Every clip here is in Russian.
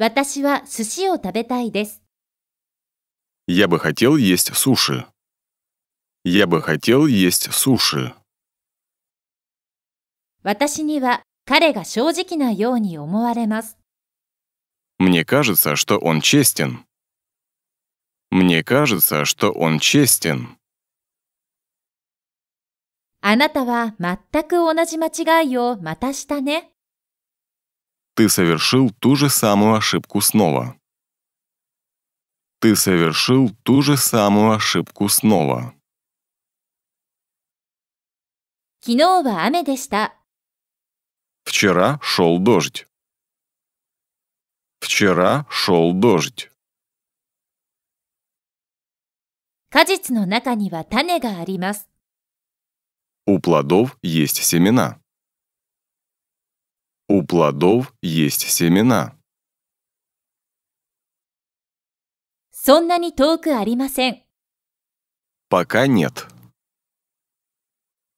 私は寿司を食べたいです。Я бы хотел есть суши. Я бы хотел есть суши. 私には彼が正直なように思われます。Мне кажется, что он честен. Мне кажется, что он честен. あなたは全く同じ間違いをまたしたね。ты совершил ту же самую ошибку снова. Ты совершил ту же самую ошибку снова. Вчера шел дождь. Вчера шел дождь. У плодов есть семена. У плодов есть семена. Пока нет.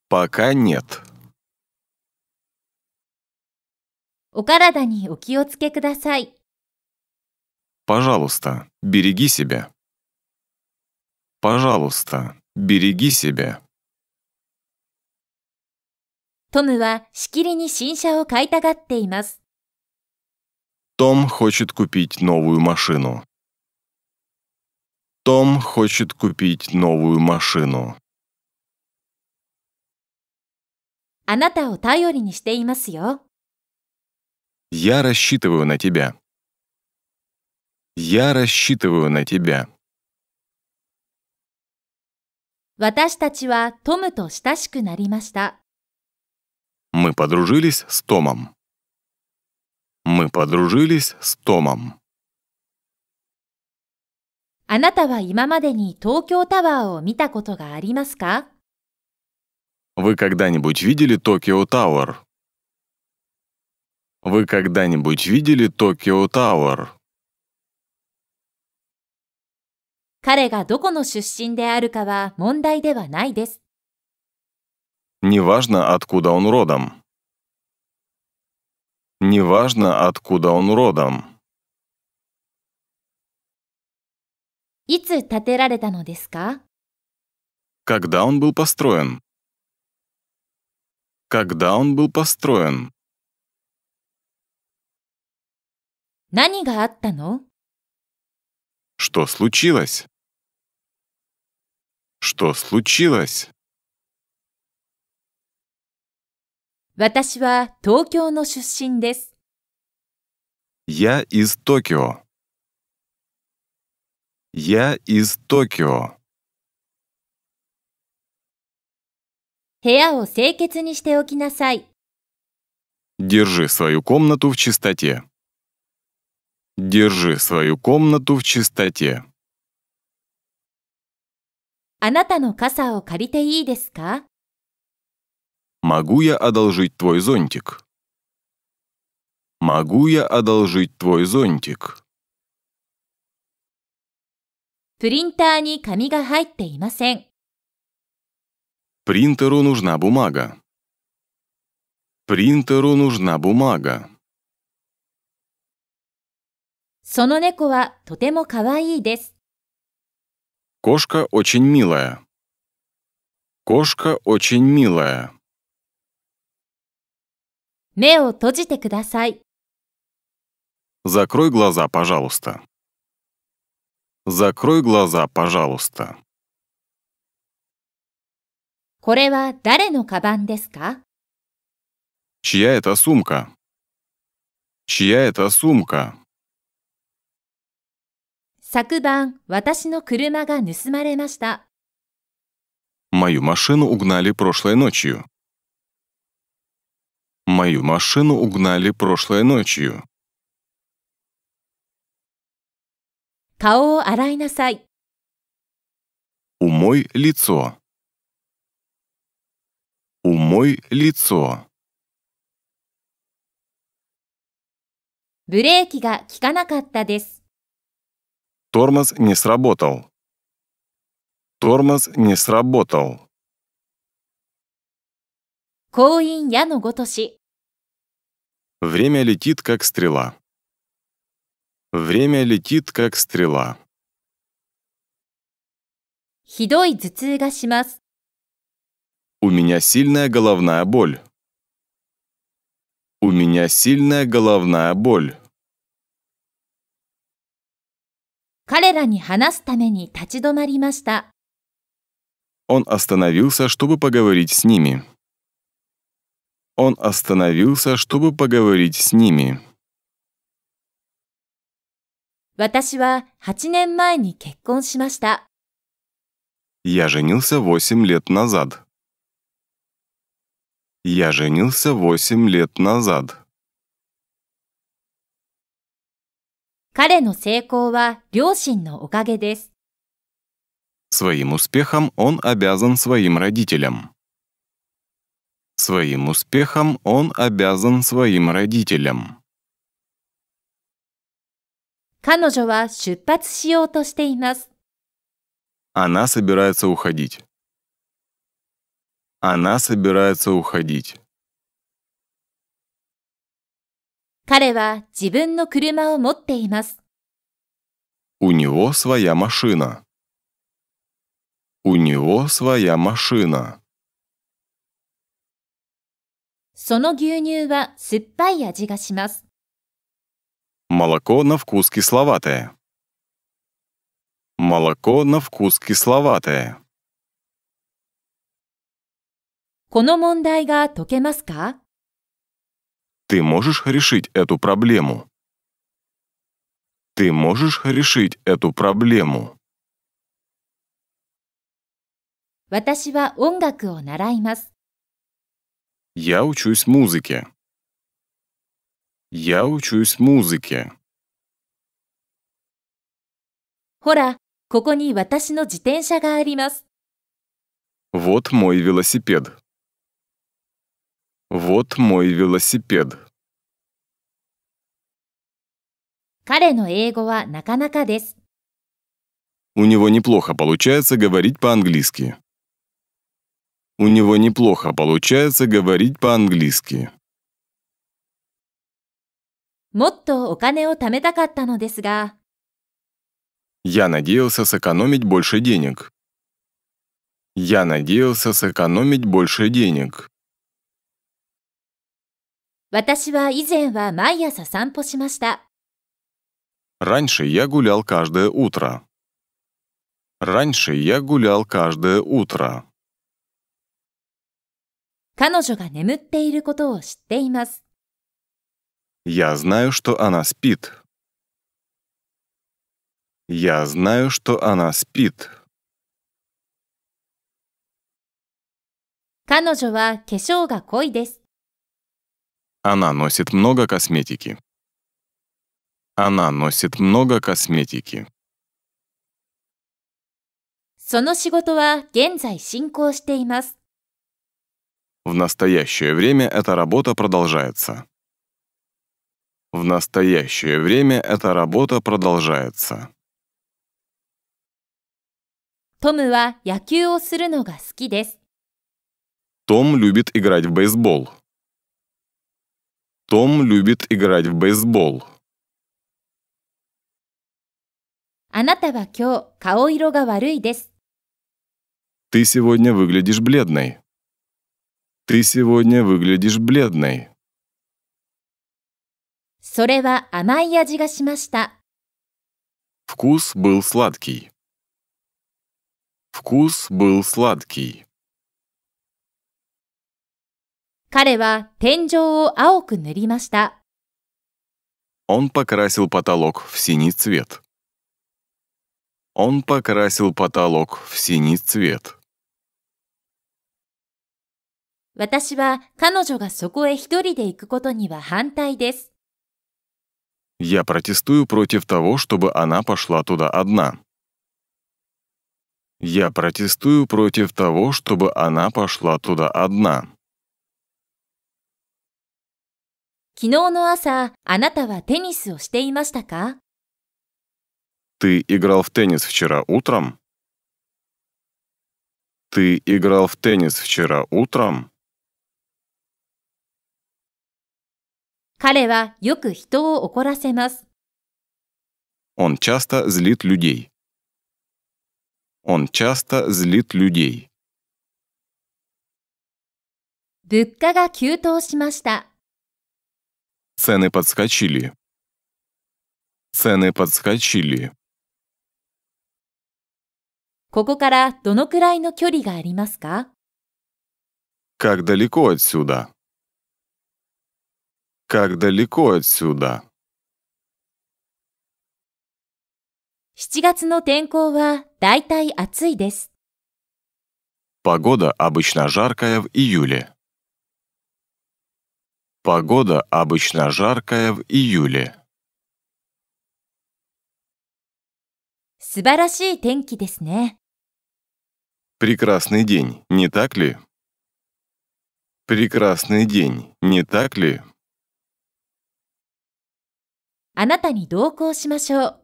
Пока нет. Пожалуйста, береги себя. Пожалуйста, береги себя. トムはしきりに新車を買いたがっています。Том хочет купить новую машину. Том хочет купить новую машину. あなたを頼りにしていますよ。Я рассчитываю на тебя. Я рассчитываю на тебя. 私たちはトムと親しくなりました。Мы подружились с Томом. Мы подружились с Томом. あなたは今までに東京タワーを見たことがありますか Вы когда-нибудь видели Токио Тауэр? Вы когда-нибудь видели Токио Тауэр? 彼がどこの出身であるかは問題ではないです。Неважно, откуда он родом. Неважно, откуда он родом. Когда он был построен? Когда он был построен? Что случилось? Что случилось? 私は東京の出身です。Я из Токио. Я из Токио. 部屋を清潔にしておきなさい。Держи свою комнату в чистоте. Держи свою комнату в чистоте. あなたの傘を借りていいですか «Могу я одолжить твой зонтик?» «Могу я одолжить твой зонтик?» Принтеру нужна бумага. Принтеру нужна бумага. Кошка очень милая. Кошка очень милая. 目を閉じてください。Закрой глаза, пожалуйста. Закрой глаза, пожалуйста. これは誰のカバンですか Чья это сумка? Чья это сумка? 昨晩、私の車が盗まれました。Мою машину угнали прошлой ночью. Мою машину угнали прошлой ночью. 顔を洗いなさい。Умой лицо. Умой лицо. ブレーキが効かなかったです。Тормоз не сработал. Тормоз не сработал. 行員矢のごとし。Время летит, как стрела. Время летит, как стрела. У меня сильная головная боль. У меня сильная головная боль. Он остановился, чтобы поговорить с ними он остановился, чтобы поговорить с ними. Я женился восемь лет назад. Я женился восемь лет назад. Своим успехом он обязан своим родителям. Своим успехом он обязан своим родителям. Она собирается уходить. Она собирается уходить. У него своя машина. У него своя машина. その牛乳は酸っぱい味がします。Молоко на вкус кисловатое. Молоко на вкус кисловатое. この問題が解けますか Ты можешь решить эту проблему? Ты можешь решить эту проблему? 私は音楽を習います。Я учусь музыке. Я учусь музыке. ほら、ここに私の自転車があります。Вот мой велосипед. Вот мой велосипед. 彼の英語はなかなかです。У него неплохо получается говорить по-английски. У него неплохо получается говорить по-английски. Я надеялся сэкономить больше денег. Я надеялся сэкономить больше денег. Раньше я гулял каждое утро. Раньше я гулял каждое утро. 彼女が眠っていることを知っています。Я знаю, что она спит. Я знаю, что она спит. 彼女は化粧が濃いです。Она носит много косметики. Она носит много косметики. その仕事は現在進行しています。В настоящее время эта работа продолжается. В настоящее время эта работа продолжается. Том любит играть в бейсбол. Том любит играть в бейсбол. Ты сегодня выглядишь бледной. Ты сегодня выглядишь бледной. それは甘い味がしました。Вкус был сладкий. Вкус был сладкий. 彼は天井を青く塗りました。Он покрасил потолок в синий цвет. Он покрасил потолок в синий цвет. 私は彼女がそこへ一人で行くことには反対です。Я протестую против того, чтобы она пошла туда одна. Я протестую против того, чтобы она пошла туда одна. 昨日の朝、あなたはテニスをしていましたか Ты играл в теннис вчера утром? Ты играл в теннис вчера утром? 彼はよく人を怒らせます。Он часто злит людей. Он часто злит людей. 物価が急騰しました。Цены подскочили. Цены подскочили. ここからどのくらいの距離がありますか Как далеко отсюда? как далеко отсюда. 7月の天候はだいたい暑いです。Погода обычно жаркая в июле. Погода обычно жаркая в июле. 素晴らしい天気ですね。Прекрасный день, не так ли? Прекрасный день, не так ли? あなたに同行しましょう。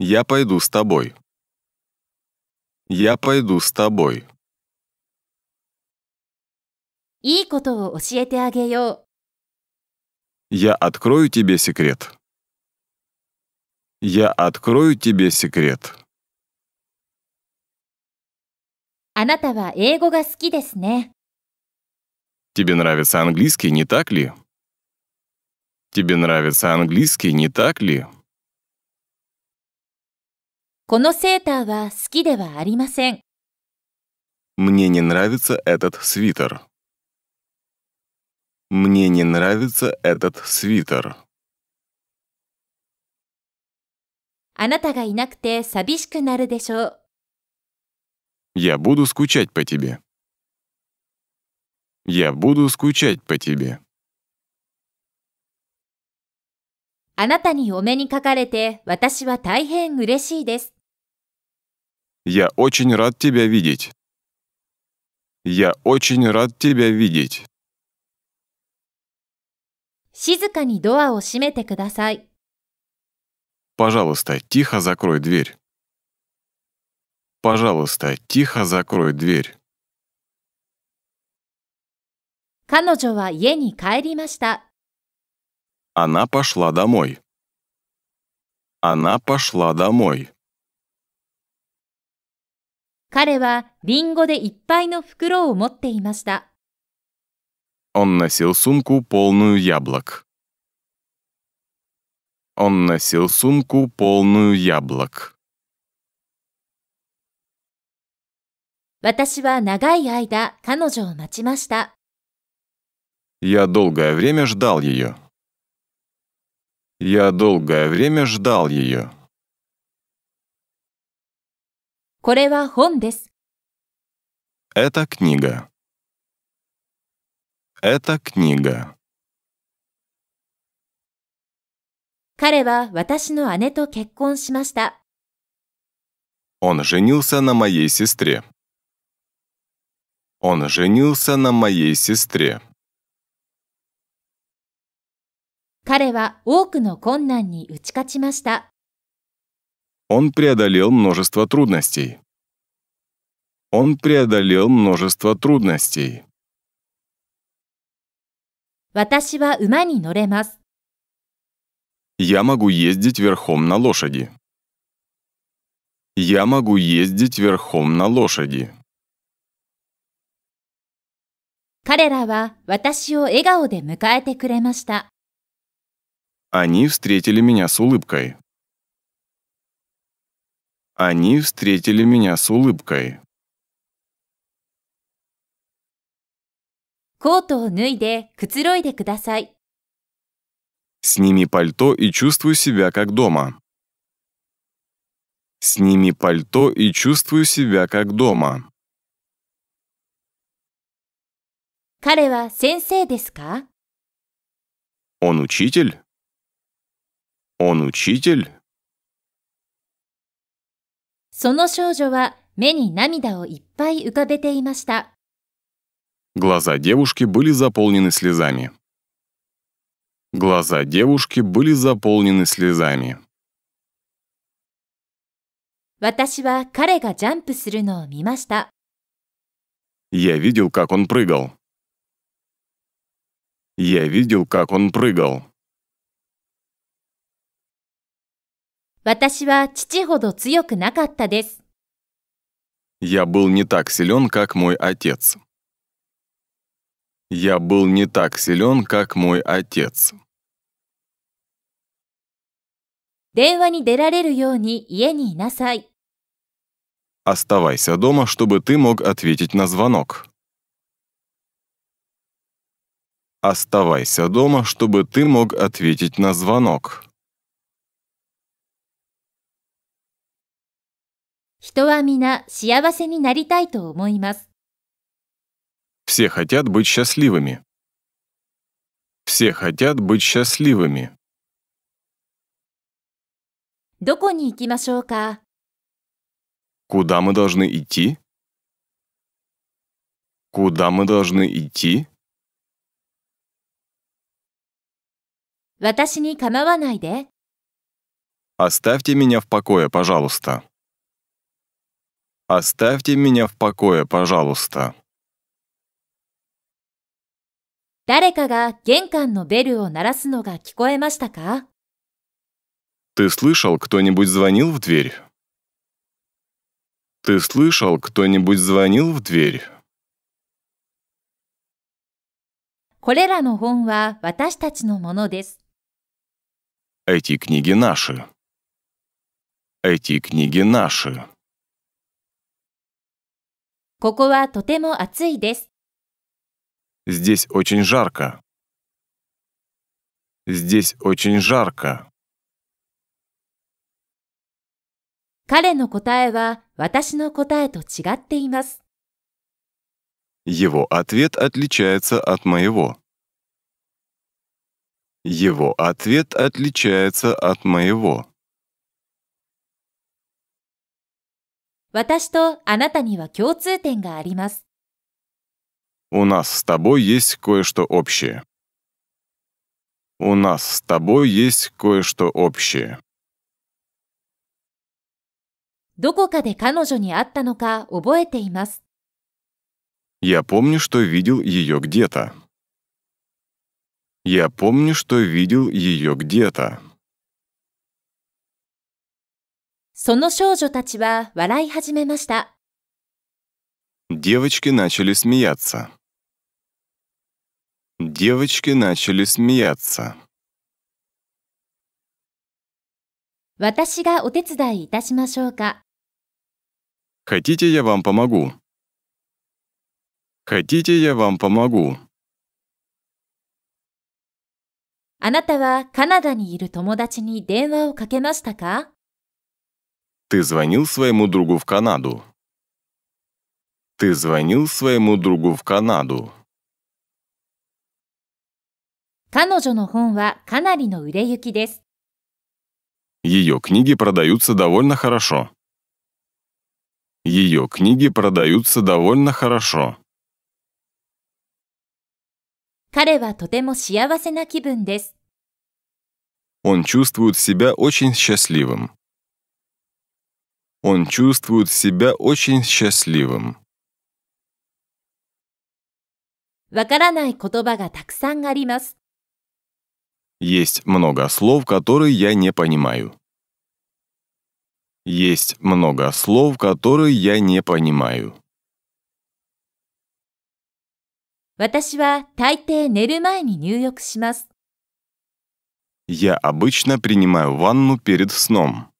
Я пойду с тобой. Я пойду с тобой. いいことを教えてあげよう。Я открою тебе секрет. Я открою тебе секрет. あなたは英語が好きですね。Тебе нравится английский, не так ли? Тебе нравится английский, не так ли? Мне не нравится этот свитер. Мне не нравится этот свитер. あなたがいなくて寂しくなるでしょう。Я буду скучать по тебе. Я буду скучать по тебе. あなたにお目にかかれて私は大変嬉しいです。Я очень рад тебя видеть. Я очень рад тебя видеть. 静かにドアを閉めてください。Пожалуйста, тихо закрой дверь. Пожалуйста, тихо закрой дверь. 彼女は家に帰りました。Она пошла домой. Она пошла домой. Он носил сумку, полную яблок. Он носил сумку, полную яблок. Я долгое время ждал ее. Я долгое время ждал ее. Это книга. Это книга. Он женился на моей сестре. Он женился на моей сестре. 彼は多くの困難に打ち勝ちました。Он преодолел множество трудностей. Он преодолел множество трудностей. 私は馬に乗れます。Я могу ездить верхом на лошади. Я могу ездить верхом на лошади. 彼らは私を笑顔で迎えてくれました。Они встретили меня с улыбкой. Они встретили меня с улыбкой. Сними пальто и чувствую себя как дома. Сними пальто и чувствую себя как дома. 彼は先生ですか Он учитель? Он учитель? その少女は目に涙をいっぱい浮かべていました。Глаза девушки были заполнены слезами. Глаза девушки были заполнены слезами. 私は彼がジャンプするのを見ました。Я видел, как он прыгал. Я видел, как он прыгал. 私は父ほど強くなかったです。Я был не так силен, как мой отец. Я был не так силен, как мой отец. Оставайся дома, чтобы ты мог ответить на звонок. Оставайся дома, чтобы ты мог ответить на звонок. 人は皆幸せになりたいと思います。Все хотят быть счастливыми. Все хотят быть счастливыми. どこに行きましょうか Куда мы должны идти? Куда мы должны идти? 私に構わないで。Оставьте меня в покое, пожалуйста. Оставьте меня в покое, пожалуйста. 誰かが玄関のベルを鳴らすのが聞こえましたか Ты слышал, кто-нибудь звонил в дверь? Ты слышал, кто-нибудь звонил в дверь? これらの本は私たちのものです。Эти книги наши. Эти книги наши. ここはとても暑いです。Здесь очень жарко. Здесь очень жарко. 彼の答えは私の答えと違っています。Его ответ отличается от моего. Его ответ отличается от моего. 私とあなたには共通点があります。У нас с тобой есть кое-что общее. У нас с тобой есть кое-что общее. どこかで彼女に会ったのか覚えています。Я помню, что видел ее где-то. Я помню, что видел ее где-то. その少女たちは笑い始めました。Девочки начали смеяться. Девочки начали смеяться. 私がお手伝いいたしましょうか Хотите, я вам помогу? Хотите, я вам помогу? あなたはカナダにいる友達に電話をかけましたか Ты звонил своему другу в Канаду? Ты звонил своему другу в Канаду? Ее книги продаются довольно хорошо. Ее книги продаются довольно хорошо. Он чувствует себя очень счастливым он чувствует себя очень счастливым. Есть много слов, которые я не понимаю. Есть много слов, которые я не понимаю. Я обычно принимаю ванну перед сном.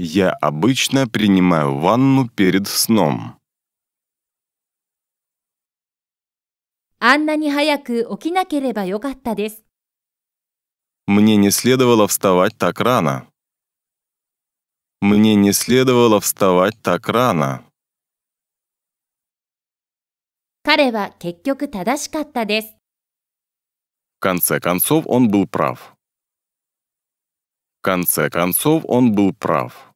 Я обычно принимаю ванну перед сном. あんなに早く起きなければよかったです。Мне не следовало вставать так рано. Мне не следовало вставать так рано. 彼は結局正しかったです。В конце концов, он был прав. В конце концов, он был прав.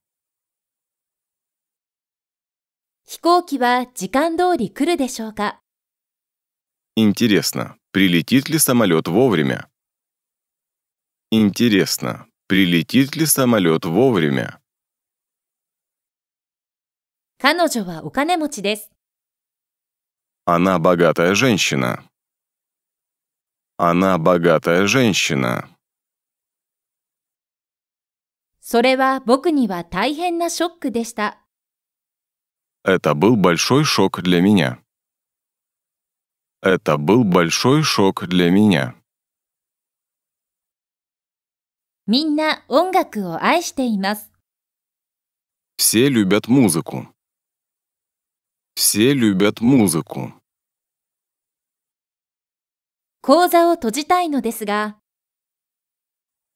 飛行機は時間通り来るでしょうか Интересно, прилетит ли самолет вовремя? Интересно, прилетит ли самолет вовремя? 彼女はお金持ちです。Она богатая женщина. Она богатая женщина. それは僕には大変なショックでした。Это был большой шок для меня. Это был большой шок для меня. Все любят музыку. Все любят музыку.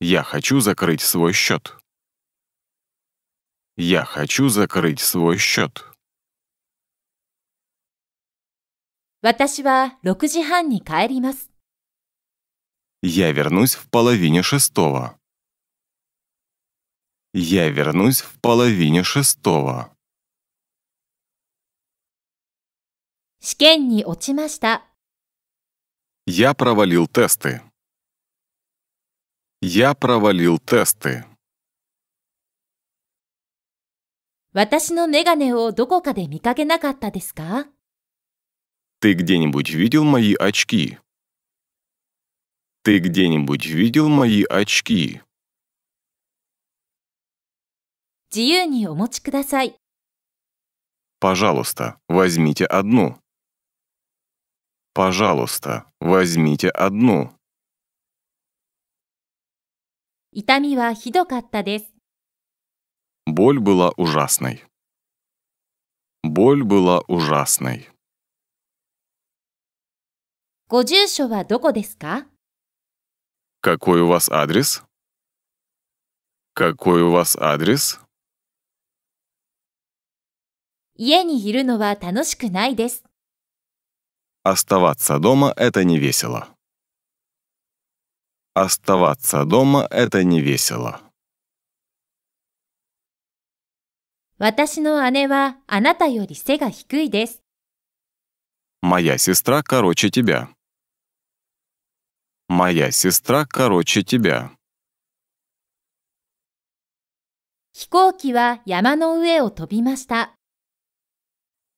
Я хочу закрыть свой счет. Я хочу закрыть свой счет. 私は6時半に帰ります。Я вернусь в половине шестого. Я вернусь в половине шестого. 試験に落ちました。Я провалил тесты. Я провалил тесты. 私のメガネをどこかで見かけなかったですか Ты где-нибудь видел мои очки? Ты где-нибудь видел мои очки? Пожалуйста, возьмите одну. Пожалуйста, возьмите одну. Боль была ужасной. Боль была ужасной. ご住所はどこですか Какой у вас адрес? Какой у вас адрес? 家にいるのは楽しくないです。Оставаться дома — это не весело. Оставаться дома — это не весело. 私の姉はあなたより背が低いです。Моя сестра короче тебя. Моя сестра короче тебя.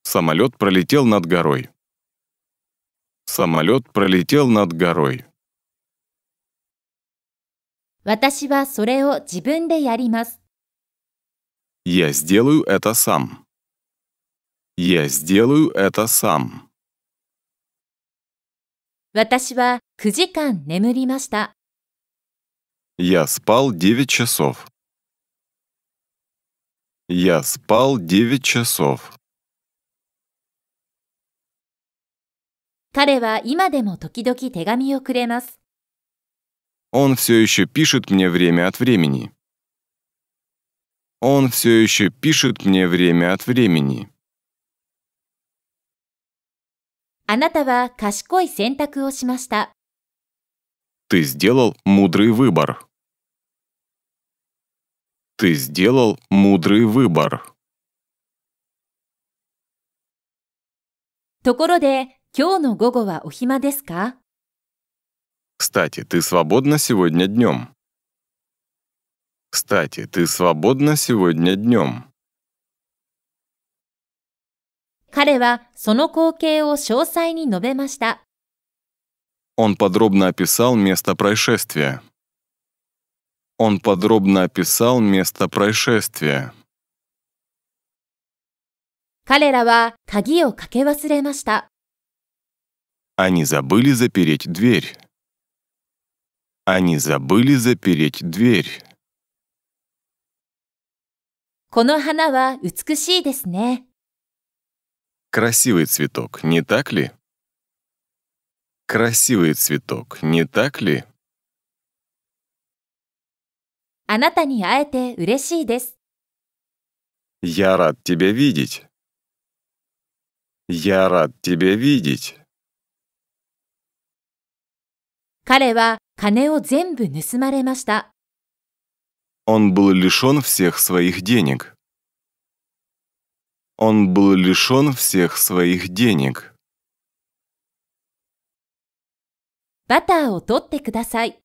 Самолет пролетел над горой. Самолет пролетел над горой. Я сделаю это сам. Я сделаю это сам. 私は9時間眠りました。Я спал 9 часов. Я спал 9 часов. 彼は今でも時々手紙をくれます。Он все еще пишет мне время от времени. Он все еще пишет мне время от времени. あなたは賢い選択をしました。Ты сделал мудрый выбор. Ты сделал мудрый выбор. Кстати, ты свободна сегодня днем. Кстати, ты свободна сегодня днем. Он описал 彼はその光景を詳細に述べました。он подробно описал место происшествия. Он подробно описал место происшествия. 彼らは鍵をかけ忘れました。Они забыли запереть дверь. Они забыли запереть дверь. Красивый цветок, не так ли? Красивый цветок, не так ли? Я рад тебя видеть. Я рад тебя видеть. Он был лишен всех своих денег. Он был лишен всех своих денег. バターを取ってください。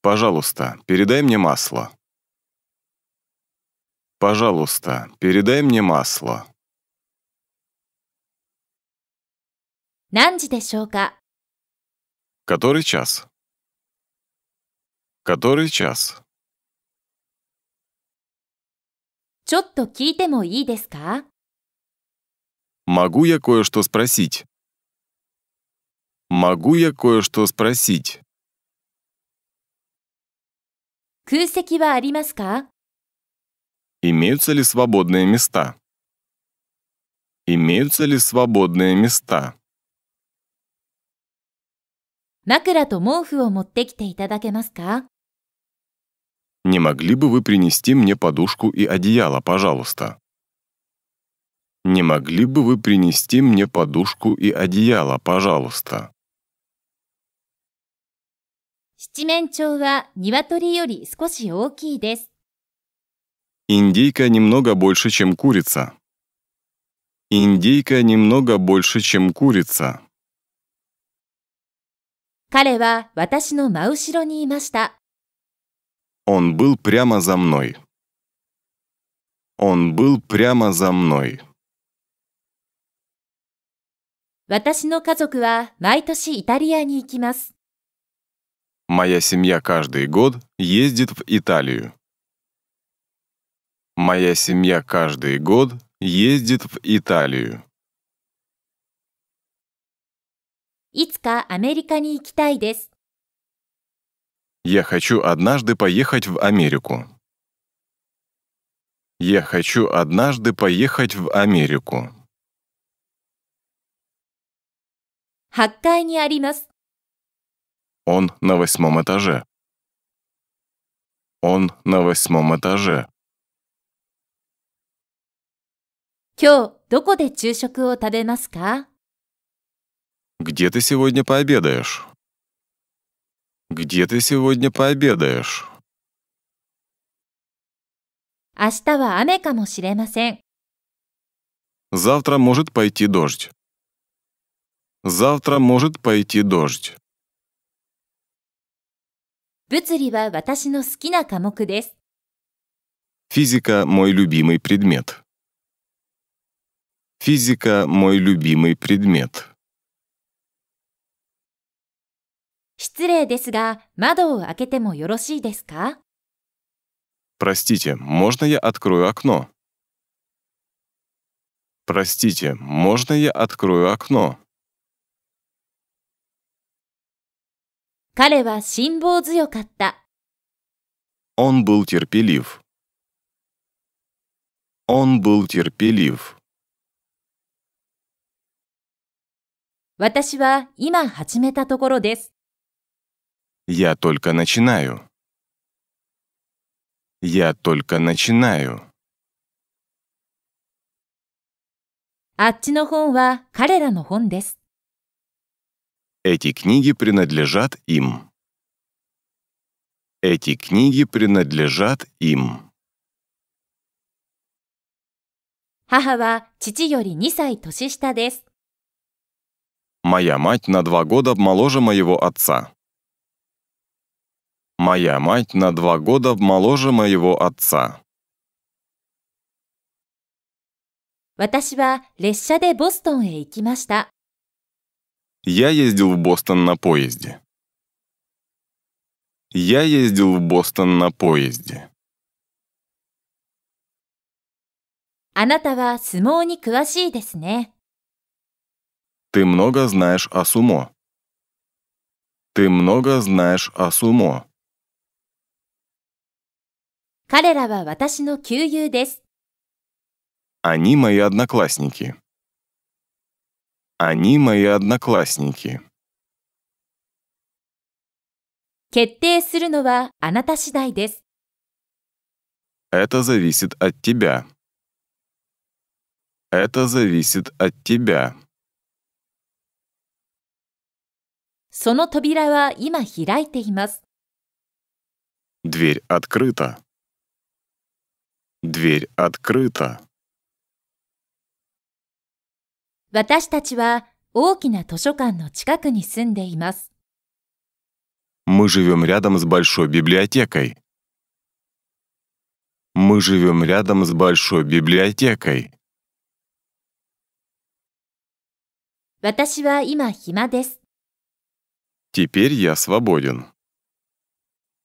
Пожалуйста, передай мне масло. Пожалуйста, передай мне масло. 何時でしょうか Который час? Который час? ちょっと聞いてもいいですか Могу я кое-что спросить? Могу я кое-что спросить? Имеются ли свободные места? Имеются ли свободные места? Не могли бы вы принести мне подушку и одеяло, пожалуйста? Не могли бы вы принести мне подушку и одеяло, пожалуйста? 七面鳥は鶏より少し大きいです。Индейка немного больше, чем курица. Индейка немного больше, чем курица. 彼は私の真後ろにいました。Он был прямо за мной. Он был прямо за мной. 私の家族は毎年イタリアに行きます。Моя семья каждый год ездит в Италию. Моя семья каждый год ездит в Италию. я хочу однажды поехать в Америку. Я хочу однажды поехать в Америку. 8階にあります。он на восьмом этаже. Он на восьмом этаже. Где ты сегодня пообедаешь? Где ты сегодня пообедаешь? Завтра может пойти дождь. Завтра может пойти дождь. 物理は私の好きな科目です。Физика – мой любимый предмет. Физика – мой любимый предмет. 失礼ですが、窓を開けてもよろしいですか Простите, можно я открою окно? Простите, можно я открою окно? 彼は辛抱強かった。Он был терпелив. Он был терпелив. 私は今始めたところです。Я только начинаю. Я только начинаю. あっちの本は彼らの本です。Эти книги принадлежат им. Эти книги принадлежат им. Моя мать на два года моложе моего отца. Моя мать на два года моложе моего отца. 私は列車でボストンへ行きました。я ездил в Бостон на поезде. Я ездил в Бостон на поезде. Ты много знаешь о сумо. Ты много знаешь о сумо. Они мои одноклассники. Они мои одноклассники. 決定するのはあなた次第です。Это зависит от тебя. Это зависит от тебя. その扉は今開いています。Дверь открыта. Дверь открыта. 私たちは大きな図書館の近くに住んでいます。Мы живем рядом с большой библиотекой. Мы живем рядом с большой библиотекой. 私は今暇です。Теперь я свободен.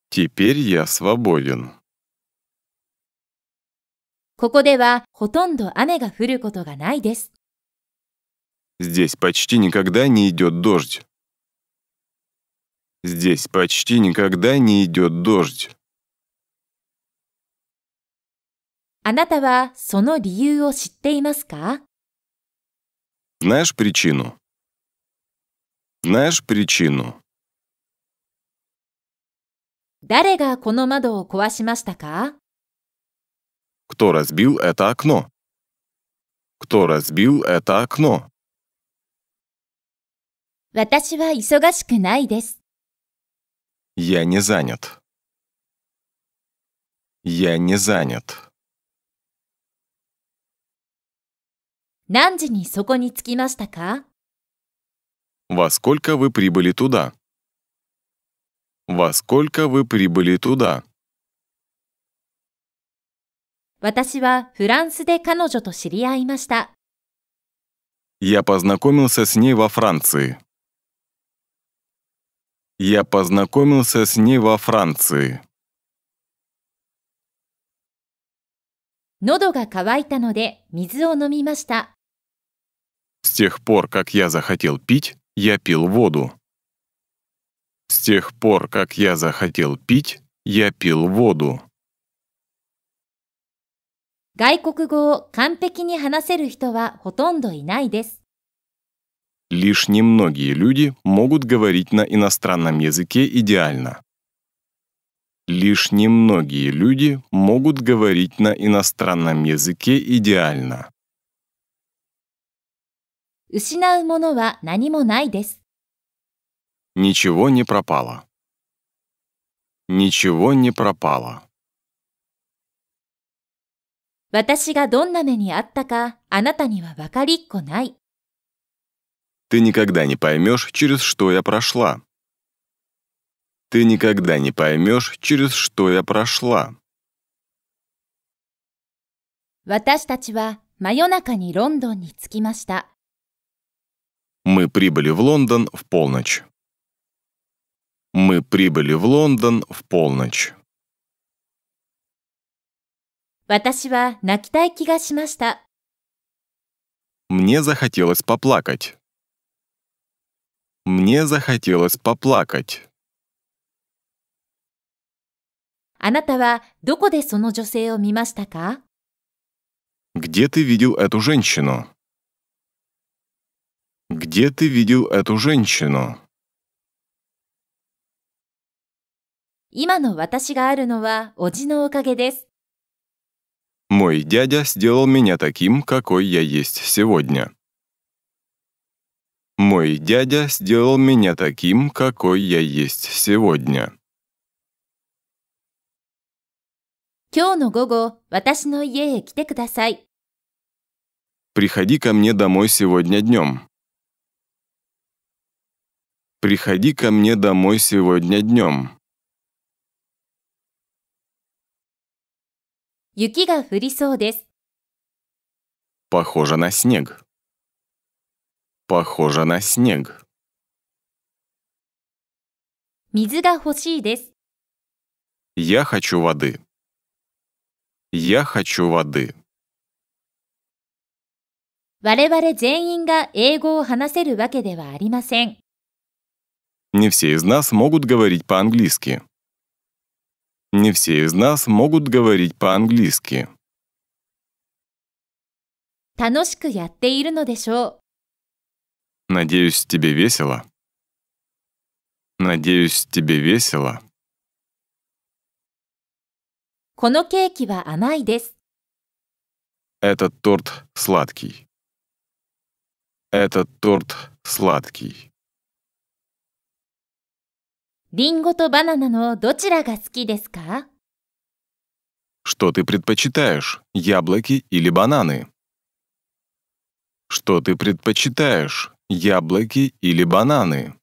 Теперь я свободен. ここではほとんど雨が降ることがないです。Здесь почти никогда не идет дождь. Здесь почти никогда не идет дождь. あなたはその理由を知っていますか Знаешь причину? Знаешь причину? 誰がこの窓を壊しましたか Кто разбил это окно? Кто разбил это окно? 私は忙しくないです。Я не занят. Я не занят. 何時にそこに着きましたか Во сколько вы прибыли туда? Во сколько вы прибыли туда? 私はフランスで彼女と知り合いました。Я познакомился с ней во Франции. Я познакомился с ней во Франции. С тех пор, как я захотел пить, я пил воду. С тех пор, как я захотел пить, я пил воду. 外国語を完璧に話せる人はほとんどいないです。Лишь немногие люди могут говорить на иностранном языке идеально. Лишь немногие люди могут говорить на иностранном языке идеально. Ничего не пропало. Ничего не пропало. 私がどんな目にあったかあなたには分かりっこない。ты никогда не поймешь, через что я прошла. Ты никогда не поймешь, через что я прошла. Мы прибыли в Лондон в полночь. Мы прибыли в Лондон в полночь. 私は泣きたい気がしました。Мне захотелось поплакать. Мне захотелось поплакать. Где ты видел эту женщину? Где ты видел эту женщину? Мой дядя сделал меня таким, какой я есть сегодня. Мой дядя сделал меня таким, какой я есть сегодня. Приходи ко мне домой сегодня днем. Приходи ко мне домой сегодня днем. Похоже на снег. Похоже на снег. Я хочу воды. Я хочу воды. Не все из нас могут говорить по-английски. Не все из нас могут говорить по-английски. 楽しくやっているのでしょう。Надеюсь, тебе весело. Надеюсь, тебе весело. このケーキは甘いです。Этот торт сладкий. Этот торт сладкий. リンゴとバナナのどちらが好きですか Что ты предпочитаешь, яблоки или бананы? Что ты предпочитаешь, яблоки или бананы.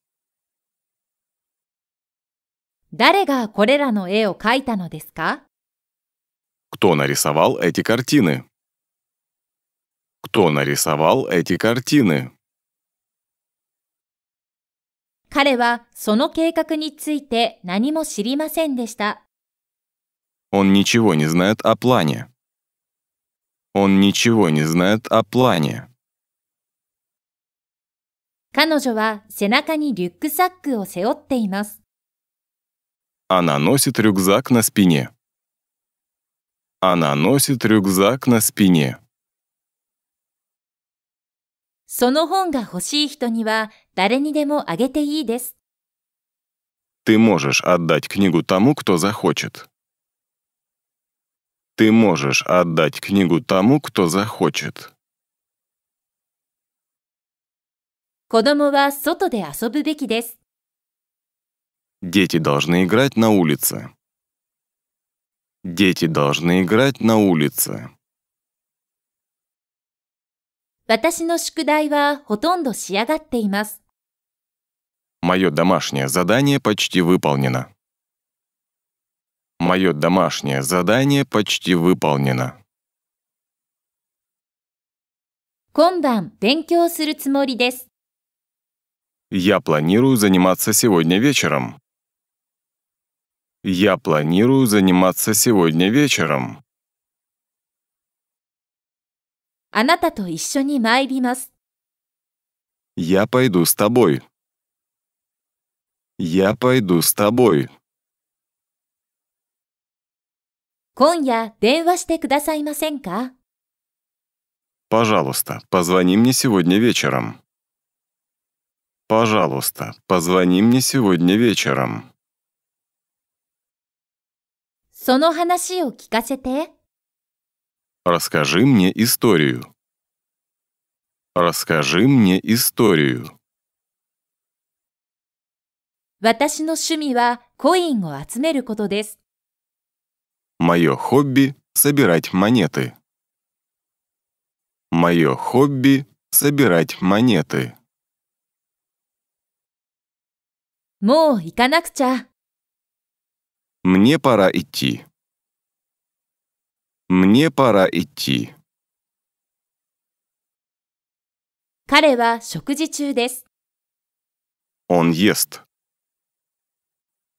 Кто нарисовал эти картины? Кто нарисовал эти картины? 彼はその計画について何も知りませんでした。Он ничего не знает о плане. Он ничего не знает о плане. 彼女は背中にリュックサックを背負っています。Она носит рюкзак на спине. Она носит рюкзак на спине. その本が欲しい人には誰にでもあげていいです。Ты можешь отдать книгу тому, кто захочет. Ты можешь отдать книгу тому, кто захочет. 子供は外で遊ぶべきです。Дети должны играть на улице. Дети должны играть на улице. 私の宿題はほとんど仕上がっています。Мое домашнее задание почти выполнено. Мое домашнее задание почти выполнено. 今晩勉強するつもりです。Я планирую заниматься сегодня вечером. Я планирую заниматься сегодня вечером. Я пойду с тобой. Я пойду с тобой. Пожалуйста, позвони мне сегодня вечером. Пожалуйста, позвони мне сегодня вечером. Расскажи мне историю. Расскажи мне историю. Мое хобби — собирать монеты. Мое хобби — собирать монеты. もう行かなくちゃ。Мне пора идти. Мне пора идти. 彼は食事中です。Он ест.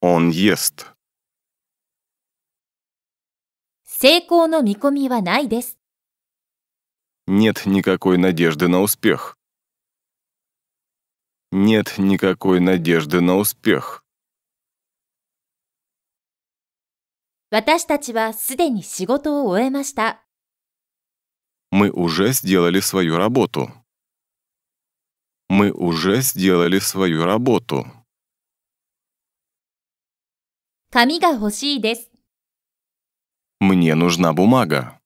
Он ест. 成功の見込みはないです。Нет никакой надежды на успех. нет никакой надежды на успех. Мы уже сделали свою работу. Мы уже сделали свою работу. Мне нужна бумага.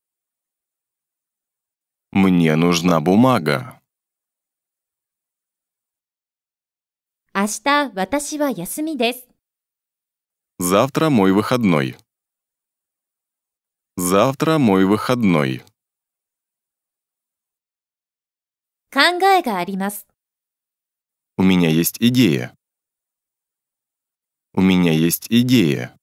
Мне нужна бумага. 明日私は休みです。Завтра мой выходной. Завтра мой выходной. 考えがあります。У меня есть идея. У меня есть идея.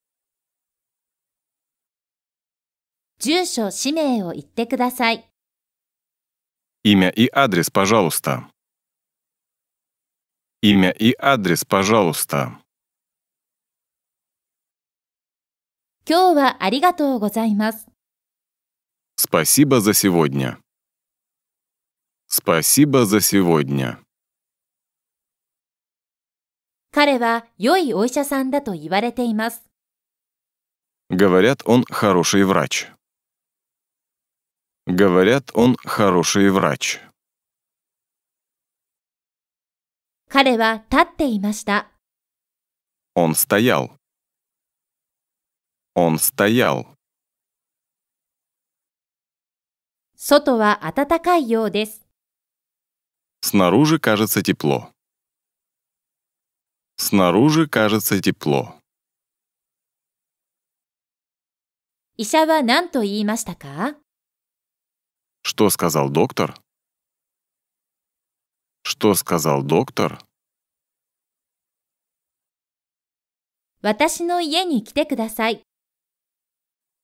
住所、氏名を言ってください。Имя и адрес, пожалуйста. Имя и адрес, пожалуйста. спасибо за сегодня. Спасибо за сегодня. Говорят, он хороший врач. Говорят, он хороший врач. 彼は立っていました。Он стоял. Он стоял. 外は暖かいようです。Снаружи кажется тепло. Снаружи кажется тепло. 医者は何と言いましたか Что сказал доктор? Что сказал доктор? 私の家に来てください。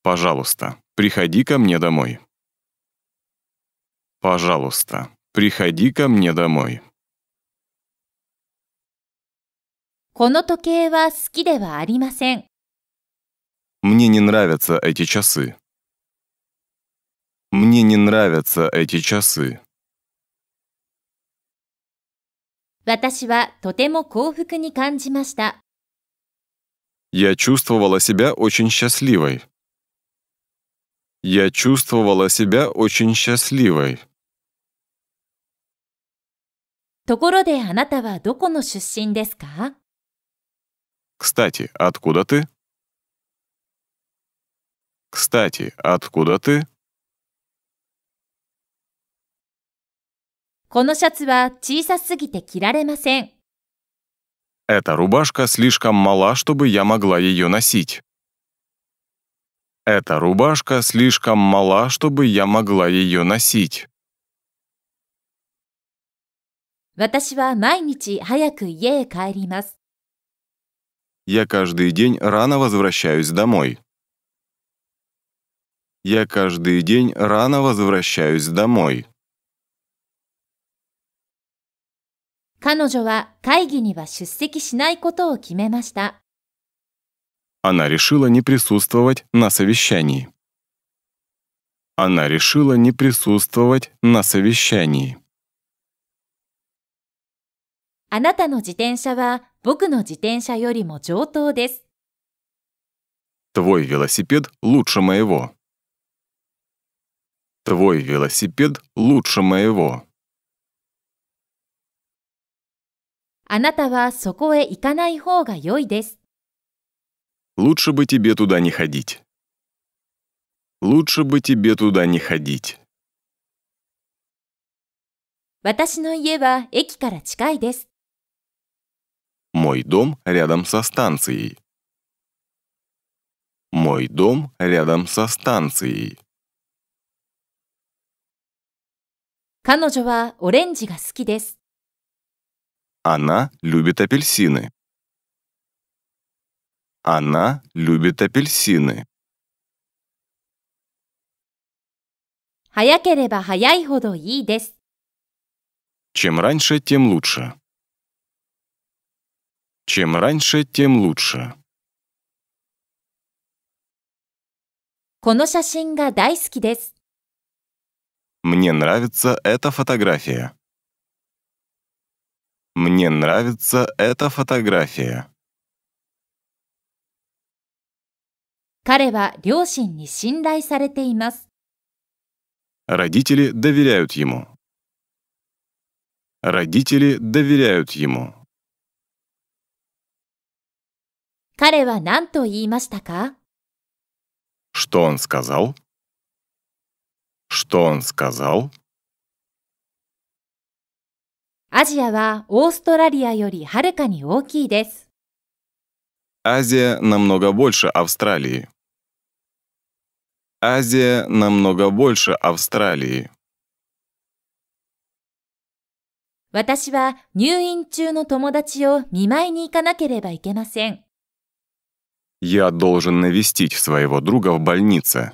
Пожалуйста, приходи ко мне домой. Пожалуйста, приходи ко мне домой. この時計は好きではありません。Мне не нравятся эти часы. Мне не нравятся эти часы. 私はとても幸福に感じました。Я чувствовала себя очень счастливой. Я чувствовала себя очень счастливой. ところであなたはどこの出身ですか Кстати, откуда ты? Кстати, откуда ты? このシャツは小さすぎて着られません。эта рубашка слишком мала, чтобы я могла ее носить. Эта рубашка слишком мала, чтобы я могла ее носить. 私は毎日早く家へ帰ります。Я каждый день рано возвращаюсь домой. Я каждый день рано возвращаюсь домой. 彼女は会議には出席しないことを決めました。Она решила не присутствовать на совещании. Она решила не присутствовать на совещании. あなたの自転車は僕の自転車よりも上等です。Твой велосипед лучше моего. Твой велосипед лучше моего. あなたはそこへ行かない方が良いです。Лучше бы тебе туда не ходить. Лучше бы тебе туда не ходить. 私の家は駅から近いです。Мой дом рядом со станцией. Мой дом рядом со станцией. 彼女はオレンジが好きです。Она любит апельсины. Она любит апельсины. Чем раньше, тем лучше. Чем раньше, тем лучше. Мне нравится эта фотография. Мне нравится эта фотография. Родители доверяют ему. Родители доверяют ему. Что он сказал? Что он сказал? アジアはオーストラリアよりはるかに大きいです。Азия намного больше Австралии. Азия намного больше Австралии. 私は入院中の友達を見舞いに行かなければいけません。Я должен навестить своего друга в больнице.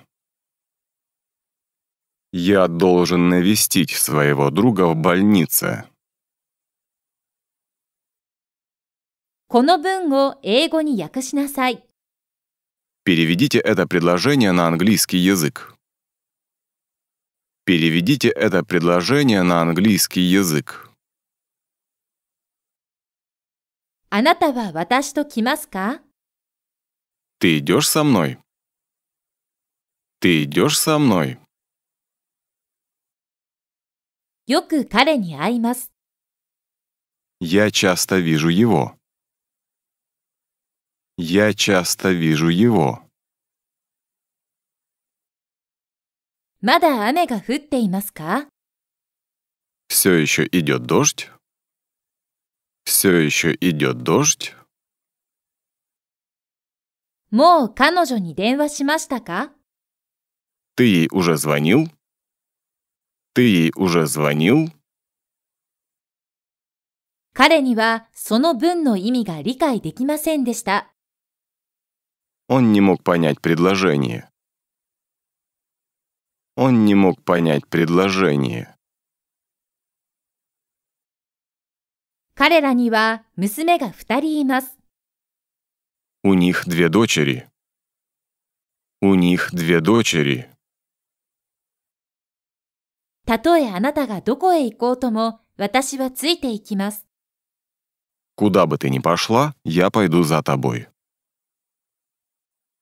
Я должен навестить своего друга в больнице. Переведите это предложение на английский язык. Переведите это предложение на английский язык. Ты идешь со мной? Ты идешь со мной? Я часто вижу его. Я часто вижу его. Все еще идет дождь? Все еще идет дождь? Ты ей уже звонил? Ты ей уже звонил? 彼にはその文の意味が理解できませんでした。он не мог понять предложение. Он не мог понять предложение. У них две дочери. У них две дочери. たとえあなたがどこへ行こうとも、私はついていきます。Куда бы ты ни пошла, я пойду за тобой.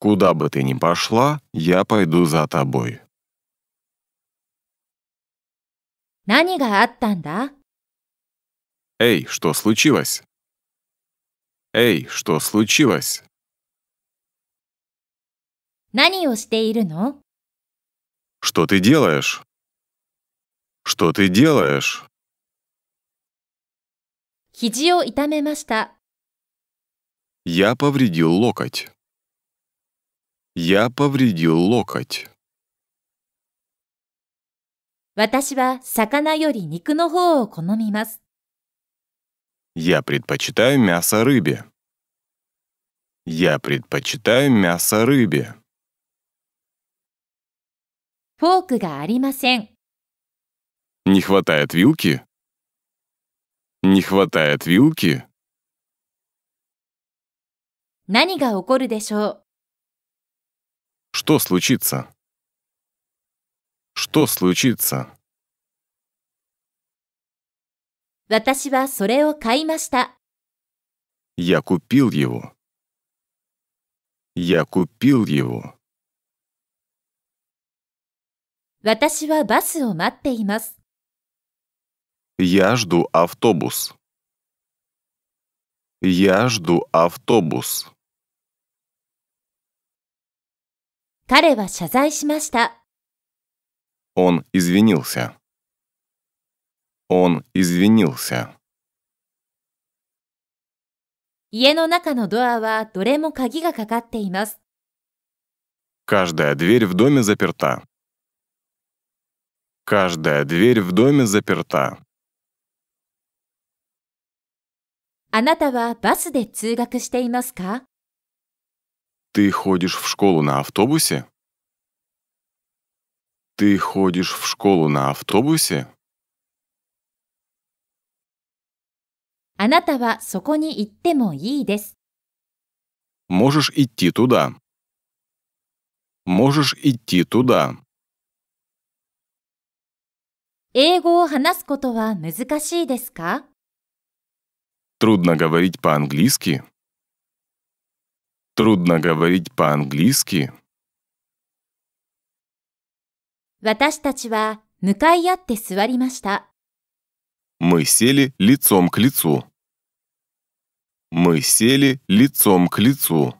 Куда бы ты ни пошла, я пойду за тобой. Эй, что случилось? Эй, что случилось? Что ты делаешь? Что ты делаешь? Я повредил локоть. Я повредил локоть. Я предпочитаю мясо рыбе. Я предпочитаю мясо рыбе. Не хватает вилки? Не хватает вилки? 何が起こるでしょう что случится? Что случится? Я купил его. Я купил его. Я жду автобус. Я жду автобус. 彼は謝罪しました。Он извинился. Он извинился. 家の中のドアはどれも鍵がかかっています。Каждая дверь в доме заперта. Каждая дверь в доме заперта. あなたはバスで通学していますか Ты ходишь в школу на автобусе? Ты ходишь в школу на автобусе? Можешь идти туда. Можешь идти туда. 英語を話すことは難しいですか Трудно говорить по-английски. Трудно говорить по-английски? Мы сели лицом к лицу. Мы сели лицом к лицу.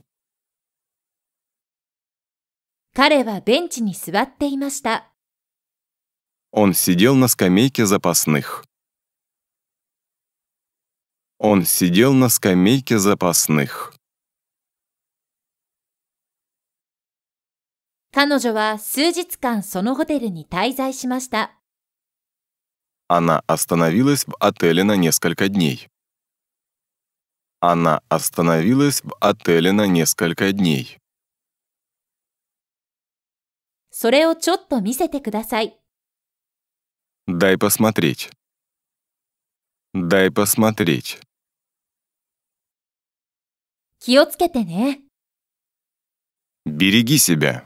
Он сидел на скамейке запасных. Он сидел на скамейке запасных. 彼女は数日間そのホテルに滞在しました。Она остановилась в отеле на несколько дней. Она остановилась в отеле на несколько дней. それをちょっと見せてください。Дай посмотреть. Дай посмотреть. 気をつけてね。Береги себя.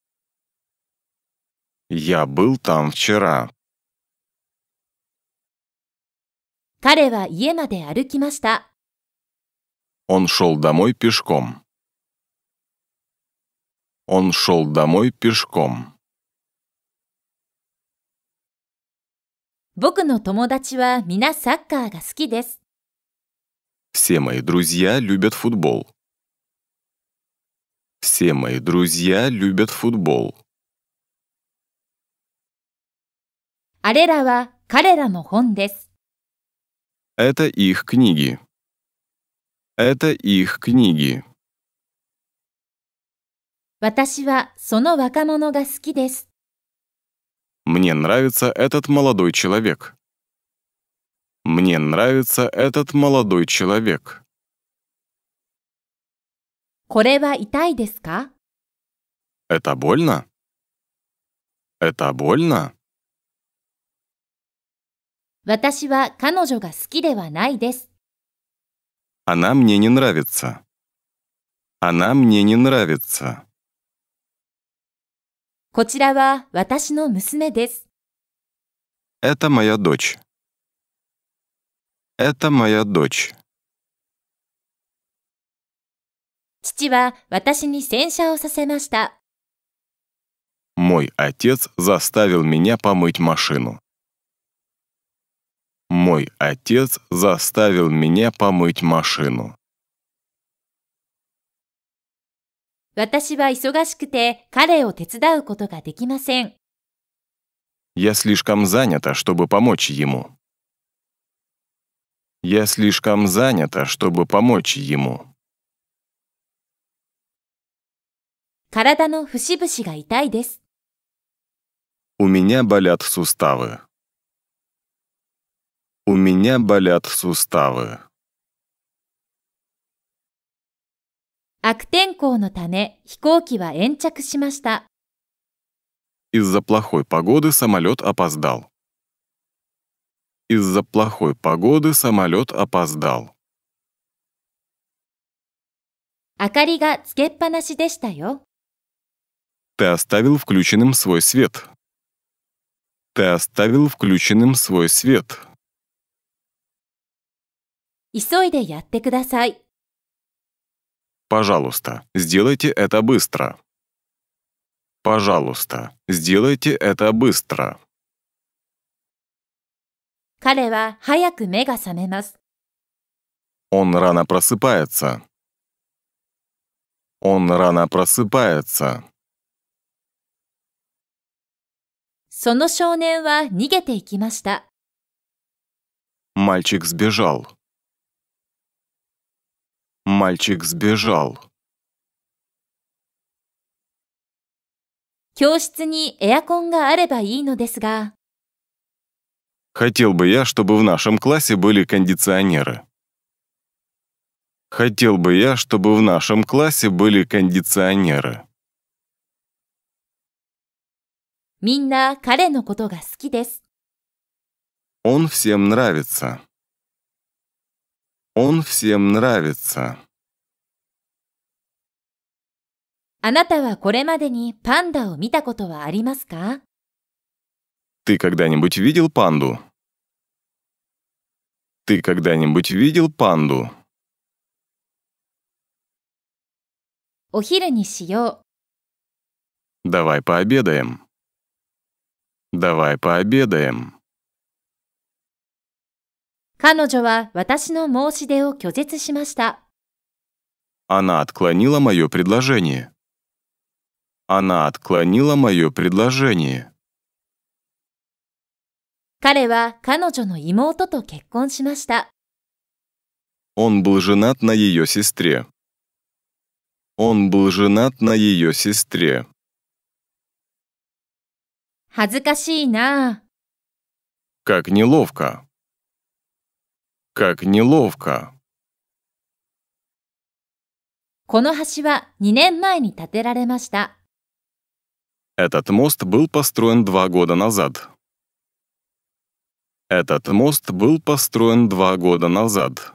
Я был там вчера. Он шел домой пешком. Он шел домой пешком. Все мои друзья любят футбол. Все мои друзья любят футбол. あれらは彼らの本です。Это их книги. Это их книги. 私はその若者が好きです。Мне нравится этот молодой человек. Мне нравится этот молодой человек. これは痛いですか Это больно? Это больно? 私は彼女が好きではないです。Она мне не нравится. Она мне не нравится. こちらは私の娘です。Это моя дочь. Это моя дочь. 父は私に洗車をさせました。Мой отец заставил меня помыть машину. Мой отец заставил меня помыть машину. 私は忙しくて彼を手伝うことができません。Я слишком занята, чтобы помочь ему. Я слишком занята, чтобы помочь ему. У меня болят суставы. У меня болят суставы. из за плохой погоды самолет опоздал. Из-за плохой погоды самолет опоздал. Ты оставил включенным свой свет. Ты оставил включенным свой свет. 急いでやってください。Пожалуйста, сделайте это быстро. Пожалуйста, сделайте это быстро. 彼は早く目が覚めます。Он рано просыпается. Он рано просыпается. その少年は逃げていきました。Мальчик сбежал. Мальчик сбежал. 教室にエアコンがあればいいのですが。Хотел бы я, чтобы в нашем классе были кондиционеры. Хотел бы я, чтобы в нашем классе были кондиционеры. Он всем нравится. Он всем нравится. あなたはこれまでにパンダを見たことはありますか Ты когда-нибудь видел панду? Ты когда-нибудь видел панду? お昼にしよ пообедаем. Давай пообедаем. 彼女は私の申し出を拒絶しました。Она отклонила мое предложение. Она отклонила мое предложение. 彼は彼女の妹と結婚しました。Он был женат на ее сестре. Он был женат на ее сестре. 恥ずかしいな。Как неловко. Как неловко. この橋は мост был построен два года назад. Этот мост был построен два года назад.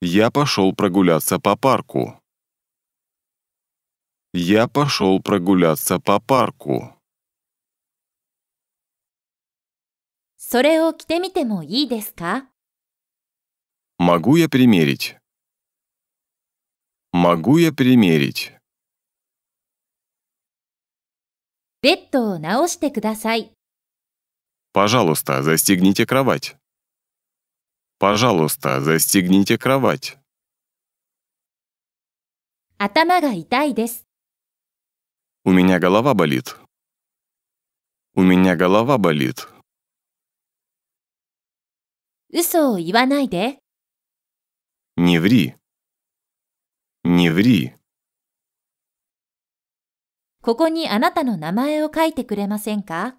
Я пошел прогуляться по парку я пошел прогуляться по парку. Могу я примерить? Могу я примерить? Пожалуйста, застегните кровать. Пожалуйста, застегните кровать. 頭が痛いです。у меня голова болит. У меня голова болит. Не ври. Не ври. ここにあなたの名前を書いてくれませんか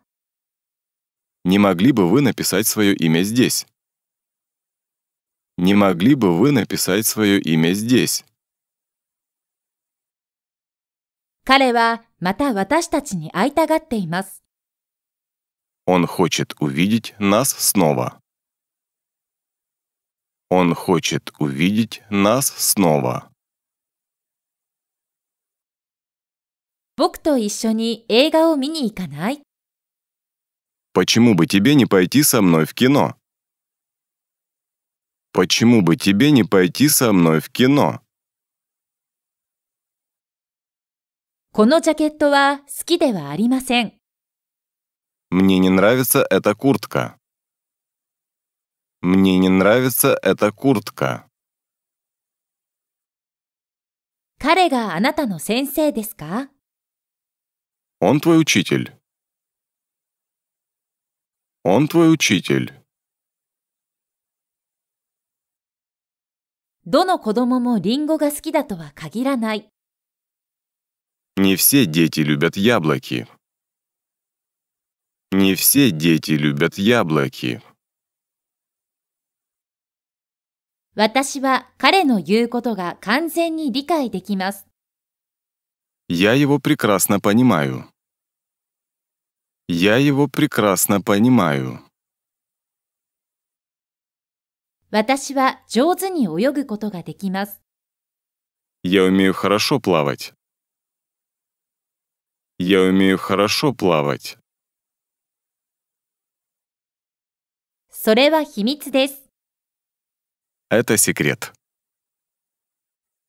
Не могли бы вы написать свое имя здесь? Не могли бы вы написать свое имя здесь? 彼はまた私たちに会いたがっています。Он хочет увидеть нас снова. Он хочет увидеть нас снова. 僕と一緒に映画を見に行かない Почему бы тебе не пойти со мной в кино? Почему бы тебе не пойти со мной в кино? このジャケットは好きではありません。Мне не нравится эта куртка. Мне не нравится эта куртка. 彼があなたの先生ですか Он твой учитель. Он твой учитель. どの子供もリンゴが好きだとは限らない。Не все дети любят яблоки. Не все дети любят яблоки. Я его прекрасно понимаю. Я его прекрасно понимаю. Я умею хорошо плавать. Я умею хорошо плавать. Это секрет.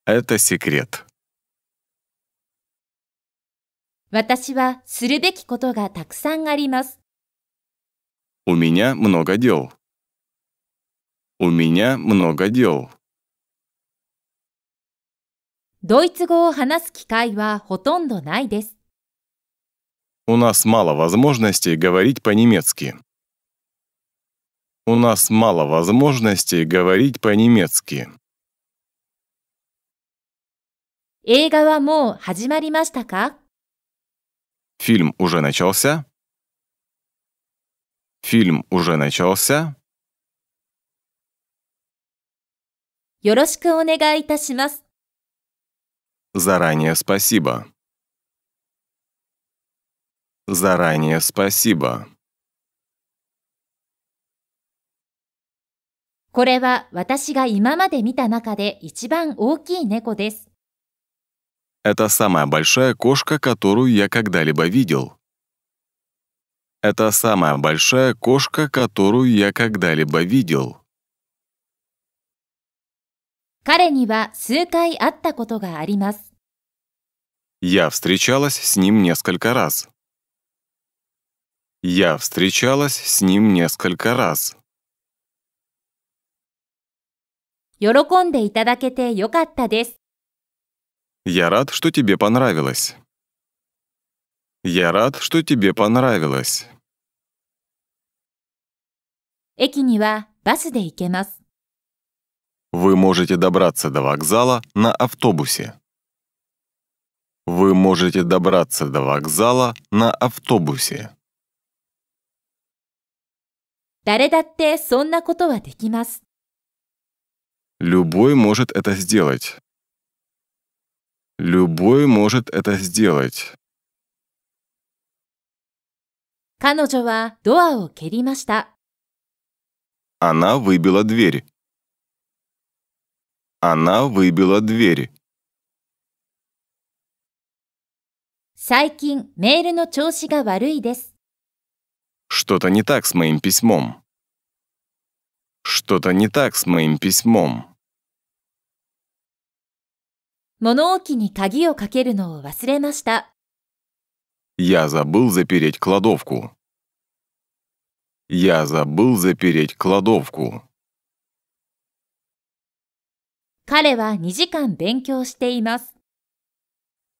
Это секрет. У меня много дел. У меня много дел. ドイツ語を話す機会はほとんどないです。у нас мало возможностей говорить по-немецки. У нас мало возможностей говорить по-немецки. Фильм уже начался? Фильм уже начался? よろしくお願いいたします。Заранее спасибо. Заранее спасибо. これは私が今まで見た中で一番大きい猫です。Это самая большая кошка, которую я когда-либо видел. Это самая большая кошка, которую я когда-либо видел. Я встречалась с ним несколько раз. Я встречалась с ним несколько раз. 喜んでいただけてよかったです。Я рад, что тебе понравилось. Я рад, что тебе понравилось. Вы можете добраться до вокзала на автобусе. Вы можете добраться до вокзала на автобусе. 誰だってそんなことはできます。Любой может это сделать. Любой может это сделать. 彼女はドアを蹴りました。Она выбила дверь. Она выбила дверь. 最近メールの調子が悪いです。Что-то не так с моим письмом. Что-то не так с моим письмом. Я забыл запереть кладовку. Я забыл запереть кладовку.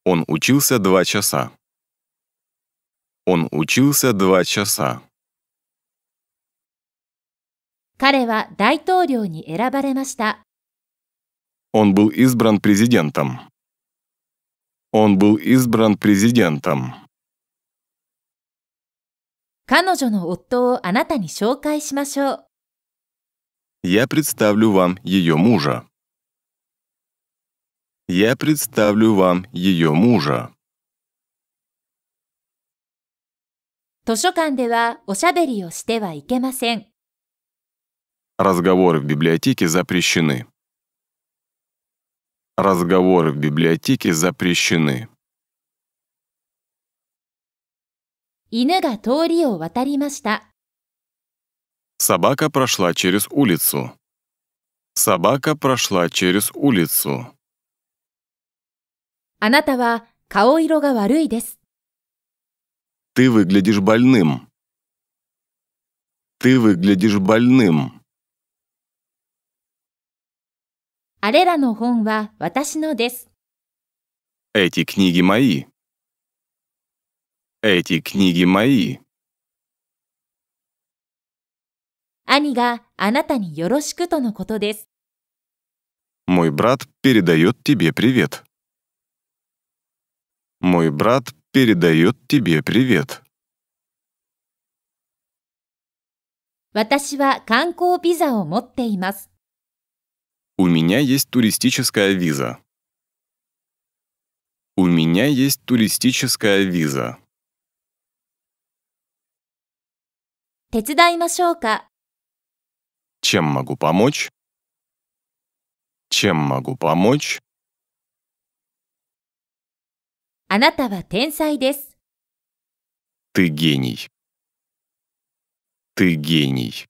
Он учился два часа. Он учился два часа. Он был избран президентом. Он был избран президентом. Я представлю вам ее мужа. Я представлю вам ее мужа. 図書館ではおしゃべりをしてはいけません。Разговоры в библиотеке запрещены. Разговоры в библиотеке запрещены. 犬が通りを渡りました。Собака прошла через улицу. Собака прошла через улицу. あなたは顔色が悪いです。Ты выглядишь больным. Ты выглядишь больным. あれらの本は私のです。Эти книги мои. Эти книги мои. Мой брат передает тебе привет. Мой брат передает тебе привет. У меня есть туристическая виза. У меня есть туристическая виза. Чем могу помочь? Чем могу помочь? あなたは天才です。Ты гений. Ты гений.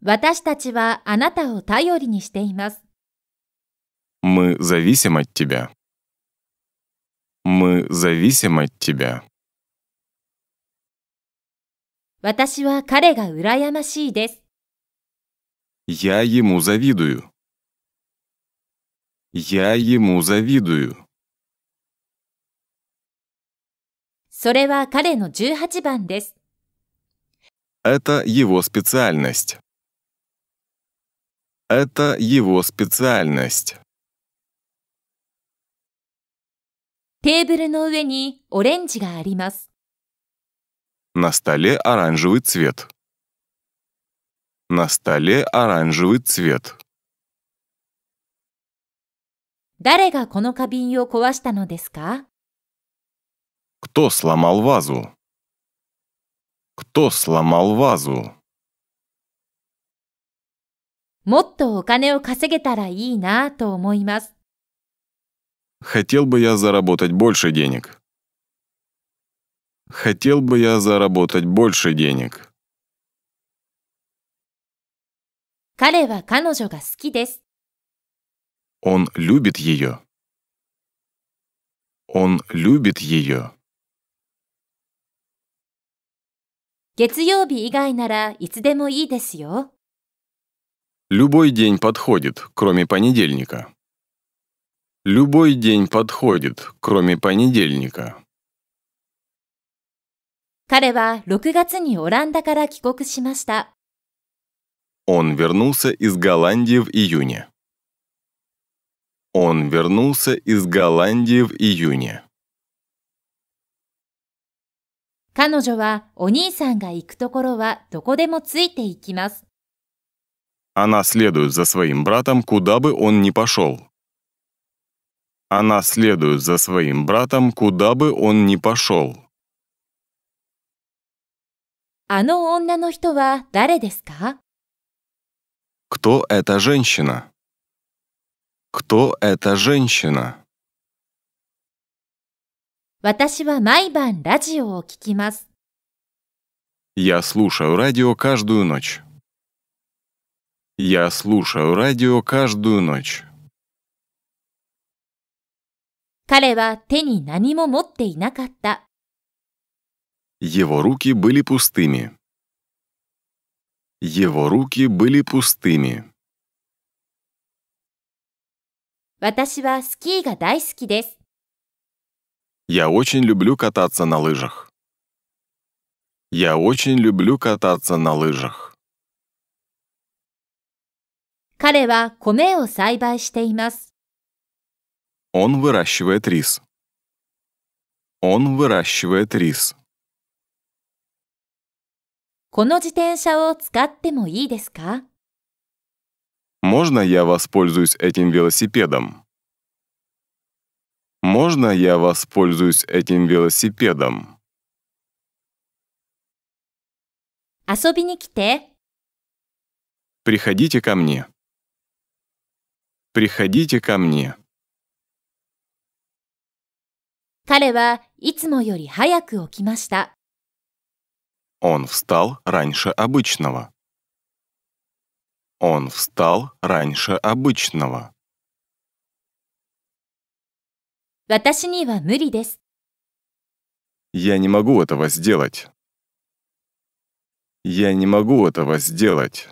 私たちはあなたを頼りにしています。Мы зависим от тебя. Мы зависим от тебя. 私は彼が羨ましいです。Я ему завидую. Я ему завидую. Это его специальность. Это его специальность. На столе оранжевый цвет. На столе оранжевый цвет. 誰がこの花瓶を壊したのですか Кто сломал вазу? Кто сломал вазу? もっとお金を稼げたらいいなと思います。Хотел бы я заработать больше денег. Хотел бы я заработать больше денег. 彼は彼女が好きです。Он любит ее. Он любит ее. 月曜日以外ならいつでもいいですよ。Любой день подходит, кроме понедельника. Любой день подходит, кроме понедельника. 彼は6月にオランダから帰国しました。Он вернулся из Голландии в июне. Он вернулся из Голландии в июне. 彼女はお兄さんが行くところはどこでもついていきます。Она следует за своим братом, куда бы он ни пошел. Она следует за своим братом, куда бы он ни пошел. Кто эта женщина? Кто эта женщина? Я слушаю радио каждую ночь. Я слушаю радио каждую ночь. 彼は手に何も持っていなかった。Его руки были пустыми. Его руки были пустыми. 私はスキーが大好きです。Я очень люблю кататься на лыжах. Я очень люблю кататься на лыжах. 彼は米を栽培しています。Он выращивает рис. Он выращивает рис. この自転車を使ってもいいですか Можно я воспользуюсь этим велосипедом? Можно я воспользуюсь этим велосипедом? Приходите ко мне. Приходите ко мне. Он встал раньше обычного. Он встал раньше обычного. Я не могу этого сделать. Я не могу этого сделать.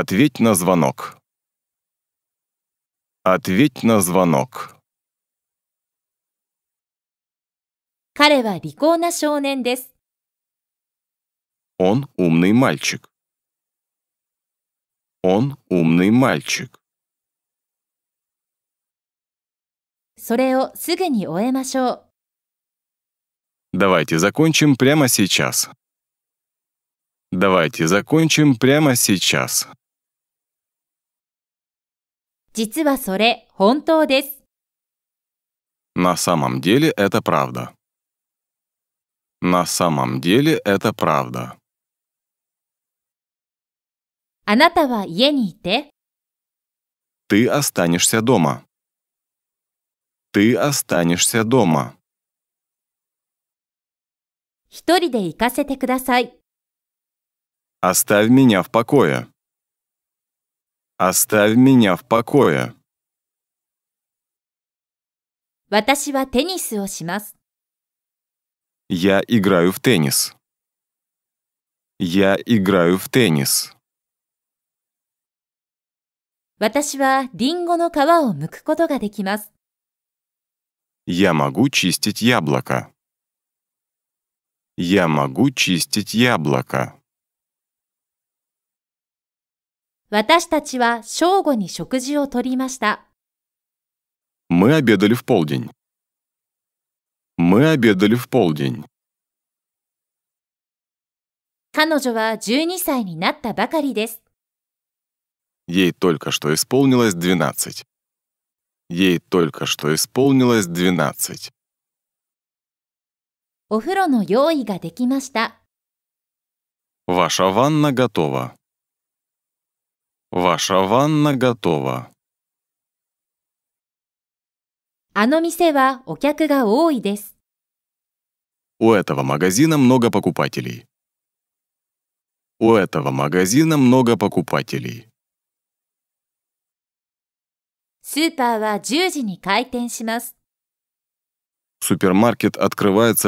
Ответь на звонок. Ответь на звонок. 彼は利口な少年です。он умный мальчик. Он умный мальчик. それをすぐに終えましょう。Давайте закончим прямо сейчас. Давайте закончим прямо сейчас. На самом деле это правда. На самом деле это правда. あなたは家にいて。Ты останешься дома. Ты останешься дома. 一人で行かせてください。Оставь меня в покое. Оставь меня в покое. 私はテニスをします。Я играю в теннис. Я играю в теннис. 私はリンゴの皮を剥くことができます。Я могу чистить яблоко. Я могу чистить яблоко. 私たちは正午に食事をとりました。Мы обедали в полдень. Мы обедали в полдень. 彼女は12歳になったばかりです。Ей только что исполнилось 12. Ей только что исполнилось 12. Ваша ванна готова. Ваша ванна готова. У этого магазина много покупателей. У этого магазина много покупателей. スーパーは открывается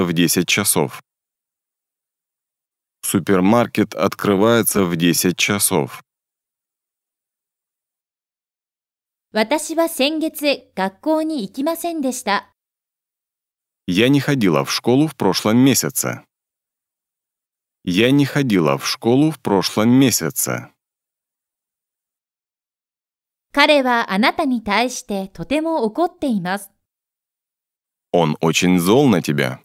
в 10 часов. Супермаркет открывается в 10 часов. 私は先月学校に行きませんでした。Я не ходила в школу в прошлом месяце. Я не ходила в школу в прошлом месяце. 彼はあなたに対してとても怒っています。Он очень зол на тебя.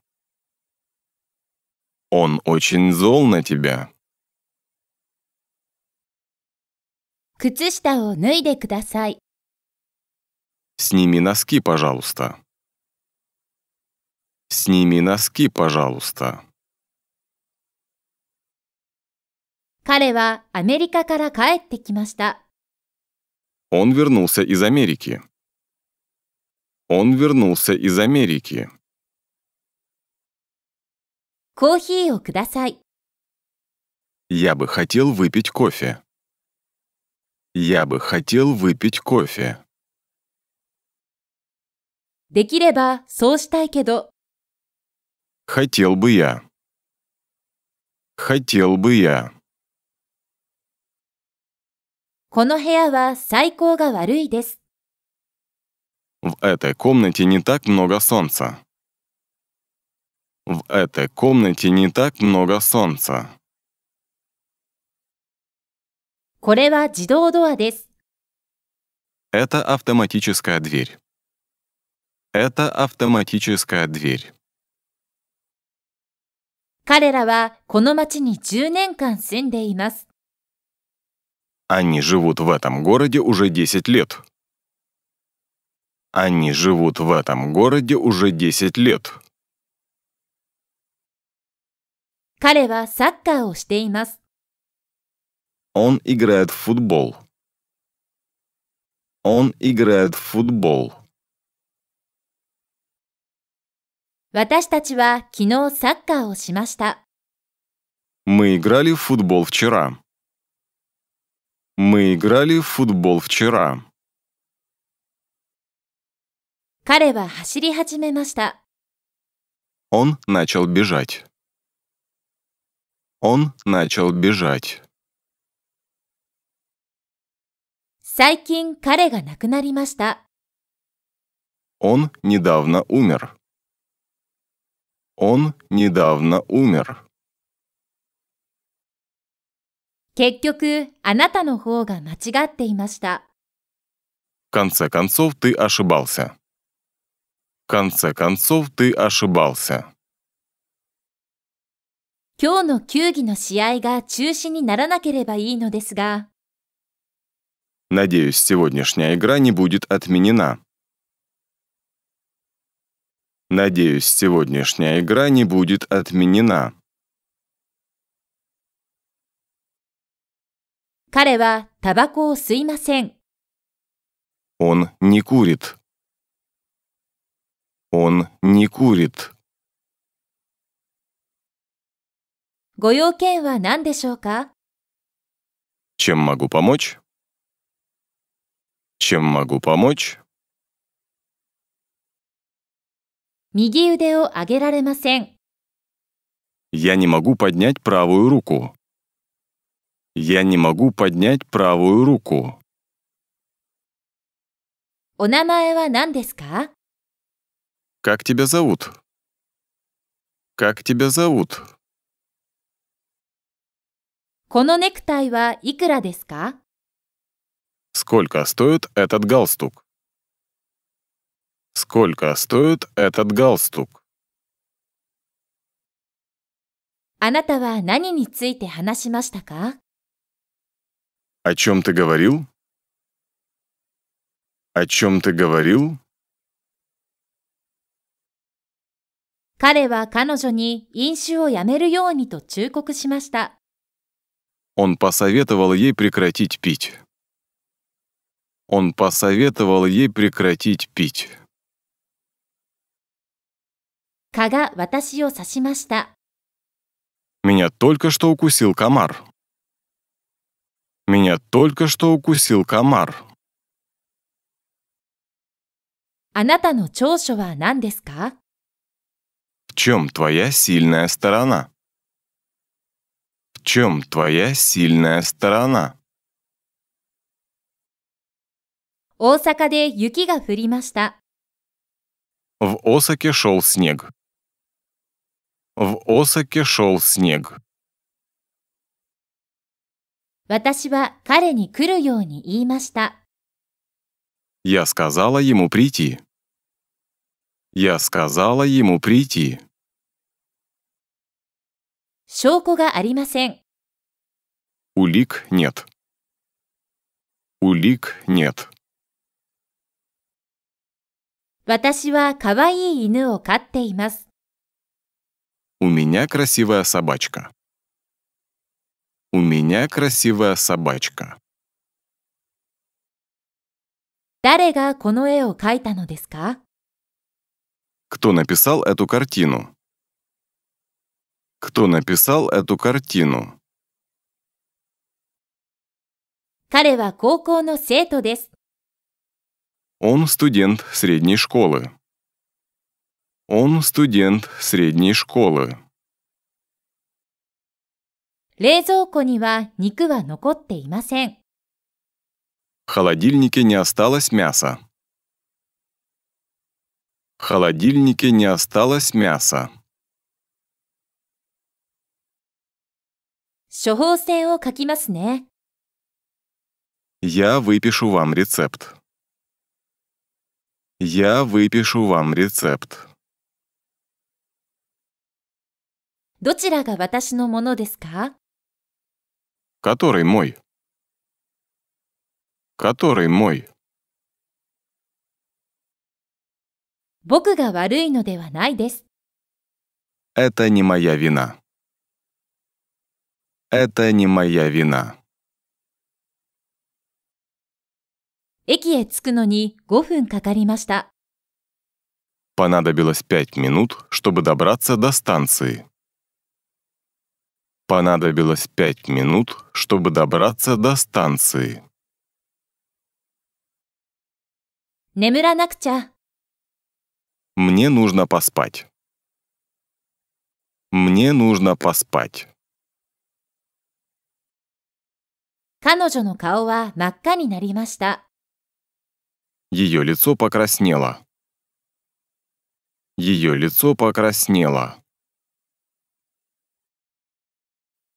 Он очень зол на тебя. 靴下を脱いでください。Сними носки, пожалуйста. Сними носки, пожалуйста. 彼はアメリカから帰ってきました。Он вернулся из Америки. Он вернулся из Америки. Я бы хотел выпить кофе. Я бы хотел выпить кофе. Хотел бы я. Хотел бы я. この部屋は最高が悪いです。В этой комнате не так много солнца. В этой комнате не так много солнца. これは自動ドアです。Это автоматическая дверь. Это автоматическая дверь. 彼らはこの町に10年間住んでいます。Они живут в этом городе уже 10 лет. Они живут в этом городе уже 10 лет. 彼はサッカーをしています。Он играет в футбол. Он играет в футбол. Мы играли в футбол вчера. Мы играли в футбол вчера. Он начал бежать. Он начал бежать. 最近彼が亡くなりました。Он недавно умер. Он недавно умер. 結局、あなたの方が間違っていました。В конце концов, ты ошибался. В конце концов, ты ошибался. 今日の球技の試合が中止にならなければいいのですが。Надеюсь, сегодняшняя игра не будет отменена. Надеюсь, сегодняшняя игра не будет отменена. 彼はタバコを吸いません。Он не курит. Он не курит. ご用件は何でしょうか Чем могу помочь? Чем могу помочь? 右腕を上げられません。Я не могу поднять правую руку. Я не могу поднять правую руку. Как тебя зовут? Как тебя зовут? Сколько стоит этот галстук? Сколько стоит этот галстук? あなたは何について話しましたか «О чем ты говорил?» «О чем ты говорил?» 彼は彼女に飲酒をやめるようにと忠告しました。Он посоветовал ей прекратить пить. Он посоветовал ей прекратить пить. Меня только что укусил комар. Меня только что укусил комар. В чем твоя сильная сторона? В чем твоя сильная сторона? 大阪で雪が降りました。В Осаке шел снег. В Осаке шел снег. 私は彼に来るように言いました。Я сказала ему прийти. Я сказала ему прийти. 証拠がありません。Улик нет. Улик нет. 私は可愛い犬を飼っています。У меня красивая собачка. У меня красивая собачка. Кто написал эту картину? Кто написал эту картину? 彼は高校の生徒です。Он студент средней школы. Он студент средней школы. 冷蔵庫には肉は残っていません。В холодильнике не осталось мяса. В холодильнике не осталось мяса. 処方箋を書きますね。Я выпишу вам рецепт. Я выпишу вам рецепт. どちらが私のものですか Который мой? Который мой? Это не моя вина. Это не моя вина. Понадобилось пять минут, чтобы добраться до станции. Понадобилось пять минут, чтобы добраться до станции. Мне нужно поспать. Мне нужно поспать. Ее лицо покраснело. Ее лицо покраснело.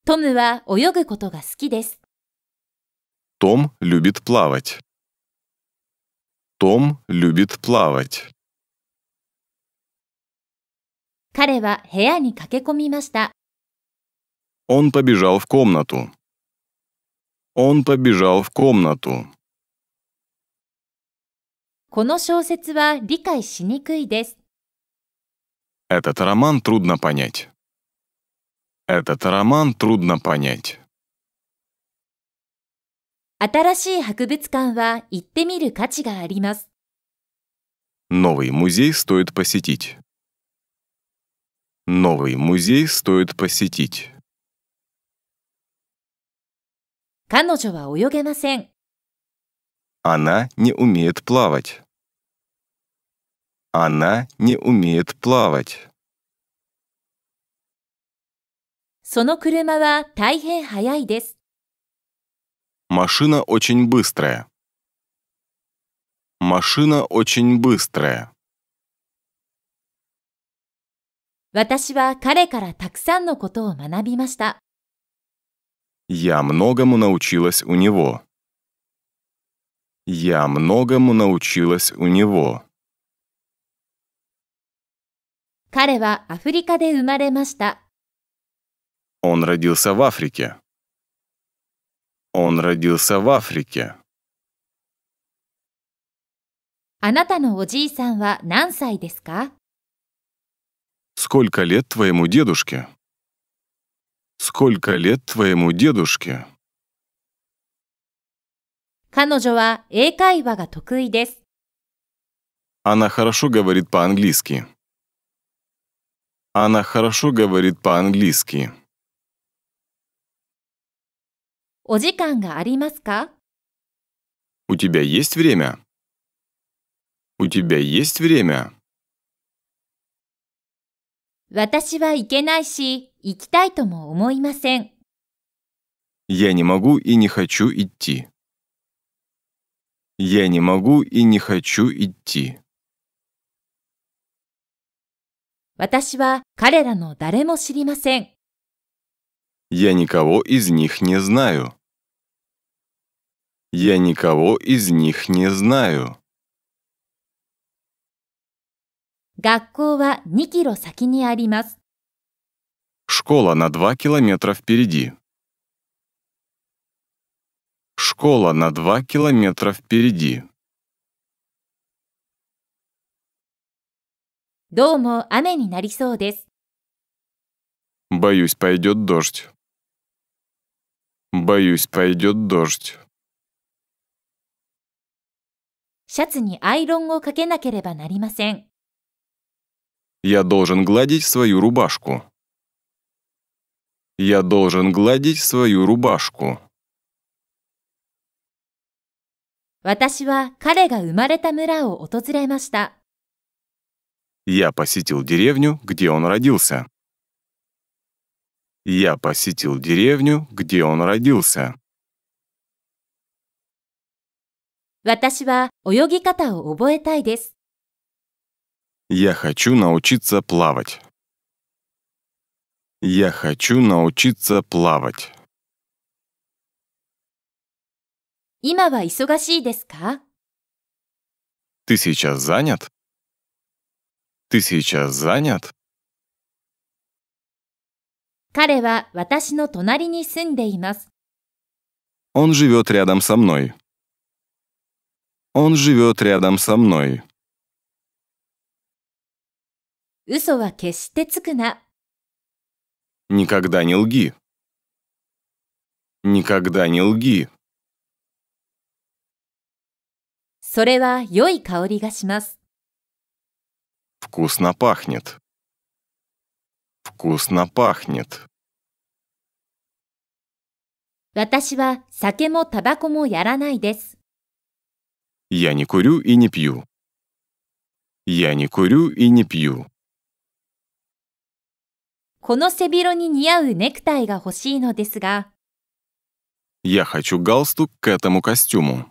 トムは泳ぐことが好きです。Том любит плавать. Том любит плавать. 彼は部屋に駆け込みました。Он побежал в комнату. Он побежал в комнату. この小説は理解しにくいです。Этот роман трудно понять. Этот роман трудно понять. Новый музей стоит посетить. Новый музей стоит посетить. Она не умеет плавать. Она не умеет плавать. その車は大変速いです。Машина очень быстрая. Машина очень быстрая. 私は彼からたくさんのことを学びました。Я многому научилась у него. Я многому научилась у него. 彼はアフリカで生まれました。Он родился в Африке. Он родился в Африке. А Сколько лет твоему дедушке? Сколько лет твоему дедушке? Она хорошо говорит по-английски. Она хорошо говорит по-английски. お時間がありますか У тебя есть время? У тебя есть время? 私は行けないし、行きたいとも思いません。Я не могу и не хочу идти. Я не могу и не хочу идти. 私は彼らの誰も知りません。Я никого из них не знаю. Я никого из них не знаю. Школа на два километра впереди. Школа на два километра впереди. Боюсь, пойдет дождь. Боюсь, пойдет дождь. シャツにアイロンをかけなければなりません。Я должен гладить свою рубашку. Я должен гладить свою рубашку. 私は彼が生まれた村を訪れました。Я посетил деревню, где он родился. Я посетил деревню, где он родился. 私は泳ぎ方を覚えたいです。Я хочу научиться плавать. Я хочу научиться плавать. 今は忙しいですか Ты сейчас занят? Ты сейчас занят? 彼は私の隣に住んでいます。Он живет рядом со мной. Он живет рядом со мной. 嘘は決してつくな。Никогда не лги. Никогда не лги. それは良い香りがします。Вкусно пахнет. Вкусно пахнет. 私は酒もタバコもやらないです。Я не курю и не пью. Я не курю и не пью. この背広に似合うネクタイが欲しいのですが。Я хочу галстук к этому костюму.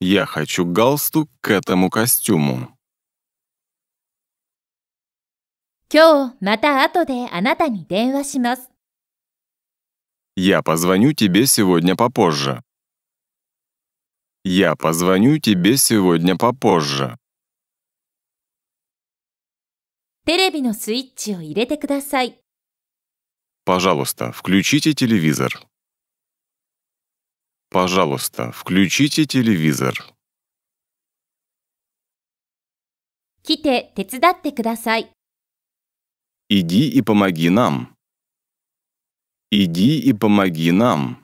Я хочу галстук к этому костюму. 今日また後であなたに電話します。Я позвоню тебе сегодня попозже. Я позвоню тебе сегодня попозже. Пожалуйста, включите телевизор. Пожалуйста, включите телевизор. Иди и помоги нам. Иди и помоги нам.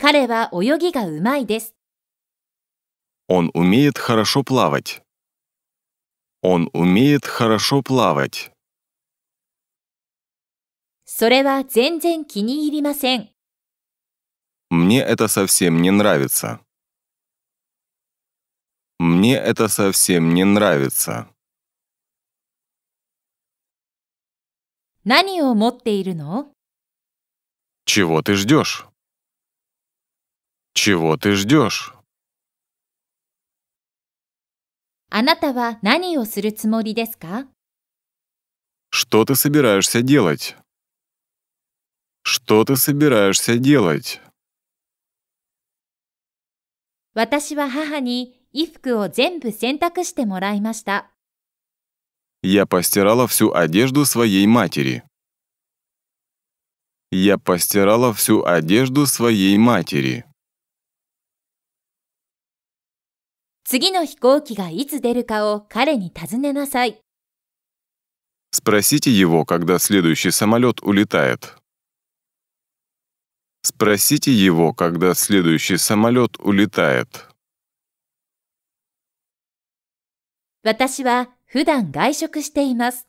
彼は泳ぎがうまいです。Он умеет хорошо плавать. Он умеет хорошо плавать. それは全然気に入りません。Мне это совсем не нравится. Мне это совсем не нравится. 何を持っているの Чего ты ждешь? Чего ты ждешь? あなたは何をするつもりですか Что ты собираешься делать? Что ты собираешься делать? Я постирала всю одежду своей матери. Я постирала всю одежду своей матери. 次の飛行機がいつ出るかを彼に尋ねなさい。Спросите его, когда следующий самолет улетает. Спросите его, когда следующий самолет улетает. 私は普段外食しています。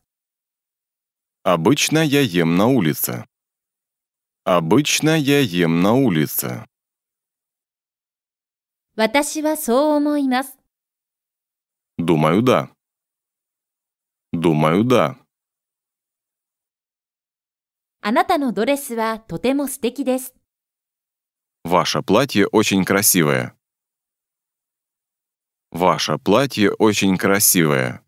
Обычно я ем на улице. Обычно я ем на улице. 私はそう思います。Думаю, да. Думаю, да. あなたのドレスはとても素敵です。Ваше платье очень красивое. Ваше платье очень красивое.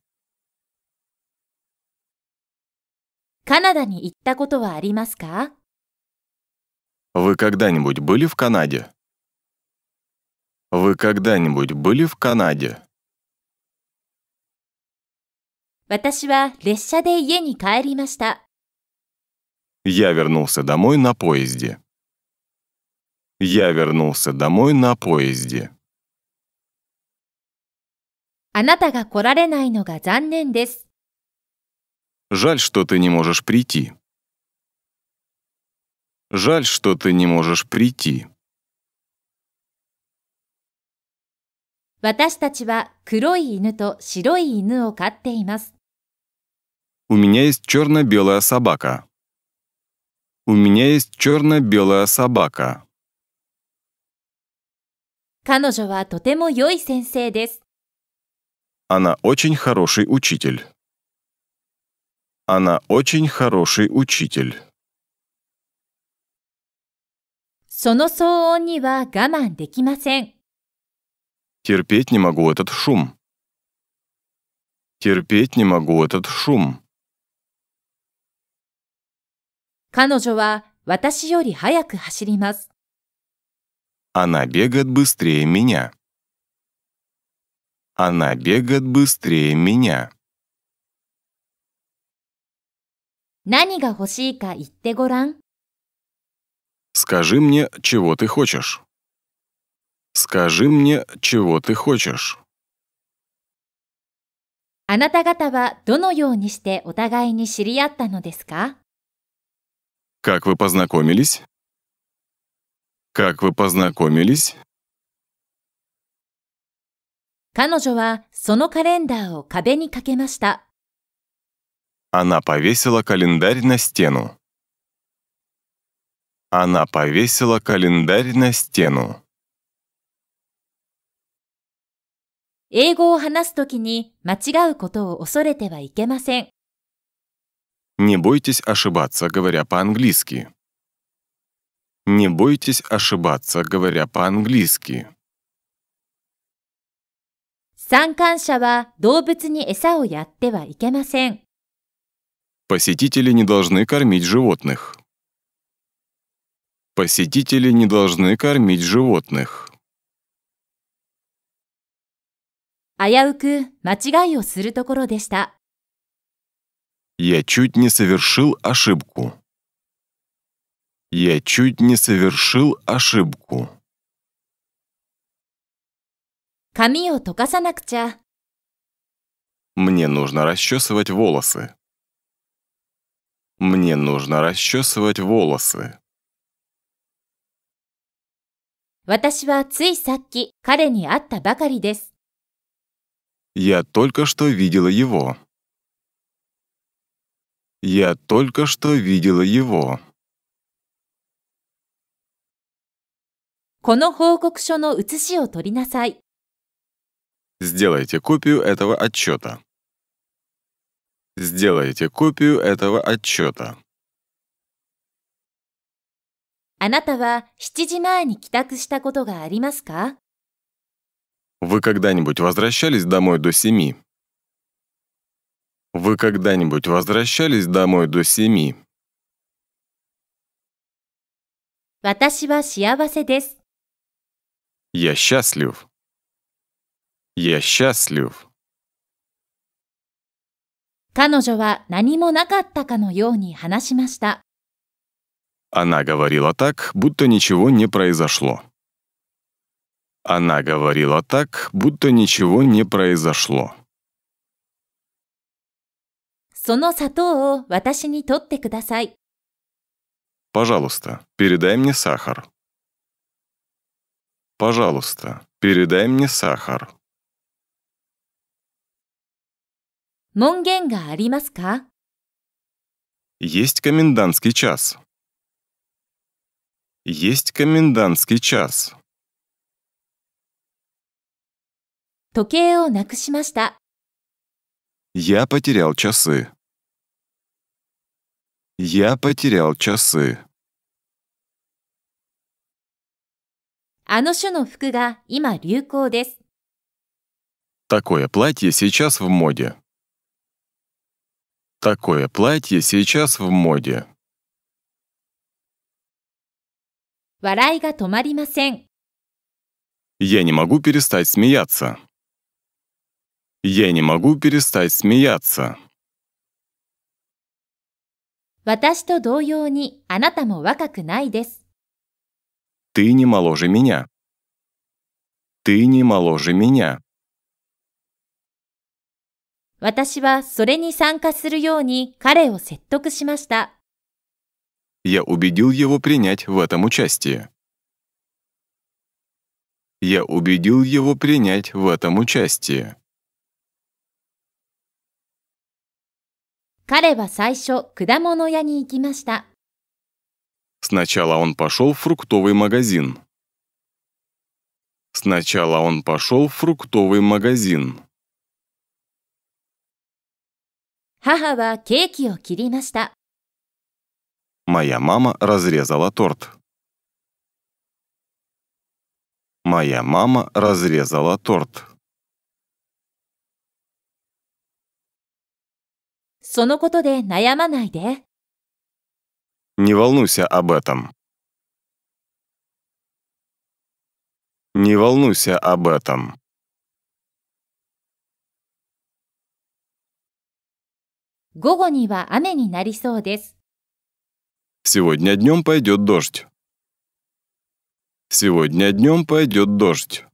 カナダに行ったことはありますか Вы когда-нибудь были в Канаде? Вы когда-нибудь были в Канаде? Я вернулся домой на поезде. Я вернулся домой на поезде. Жаль, что ты не можешь прийти. Жаль, что ты не можешь прийти. 私たちは黒い犬と白い犬を飼っています。У меня есть черно-белая собака. У меня есть черно-белая собака. 彼女はとても良い先生です。Она очень хороший учитель. Она очень хороший учитель. その騒音には我慢できません。Терпеть не могу этот шум. Терпеть не могу этот шум. 彼女は私より速く走ります。Она бегает быстрее меня. Она бегает быстрее меня. 何が欲しいか言ってごらん。Скажи мне, чего ты хочешь. Скажи мне, чего ты хочешь. Как вы познакомились? Как вы познакомились? Она повесила календарь на стену. Она повесила календарь на стену. 英語を話すときに間違うことを恐れてはいけません。Не бойтесь ошибаться, говоря по-английски. Не бойтесь ошибаться, говоря по-английски. 参観者は動物に餌をやってはいけません。Посетители не должны кормить животных. Посетители не должны кормить животных. 危うく間違いをするところでした。Я чуть не совершил ошибку. Я чуть не совершил ошибку. 髪を溶かさなくちゃ。Мне нужно расчесывать волосы. Мне нужно расчесывать волосы. 私はついさっき彼に会ったばかりです。Я только что видела его. Я только что видела его. Сделайте копию этого отчета. Сделайте копию этого отчета. あなたは7時前に帰宅したことがありますか вы когда-нибудь возвращались домой до семи? Вы когда-нибудь возвращались домой до семи? Я счастлив. Я счастлив. Она говорила так, будто ничего не произошло. Она говорила так, будто ничего не произошло. Пожалуйста, передай мне сахар. Пожалуйста, передай мне сахар. Есть комендантский час. Есть комендантский час. Я потерял часы. Я потерял часы. Такое платье сейчас в моде. Такое платье сейчас в моде. Я не могу перестать смеяться. Я не могу перестать смеяться. 私と同様にあなたも若くないです。Ты не моложе меня. Ты не моложе меня. 私はそれに参加するように彼を説得しました。Я убедил его принять в этом участие. Я убедил его принять в этом участие. 彼は最初果物屋に行きました。Сначала он пошел в фруктовый магазин. Сначала он пошел в фруктовый магазин. Моя мама разрезала торт. Моя мама разрезала торт. そのことで悩まないで。Не волнуйся об этом. Не волнуйся об этом. 午後には雨になりそうです。Сегодня днем пойдет дождь. Сегодня днем пойдет дождь.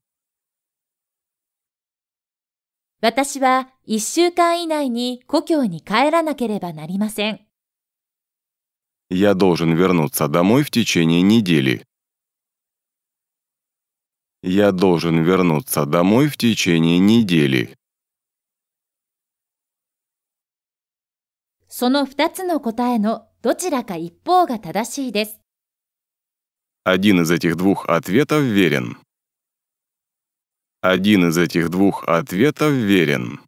私は一週間以内に故郷に帰らなければなりません。Я должен вернуться домой в течение недели. Я должен вернуться домой в течение недели. その2つの答えのどちらか一方が正しいです。Один из этих двух ответов верен. Один из этих двух ответов верен.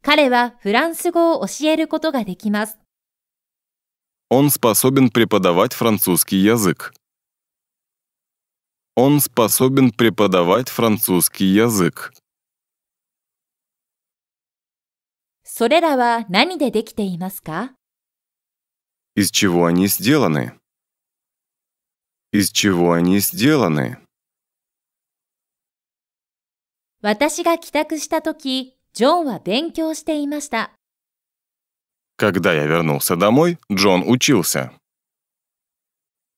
彼はフランス語を教えることができます。Он способен преподавать французский язык. Он способен преподавать французский язык. Из чего они сделаны? Из чего они сделаны? 私が帰宅した時、ジョンは勉強していました。Когда я вернулся домой, Джон учился.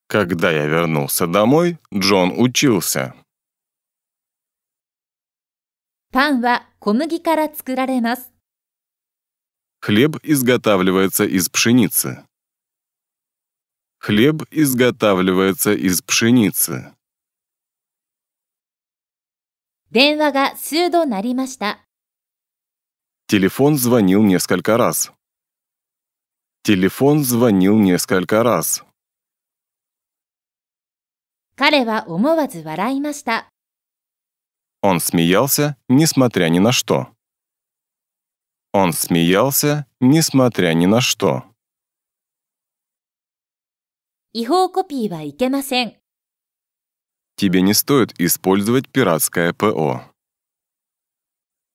Когда я вернулся домой, Джон учился. パンは小麦から作られます。Хлеб изготавливается из пшеницы. Хлеб изготавливается из пшеницы. 電話が数度鳴りました。Телефон звонил несколько раз. Телефон звонил несколько раз. 彼は思わず笑いました。Он смеялся, несмотря ни на что. Он смеялся, несмотря ни на что. 違法コピーはいけません。Тебе не стоит использовать пиратское ПО.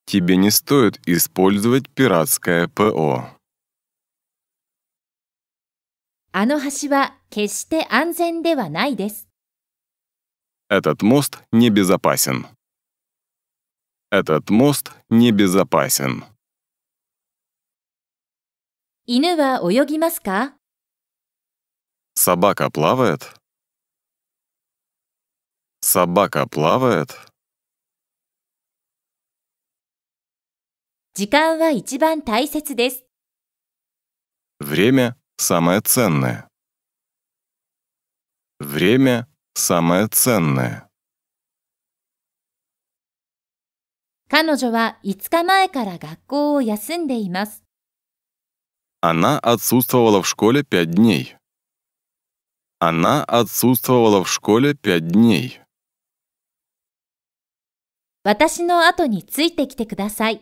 Тебе не стоит использовать пиратское ПО. Этот мост небезопасен. Этот мост небезопасен. 犬は泳ぎますか Собака плавает? Собака плавает? 時間は一番大切です。Время самое ценное. Время самое ценное. 彼女は5日前から学校を休んでいます。Она отсутствовала в школе 5 дней. Она отсутствовала в школе 5 дней. 私の後についてきてください。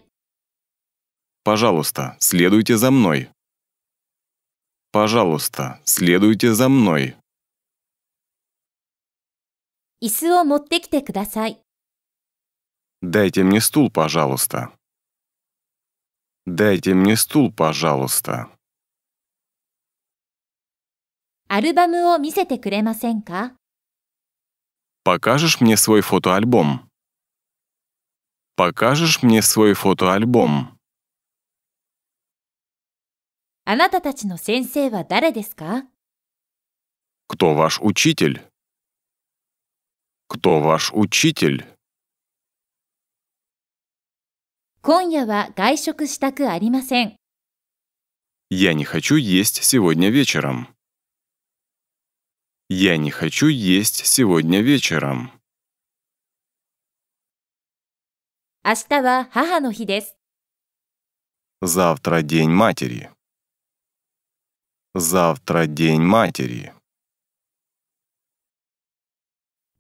Пожалуйста, следуйте за мной. Пожалуйста, следуйте за мной. 椅子を持ってきてください。Дайте мне стул, пожалуйста. Дайте мне стул, пожалуйста. アルバムを見せてくれませんか Покажешь мне свой фотоальбом? покажешь мне свой фотоальбом? Кто ваш учитель? Кто ваш учитель? 今夜は外食したくありません。Я не хочу есть сегодня вечером. Я не хочу есть сегодня вечером. 明日は母の日です。Завтра день матери. Завтра день матери.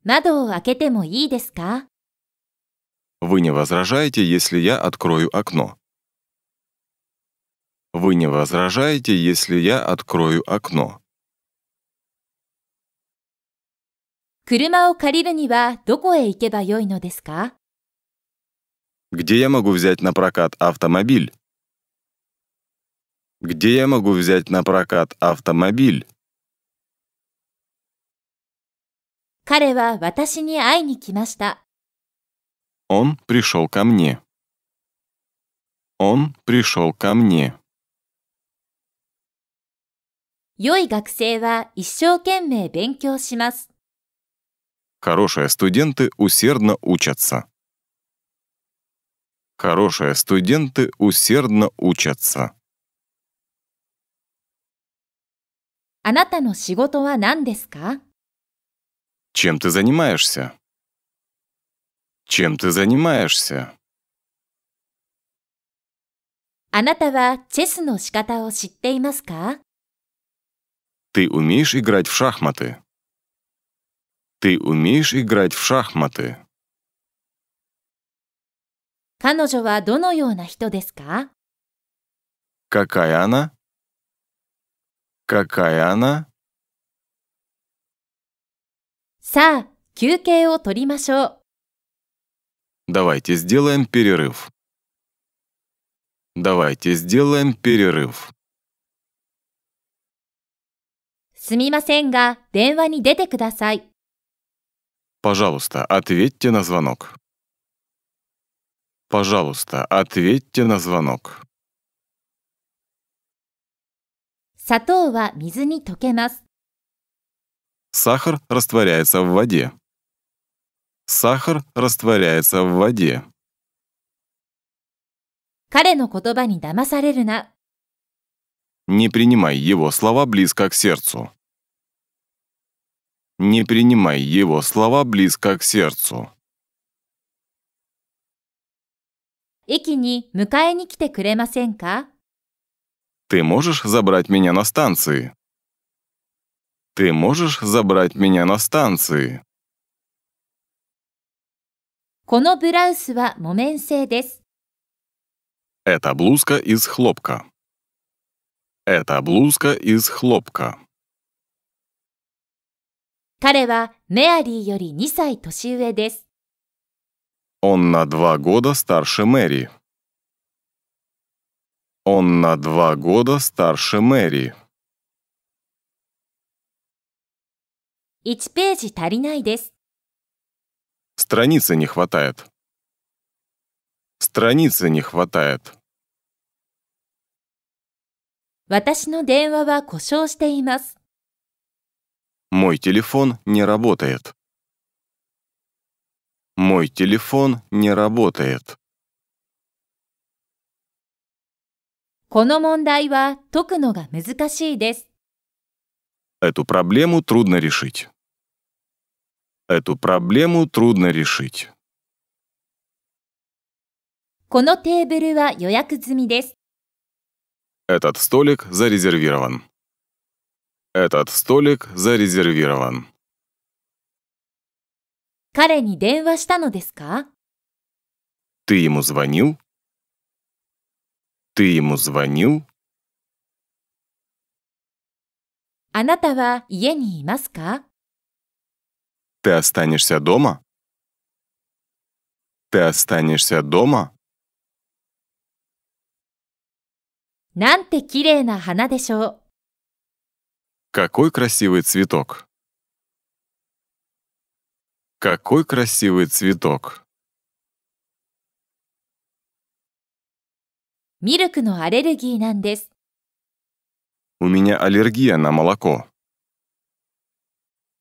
窓を開けてもいいですか Вы не возражаете, если я открою окно? Вы не возражаете, если я открою окно? 車を借りるにはどこへ行けばよいのですか Где я могу взять на прокат автомобиль? Где я могу взять на прокат автомобиль? 彼は私に会いに来ました。Он пришел ко мне. Он пришел ко мне. 良い学生は一生懸命勉強します。Хорошие студенты усердно учатся. Хорошие студенты усердно учатся. あなたの仕事は何ですか а Чем ты занимаешься? Чем ты занимаешься? あなたはチェスの仕方を知っていますか а Ты умеешь играть в шахматы? Ты умеешь играть в шахматы? 彼女はどのような人ですか Какая она? Какая она? さあ、休憩を取りましょう。Давайте сделаем перерыв. Давайте сделаем перерыв. すみませんが、電話に出てください。Пожалуйста, ответьте на звонок. Пожалуйста, ответьте на звонок. Сахар растворяется в воде. Сахар растворяется в воде. Не принимай его слова близко к сердцу. Не принимай его слова близко к сердцу. 駅に迎えに来てくれませんか Ты можешь забрать меня на станции? Ты можешь забрать меня на станции? このブラウスは木綿製です。Это блузка из хлопка. Это блузка из хлопка. 彼はメアリーより2歳年上です。Он на два года старше Мэри. Он на два года старше Мэри. Страницы не хватает. Страницы не хватает. Мой телефон не работает. Мой телефон не работает. Эту проблему трудно решить. Эту проблему трудно решить. Этот столик зарезервирован. Этот столик зарезервирован. 彼に電話したのですか Ты ему звонил? Ты ему звонил? あなたは家にいますか Ты останешься дома? Ты останешься дома? なんて綺麗な花でしょう。Какой красивый цветок! Какой красивый цветок! У меня аллергия на молоко.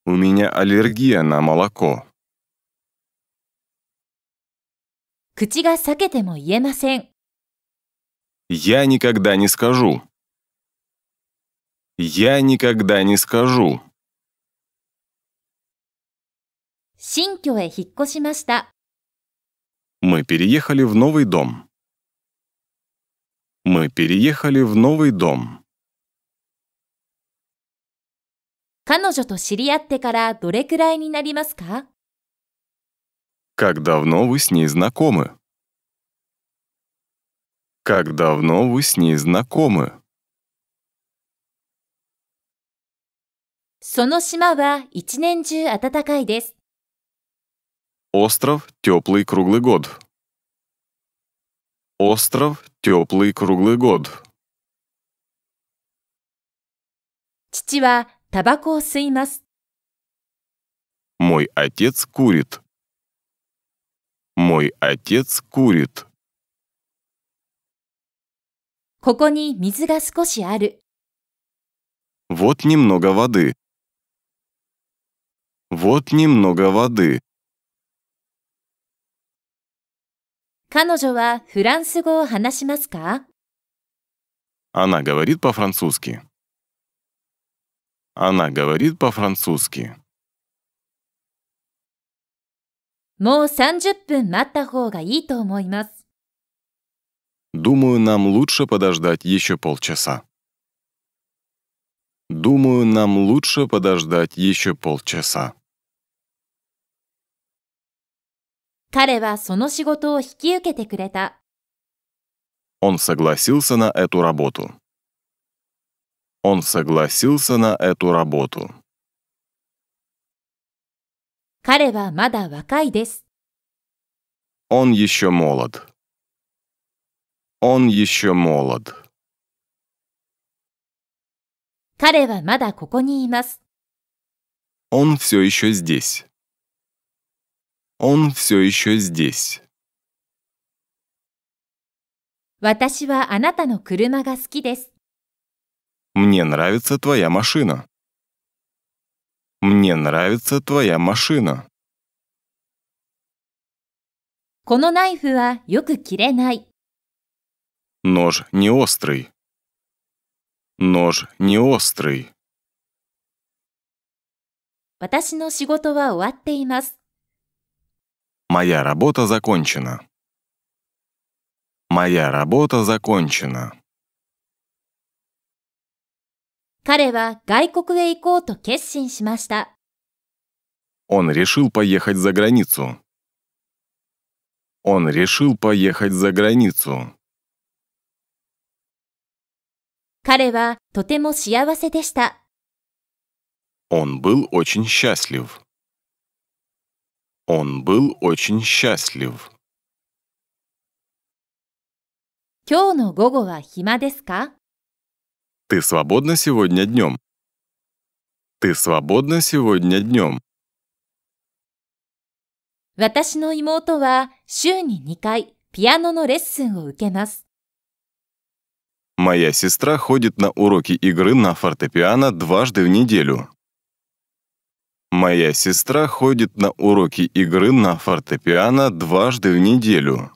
У меня аллергия на молоко. Я никогда не скажу. Я никогда не скажу. 新居へ引っ越しました。Мы переехали в новый дом. Мы переехали в новый дом. 彼女と知り合ってからどれくらいになりますか Как давно вы с ней знакомы? Как давно вы с ней знакомы? その島は一年中暖かいです。Остров теплый круглый год. Остров теплый круглый год. Мой отец курит. Мой отец курит. ここに水が少しある。Вот немного воды. Вот немного воды. 彼女はフランス語を話しますか Она говорит по-французски. Она говорит по-французски. нам лучше подождать еще полчаса. Думаю, нам лучше подождать еще полчаса. 彼はその仕事を引き受けてくれた。Он согласился на эту работу. Он согласился на эту работу. 彼はまだ若いです。Он еще молод. Он еще молод. 彼はまだここにいます。Он все еще здесь. Он все еще здесь. Мне нравится твоя машина. Мне нравится твоя машина. Нож не острый. Нож не острый. 私の仕事は終わっています。Моя работа закончена. Моя работа закончена. Он решил поехать за границу. Он решил поехать за границу. Он был очень счастлив. Он был очень счастлив. Ты свободна сегодня днем? Ты свободна сегодня днем? 私の妹は週に сестра ходит на уроки игры на фортепиано дважды в неделю. Моя сестра ходит на уроки игры на фортепиано дважды в неделю.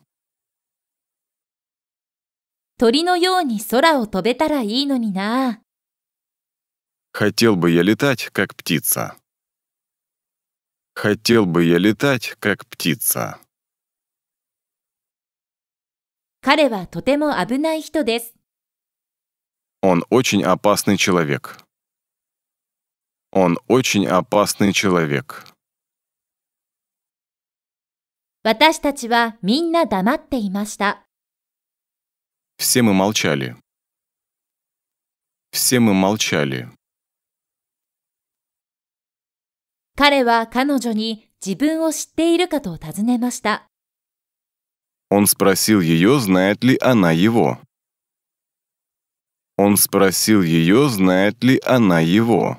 Хотел бы я летать, как птица. Хотел бы я летать, как птица. Он очень опасный человек. Он очень опасный человек. Все мы молчали. Все мы молчали. Он спросил ее, знает ли она его. Он спросил ее, знает ли она его.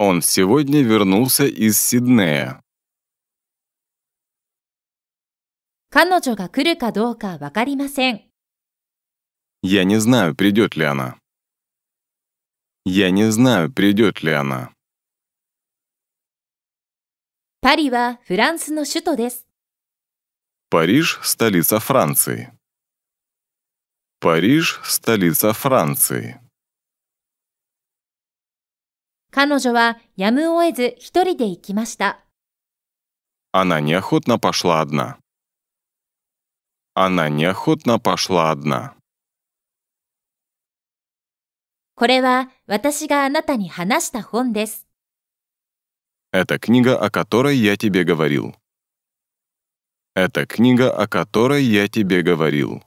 Он сегодня вернулся из Сиднея. 彼女が来るかどうかわかりません。Я не знаю, придет ли она. Я не знаю, придет ли она. パリはフランスの首都です。Париж – столица Франции. Париж – столица Франции. 彼女はやむを得ず一人で行きました。Она неохотно пошла одна. Она неохотно пошла одна. これは私があなたに話した本です。Это книга, о которой я тебе говорил. Это книга, о которой я тебе говорил.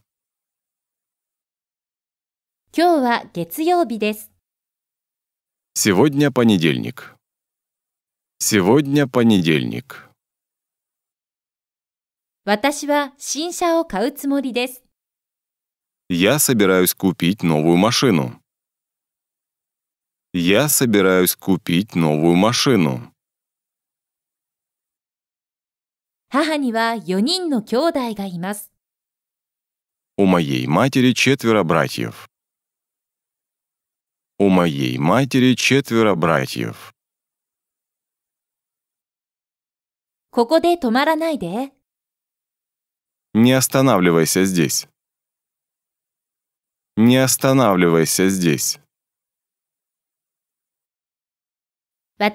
今日は月曜日です。Сегодня понедельник. Сегодня понедельник. Я собираюсь купить новую машину. Я собираюсь купить новую машину. У моей матери четверо братьев. У моей матери четверо братьев. ここで止まらないで。Не останавливайся здесь. Не останавливайся здесь. Я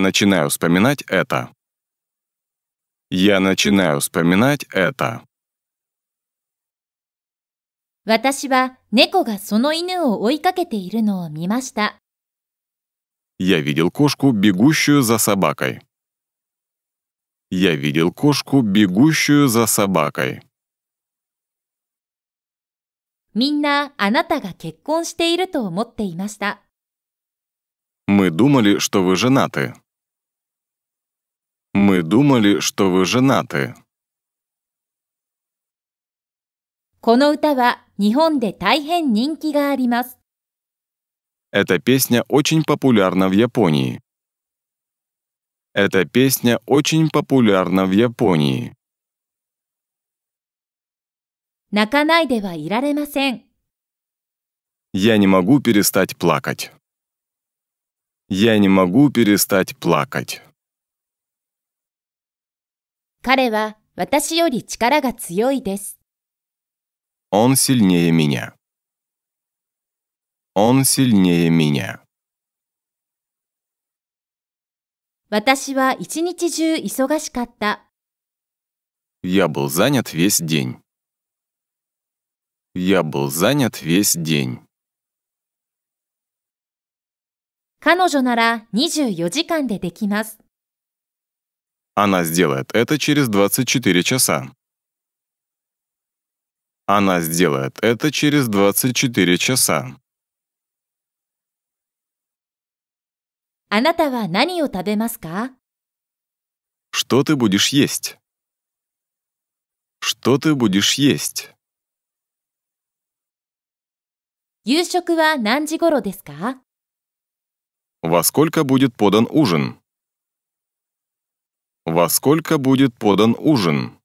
начинаю вспоминать это. Я начинаю вспоминать это. 私は猫がその犬を追いかけているのを見ました。Я видел кошку, бегущую за собакой. Я видел кошку, бегущую за собакой. みんなあなたが結婚していると思っていました。Мы думали, что вы женаты. Мы думали, что вы женаты. この歌は日本で大変人気があります。Эта песня очень популярна в Японии. Эта песня очень популярна в Японии. 泣かないではいられません。Я не могу перестать плакать. Я не могу перестать плакать. 彼は私より力が強いです。Он сильнее меня. Он сильнее меня. 私は一日中忙しかった。Я был занят весь день. Я был занят весь день. 彼女なら24時間でできます。Она сделает это через 24 часа. Она сделает это через 24 часа. Что ты будешь есть? Что ты будешь есть? Во сколько будет подан ужин? Во сколько будет подан ужин?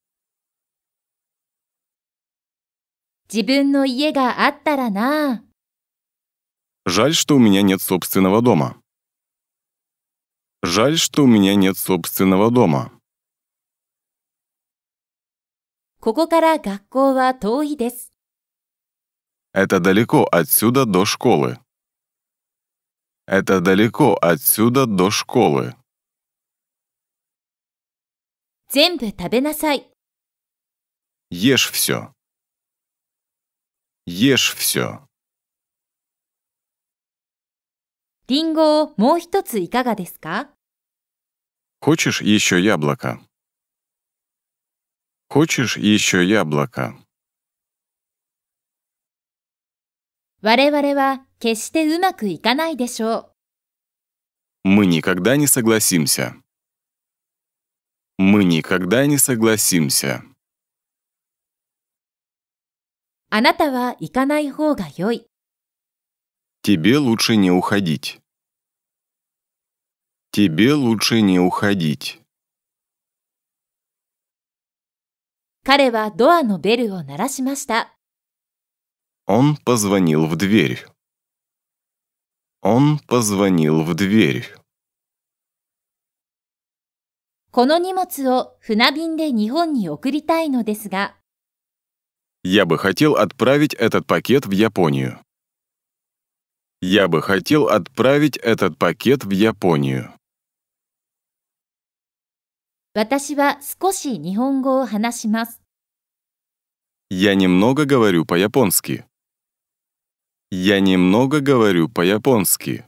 Жаль, что у меня нет собственного дома. Жаль, что у меня нет собственного дома. Это далеко отсюда до школы. Это далеко отсюда до школы. Ешь все. Ешь все. リンゴをもう一ついかがですか Хочешь еще яблоко? Хочешь еще яблоко? Мы никогда не согласимся. Мы никогда не согласимся. あなたは行かない方が良い。Тебе лучше не уходить. Тебе лучше не уходить. 彼はドアのベルを鳴らしました。Он позвонил в дверь. Он позвонил в дверь. この荷物を船便で日本に送りたいのですが。Я бы хотел отправить этот пакет в Японию. Я бы хотел отправить этот пакет в Японию. 私は少し日本語を話します。Я немного говорю по-японски. Я немного говорю по-японски.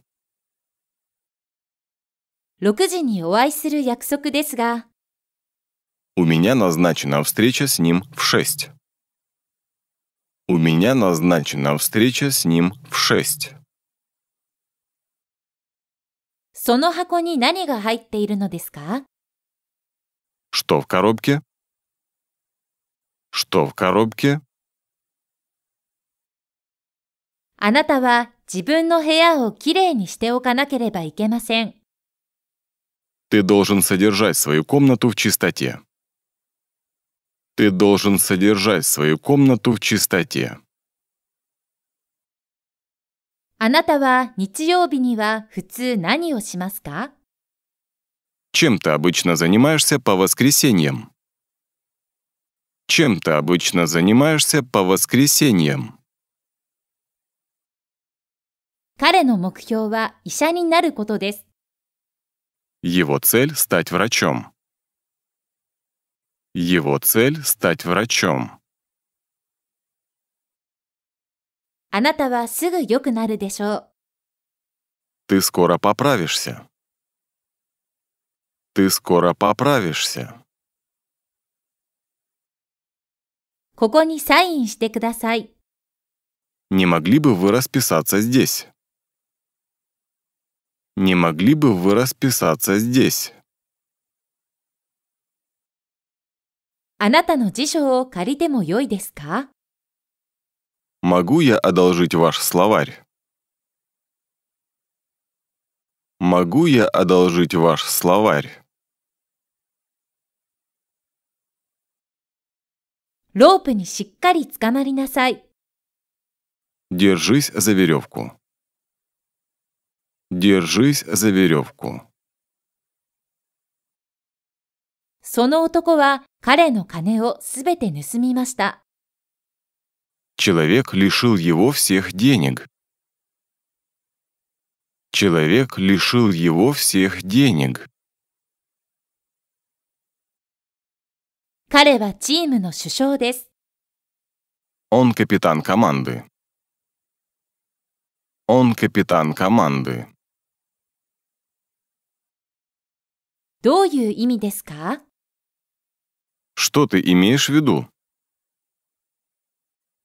6時にお会いする約束ですが、У меня назначена встреча с ним в 6. У меня назначена встреча с ним в шесть. その箱に何が入っているのですか Что в коробке? Что в коробке? あなたは自分の部屋をきれいにしておかなければいけません。Ты должен содержать свою комнату в чистоте. Ты должен содержать свою комнату в чистоте. あなたは日曜日には普通何をしますか Чем ты обычно занимаешься по воскресеньям? Чем ты обычно занимаешься по воскресеньям? Его цель — стать врачом. Его цель — стать врачом. Ты скоро поправишься. Ты скоро поправишься. ここにサインしてください。Не могли бы вы расписаться здесь? Не могли бы вы расписаться здесь? あなたの辞書を借りても良いですか Могу я одолжить ваш словарь? Могу я одолжить ваш словарь? ロープにしっかりつかまりなさい。Держись за веревку. Держись за веревку. その男は彼の金をすべて盗みました。Человек лишил его всех денег. Человек лишил его всех денег. 彼はチームの首相です。Он капитан команды. Он капитан команды. どういう意味ですか Что ты имеешь в виду?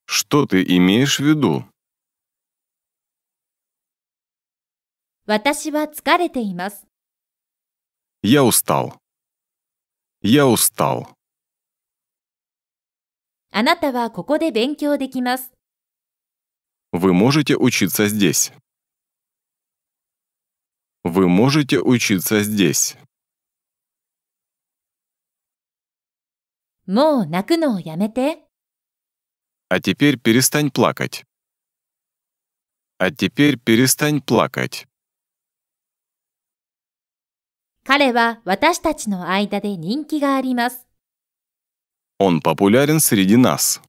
Что ты имеешь в виду? Я устал. Я устал. Вы можете учиться здесь. Вы можете учиться здесь. もう泣くのをやめて。А теперь перестань плакать. А теперь перестань плакать. 彼は私たちの間で人気があります。Он популярен среди нас.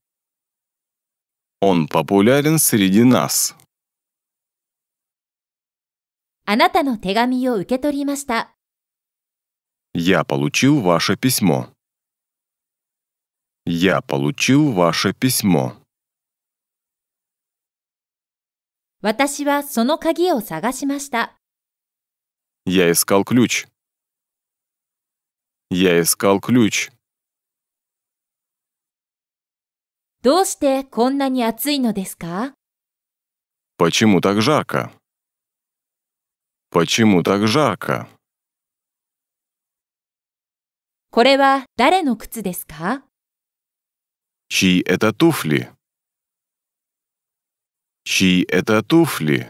Он популярен среди нас. あなたの手紙を受け取りました。Я получил ваше письмо. Я получил ваше письмо. Я искал ключ. Я искал ключ. Почему так жарко? Почему так жарко? これは誰の靴ですか Чьи это туфли? Чьи это туфли?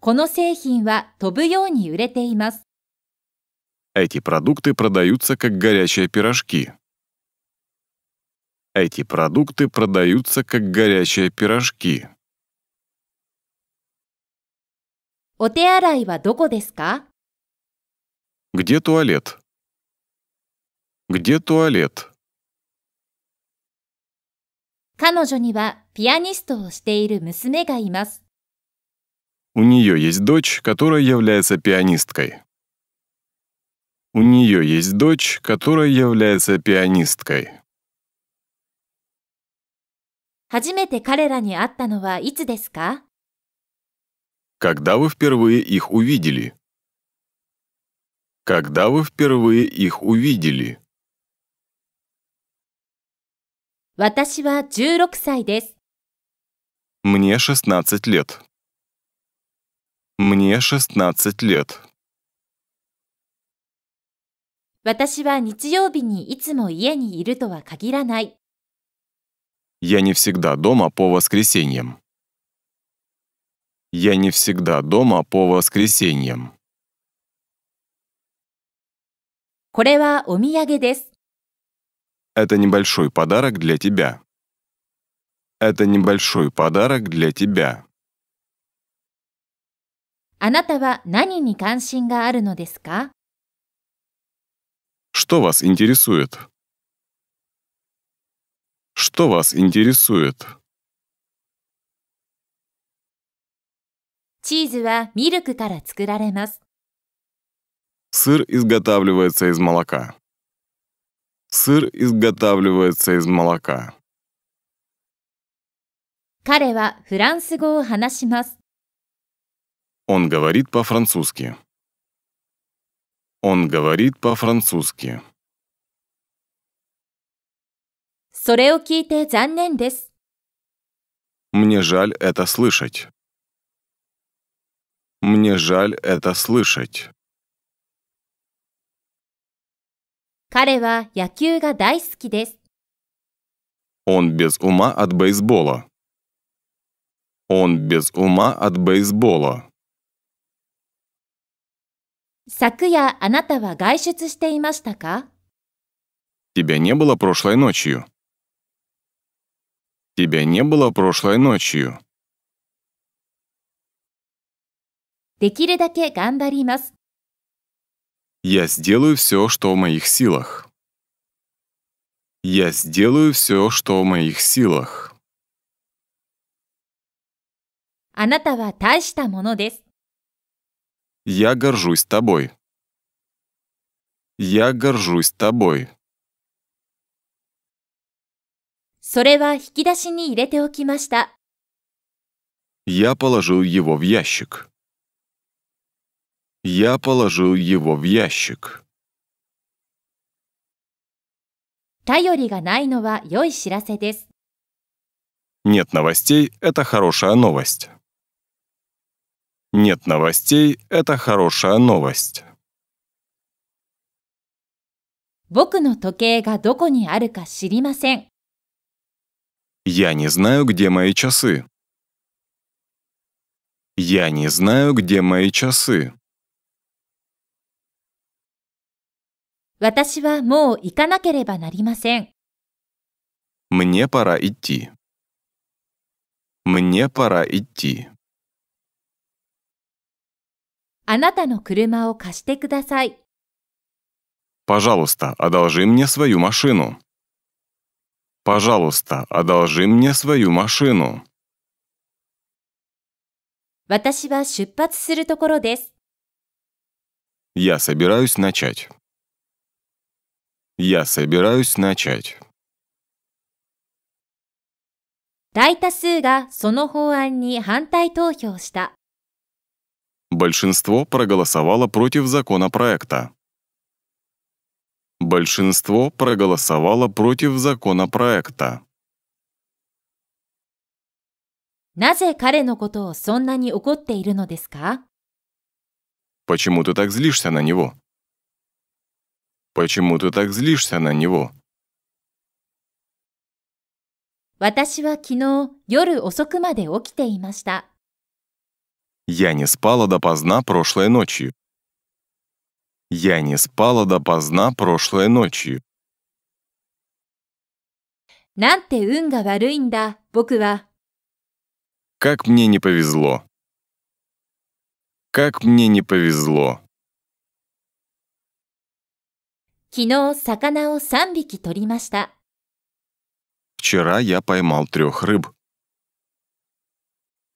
この製品は飛ぶように売れています。Эти продукты продаются как горячие пирожки. Эти продукты продаются как горячие пирожки. Где туалет? Где туалет? У нее есть дочь, которая является пианисткой. У нее есть дочь, которая является пианисткой. Когда вы впервые их увидели? Когда вы впервые их увидели? 私は16歳です。Мне 16 лет. Мне 16 лет. 私は日曜日にいつも家にいるとは限らない。Я не всегда дома по воскресеньям. Я не всегда дома по воскресеньям. これはお土産です。Это небольшой подарок для тебя. Это небольшой подарок для тебя. Что вас интересует? Что вас интересует? チーズはミルクから作られます。Сыр изготавливается из молока. Сыр изготавливается из молока. Он говорит по-французски. Он говорит по-французски. Мне жаль это слышать. Мне жаль это слышать. 彼は野球が大好きです。Он без ума от бейсбола. Он без ума от бейсбола. 昨夜あなたは外出していましたか Тебя не было прошлой ночью. Тебя не было прошлой ночью. できるだけ頑張ります。Я сделаю все, что в моих силах. Я сделаю все, что в моих силах. Я горжусь тобой. Я горжусь тобой. それは引き出しに入れておきました。Я положил его в ящик. Я положил его в ящик. Нет новостей — это хорошая новость. Нет новостей — это хорошая новость. 僕の時計がどこにあるか知りません。Я не знаю, где мои часы. Я не знаю, где мои часы. 私はもう行かなければなりません。Мне пора идти. Мне пора идти. あなたの車を貸してください。Пожалуйста, одолжи мне свою машину. Пожалуйста, одолжи мне свою машину. 私は出発するところです。Я собираюсь начать. Я собираюсь начать. 大多数がその法案に反対投票した。Большинство проголосовало против законопроекта. Большинство проголосовало против законопроекта. Почему ты так злишься на него? Почему ты так злишься на него? Я не спала допоздна прошлой ночью. Я не спала допоздна прошлой ночью. Как мне не повезло. Как мне не повезло. 昨日魚を3匹取りました。Вчера я поймал трех рыб.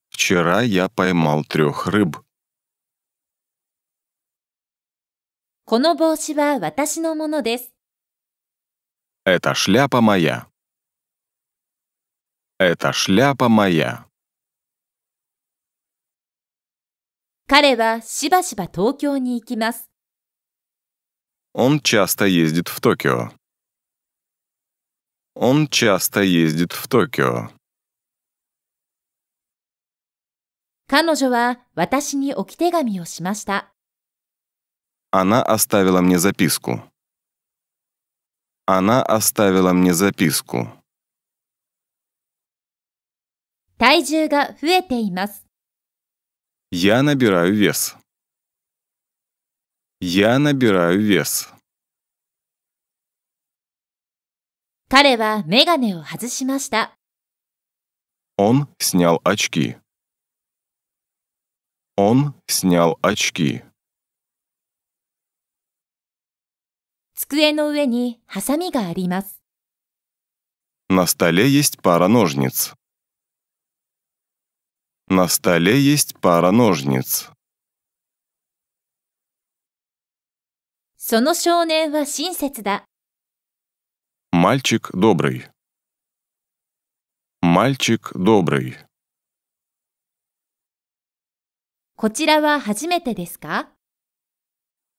Вчера я поймал трех рыб. この帽子は私のものです。Это шляпа моя. Это шляпа моя. 彼はしばしば東京に行きます。Он часто ездит в Токио. Он часто ездит в Токио. 彼女は私に置き手紙をしました。Она оставила мне записку. Она оставила мне записку. Я набираю вес. Я набираю вес. 彼はメガネを外しました。Он снял очки. Он снял очки. На столе есть пара ножниц. На столе есть пара ножниц. その少年は親切だ。Мальчик добрый. Мальчик добрый. こちらは初めてですか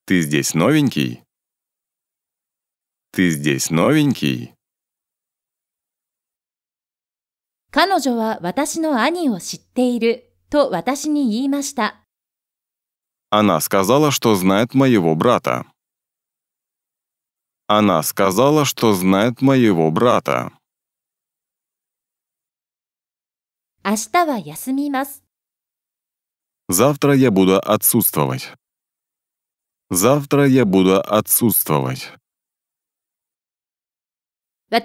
Ты здесь новенький? Ты здесь новенький? 彼女は私の兄を知っていると私に言いました。Она сказала, что знает моего брата. Она сказала, что знает моего брата. Завтра я буду отсутствовать. Завтра я буду отсутствовать. Я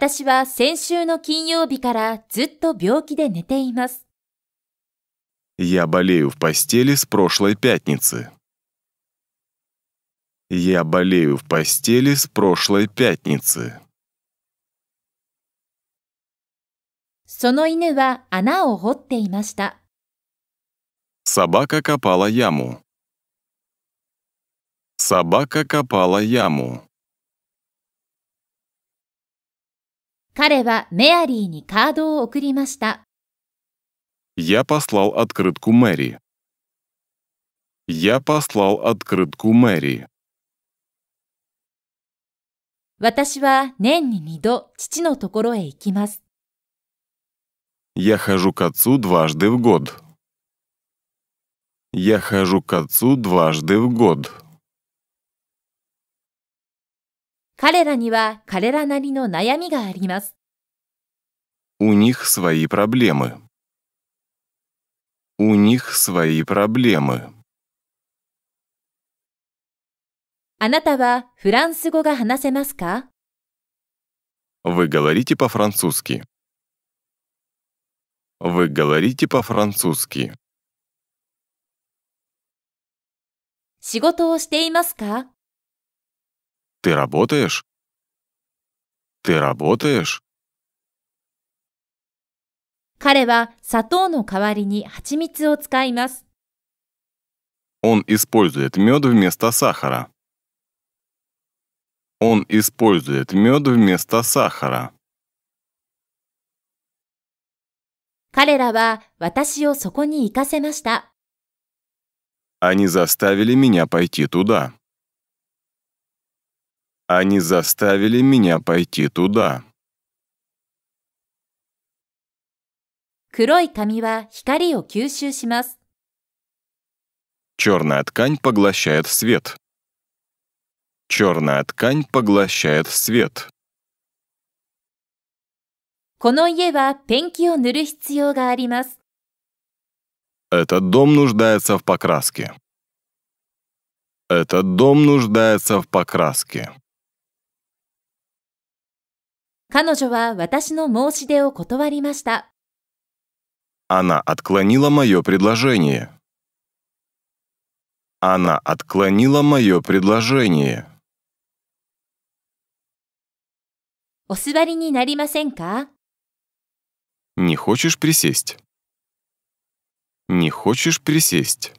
болею в постели с прошлой пятницы. Я болею в постели с прошлой пятницы. Собака копала яму. Собака копала яму. Я послал открытку Мэри. Я послал открытку Мэри. 私は年に二度父のところへ行きます。Я хожу к отцу дважды в год. Я хожу к отцу дважды в год. 彼らには彼らなりの悩みがあります。У них свои проблемы. У них свои проблемы. あなたはフランス語が話せますか Вы говорите по-французски. Вы говорите по-французски. 仕事をしていますか Ты работаешь? Ты работаешь? 彼は砂糖の代わりに蜂蜜を使います。Он использует мед вместо сахара. Он использует мед вместо сахара. 彼らは私をそこに行かせました。Они заставили меня пойти туда. Они заставили меня пойти туда. 黒い髪は光を吸収します。Черная ткань поглощает свет. Черная ткань поглощает свет. この家はペンキを塗る必要があります。Этот дом нуждается в покраске. Этот дом нуждается в покраске. 彼女は私の申し出を断りました。Она отклонила мое предложение. Она отклонила мое предложение. お座りになりませんか Не хочешь присесть? Не хочешь присесть?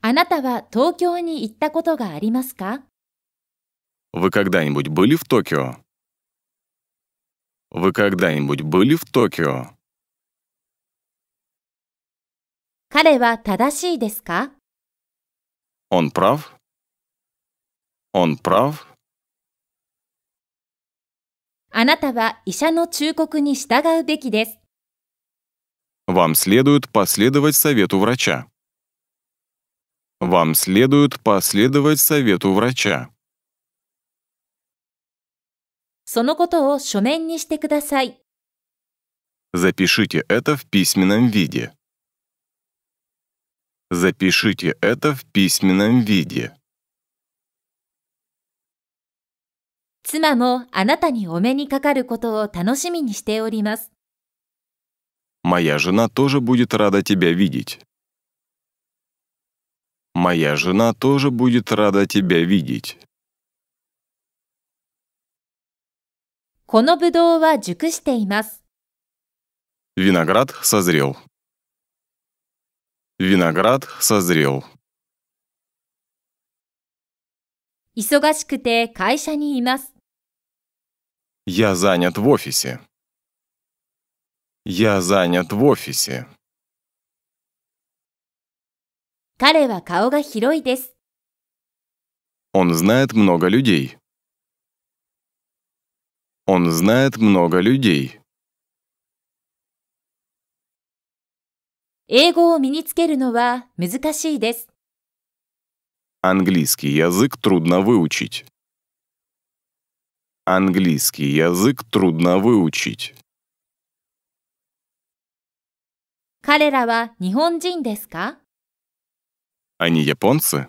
あなたは東京に行ったことがありますか Вы когда-нибудь были в Токио? Вы когда-нибудь были в Токио? 彼は正しいですか Он прав? Он прав? あなたは医者の忠告に従うべきです。Вам следует последовать совету врача. Вам следует последовать совету врача. そのことを書面にしてください。Запишите это в письменном виде. Запишите это в письменном виде. 妻もあなたにお目にかかることを楽しみにしております。Моя жена тоже будет рада тебя видеть. Моя жена тоже будет рада тебя видеть. このぶどうは熟しています。Виноград созрел. Виноград созрел. 忙しくて会社にいます。Я занят в офисе. Я занят в офисе. Он знает много людей. Он знает много людей. Английский язык трудно выучить. Английский язык трудно выучить. 彼らは日本人ですか Они японцы?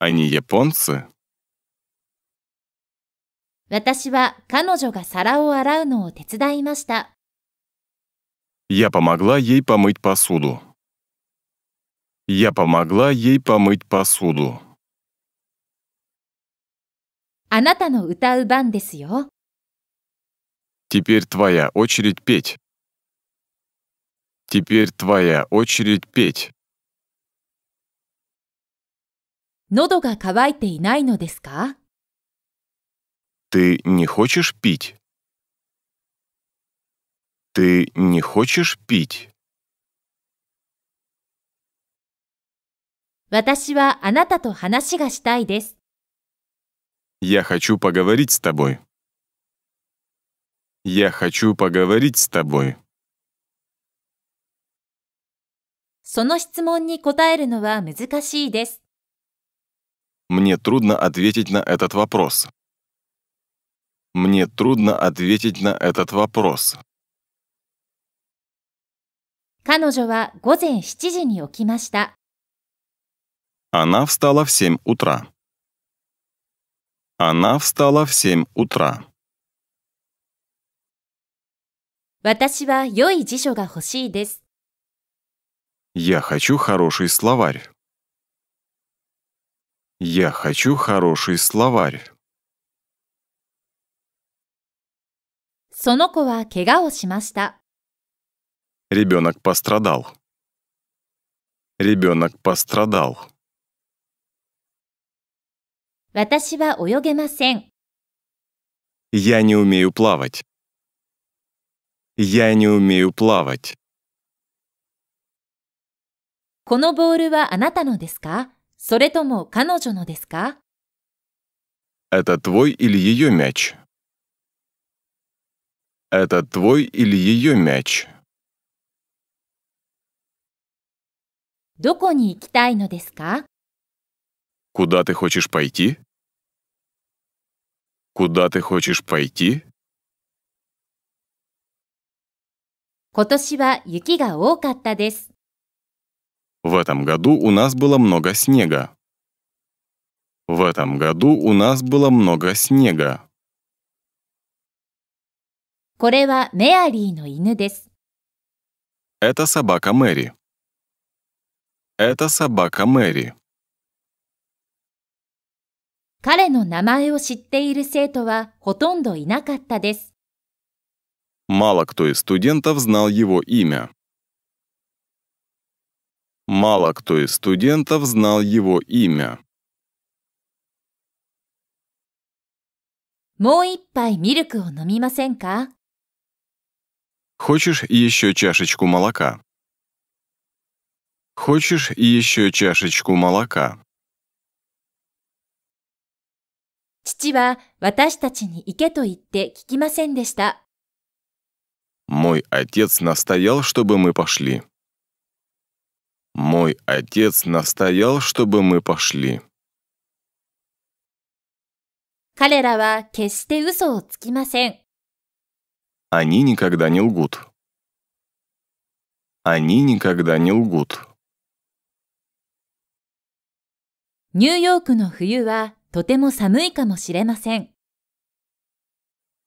Они японцы? 私は彼女が皿を洗うのを手伝いました。Я помогла ей помыть посуду. Я помогла ей помыть посуду. あなたの歌う番ですよ。Теперь твоя очередь петь. Теперь твоя очередь петь. 喉が渇いていないのですか Ты не хочешь пить? Ты не хочешь пить? 私はあなたと話がしたいです。Я хочу поговорить с тобой. Я хочу поговорить с тобой. Мне трудно ответить на этот вопрос. Мне трудно ответить на этот вопрос. Она встала в семь утра. Она встала в 7 утра. Я хочу хороший словарь. Я хочу хороший словарь. Ребенок пострадал. Ребенок пострадал. 私は泳げません。Я не умею плавать. Я не умею плавать. このボールはあなたのですかそれとも彼女のですか Это твой или ее мяч? Это твой или ее мяч? どこに行きたいのですか Куда ты хочешь пойти? Куда ты хочешь пойти? 今年は雪が多かったです。В этом году у нас было много снега. В этом году у нас было много снега. これはメアリーの犬です。Это собака Мэри. Это собака Мэри. 彼の名前を知っている生徒はほとんどいなかったです。Мало кто из студентов знал его имя. Мало кто из студентов знал его имя. もう一杯ミルクを飲みませんか Хочешь еще чашечку молока? Хочешь еще чашечку молока? 父は私たちに行けと言って聞きませんでした。Мой отец настоял, чтобы мы пошли. Мой отец настоял, чтобы мы пошли. 彼らは決して嘘をつきません。Они никогда не лгут. Они никогда не лгут. ニューヨークの冬はとても寒いかもしれません。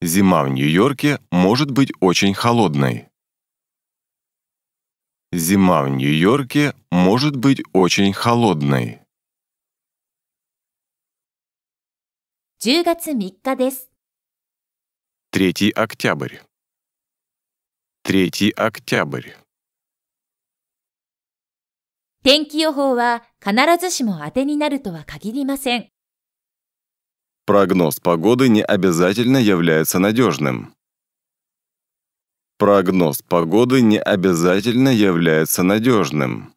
Зима в Нью-Йорке может быть очень холодной. Зима в Нью-Йорке может быть очень холодной. 10月3日です。3 октябрь. 3 октябрь. 天気予報は必ずしも当てになるとは限りません。Прогноз погоды не обязательно является надежным. Прогноз погоды не обязательно является надежным.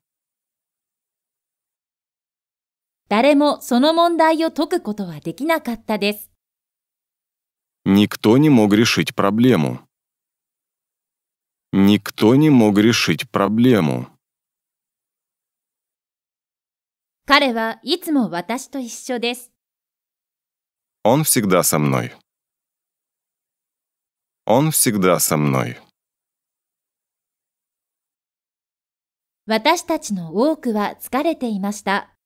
Никто не мог решить проблему. Никто не мог решить проблему. 彼はいつも私と一緒です。он всегда со мной. Он всегда со мной. 私たちの多くは疲れていました。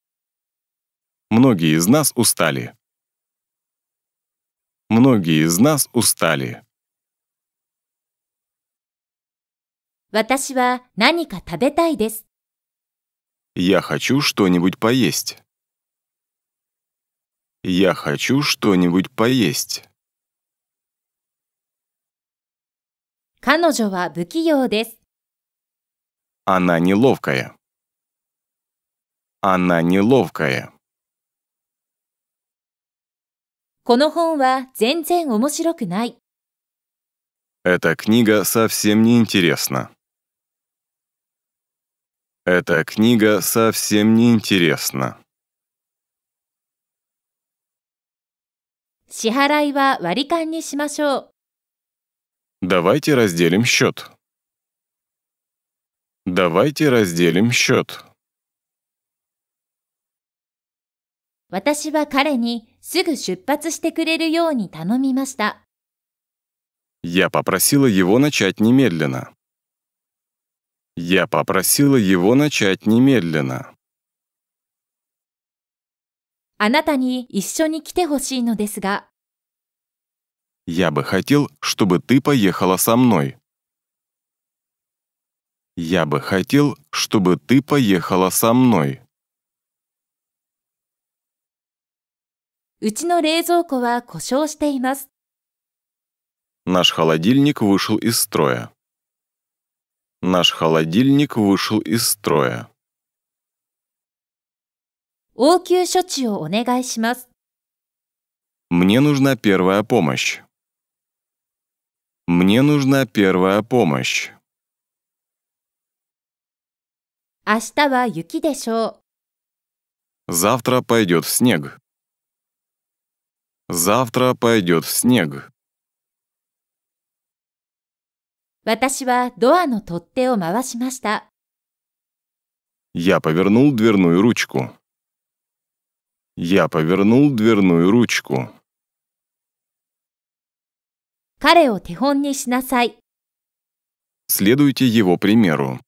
Многие из нас устали. Многие из нас устали. 私は何か食べたいです。Я хочу что-нибудь поесть. Я хочу что-нибудь поесть. 彼女は不器用です。Она неловкая. Она неловкая. この本は全然面白くない。Эта книга совсем не интересна. Эта книга совсем не интересна. 支払いは割り勘にしましょう。Давайте разделим счет. Давайте разделим счет. 私は彼にすぐ出発してくれるように頼みました。Я попросила его начать немедленно. Я попросила его начать немедленно. あなたに一緒に来てほしいのですが。Я бы хотел, чтобы ты поехала со мной. Я бы хотел, чтобы ты поехала со мной. うちの冷蔵庫は故障しています。Наш холодильник вышел из строя. Наш холодильник вышел из строя. 応急処置をお願いします。Мне нужна первая помощь. Мне нужна первая помощь. 明日は雪でしょう。Завтра пойдет снег. Завтра пойдет снег. 私はドアの取っ手を回しました。Я повернул дверную ручку. Я повернул дверную ручку. Следуйте его примеру.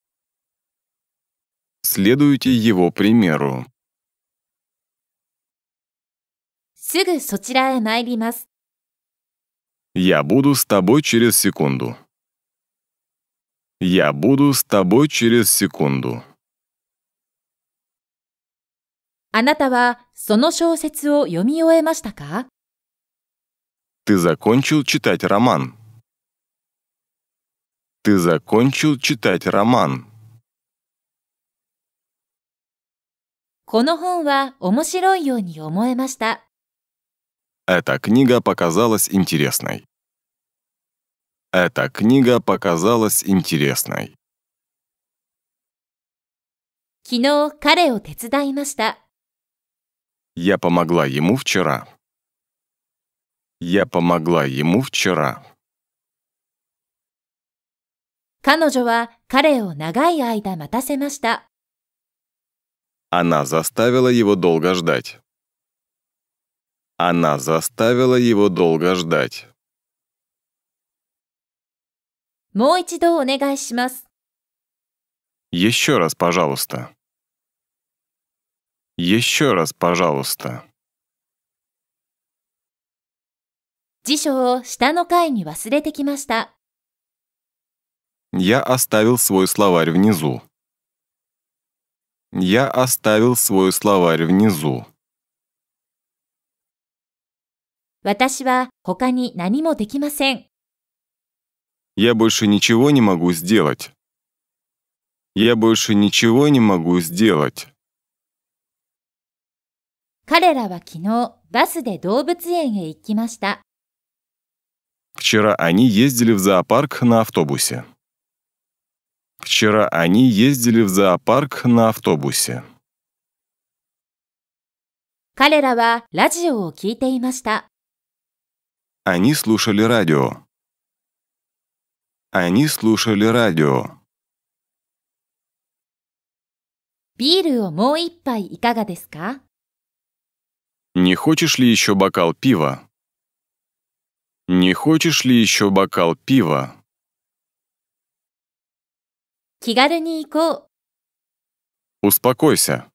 Следуйте его примеру. Я буду с тобой через секунду. Я буду с тобой через секунду. あなたはその小説を読み終えましたか Ты закончил читать роман. Ты закончил читать роман. この本は面白いように思えました。Эта книга показалась интересной. Эта книга показалась интересной. 昨日彼を手伝いました。Я помогла ему вчера. Я помогла ему вчера. 彼女は彼を長い間待たせました。Она заставила его долго ждать. Она заставила его долго ждать. もう一度お願いします。Еще раз, пожалуйста. Еще раз, пожалуйста. я оставил свой словарь внизу. Я оставил свой словарь внизу. Я больше ничего не могу сделать. Я больше ничего не могу сделать. 彼らは昨日バスで動物園へ行きました。Вчера они ездили в зоопарк на автобусе. Вчера они ездили в зоопарк на автобусе. 彼らはラジオを聞いていました。Они слушали радио. Они слушали радио. ビールをもう一杯いかがですか Не хочешь ли еще бокал пива? Не хочешь ли еще бокал пива? 気軽に行こう。Успокойся.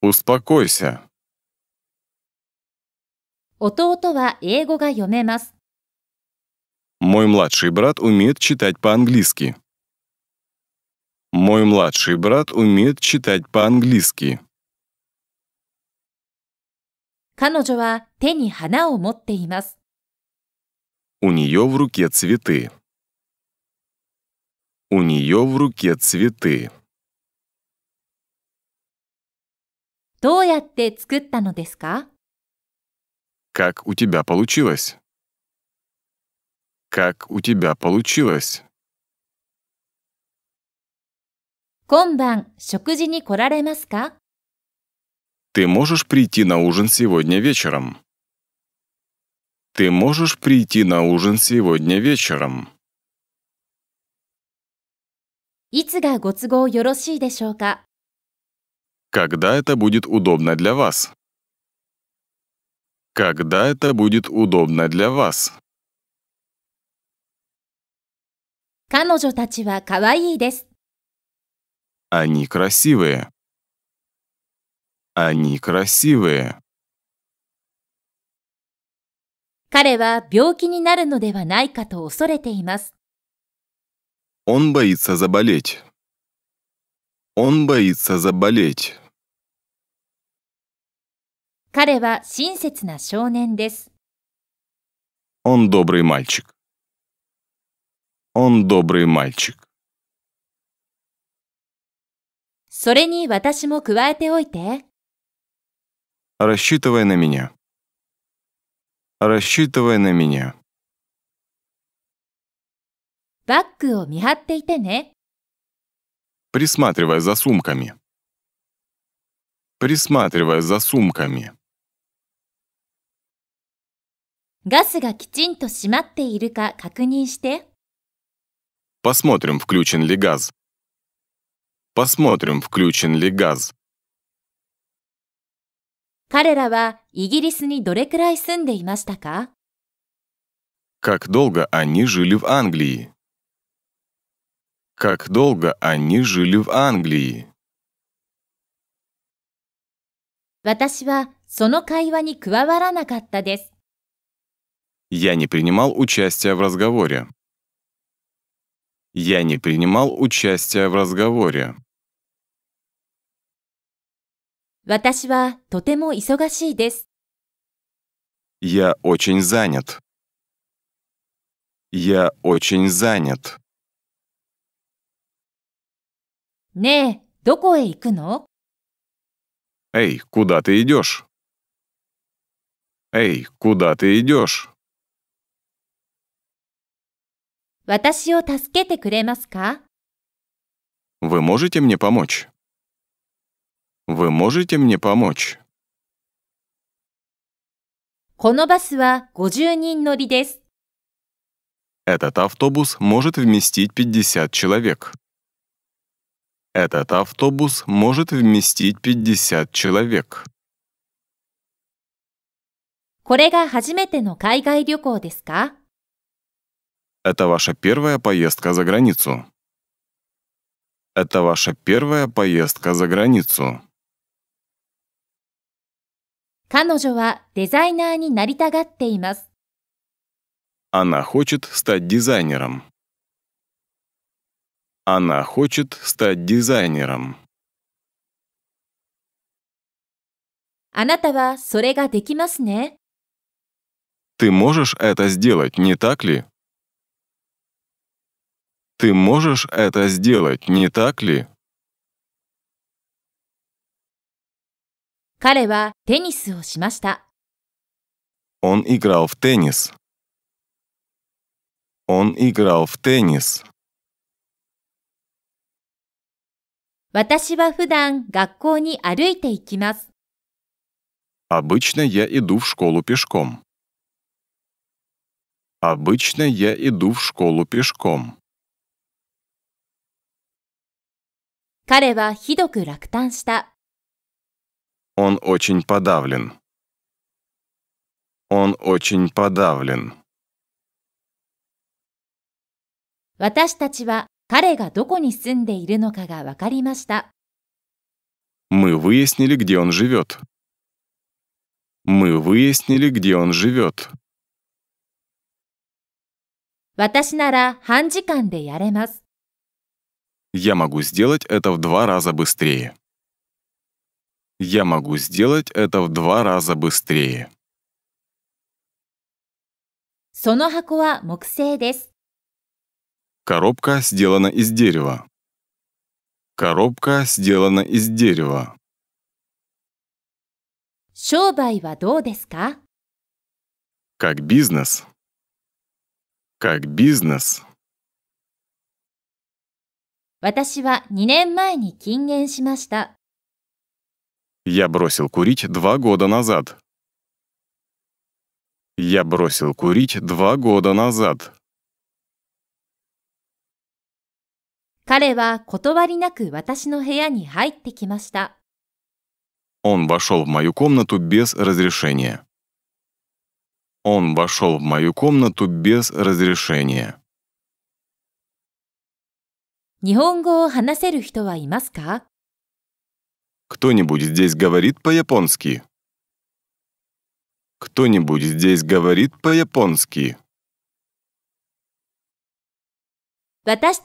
Успокойся. Мой младший брат умеет читать по-английски. Мой младший брат умеет читать по-английски. 彼女は手に花を持っています。У нее в руке цветы. У нее в руке цветы. どうやって作ったのですか Как у тебя получилось? Как у тебя получилось? 今晩食事に来られますか Ты можешь прийти на ужин сегодня вечером? Ты можешь прийти на ужин сегодня вечером? Когда это будет удобно для вас? Когда это будет удобно для вас? 彼女たちは可愛いです。Они красивые. Они красивые. 彼は病気になるのではないかと恐れています。Он боится заболеть. Он боится заболеть. 彼は親切な少年です。Он добрый мальчик. Он добрый мальчик. それに私も加えておいて。рассчитывая на меня. рассчитывая на меня. バッグを見張っていてね。Присматривая за сумками. Присматривая за сумками. Посмотрим, включен ли газ. Посмотрим, включен ли газ. 彼らはイギリスにどれくらい住んでいましたか Как долго они жили в Англии? Как долго они жили в Англии? 私はその会話に加わらなかったです。Я не принимал участия в разговоре. Я не принимал участия в разговоре. 私はとても忙しいです。Я очень занят. Я очень занят. ねえ、どこへ行くの Эй, куда ты идешь? Эй, куда ты идешь? 私を助けてくれますか Вы можете мне помочь? Вы можете мне помочь? Этот автобус может вместить 50 человек. Этот автобус может вместить 50 человек. Это ваша первая поездка за границу. Это ваша первая поездка за границу. 彼女はデザイナーになりたがっています。Она хочет стать дизайнером. Она хочет стать дизайнером. あなたはそれができますね。Ты можешь это сделать, не так ли? Ты можешь это сделать, не так ли? 彼はテニスをしました。Он играл в теннис. Он играл в теннис. 私は普段学校に歩いて行きます。Обычно я иду в школу пешком. Обычно я иду в школу пешком. 彼はひどく落胆した。Он очень подавлен. Он очень подавлен. 私たちは彼がどこに住んでいるのかが分かりました。Мы выяснили, где он живет. Мы выяснили, где он живет. Я могу сделать это в два раза быстрее я могу сделать это в два раза быстрее. その箱は木製です。Коробка сделана из дерева. Коробка сделана из дерева. Как бизнес. Как бизнес. 私は2 назад. Я бросил курить два года назад. Я бросил курить два года назад. Он вошел в мою комнату без разрешения. Он вошел в мою комнату без разрешения. 日本語を話せる人はいますか кто-нибудь здесь говорит по-японски? Кто-нибудь здесь говорит по-японски? Наш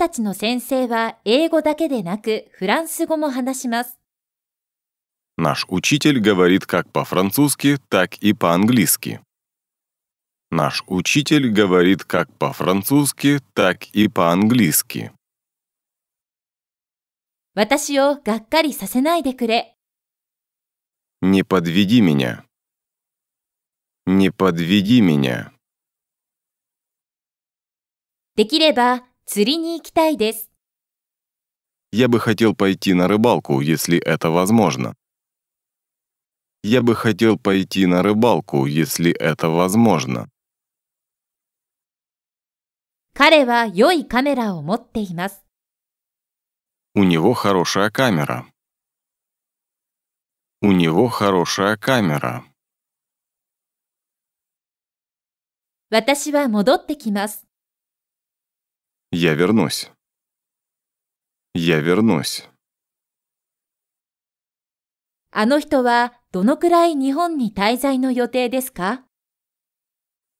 учитель говорит как по-французски, так и по-английски. Наш учитель говорит как по-французски, так и по-английски. 私をがっかりさせないでくれ。Не подведи меня. Не подведи меня. できれば釣りに行きたいです。Я бы хотел пойти на рыбалку, если это возможно. Я бы хотел пойти на рыбалку, если это возможно. 彼は良いカメラを持っています。У него хорошая камера. У него хорошая камера. Я вернусь. Я вернусь. あの人はどのくらい日本に滞在の予定ですか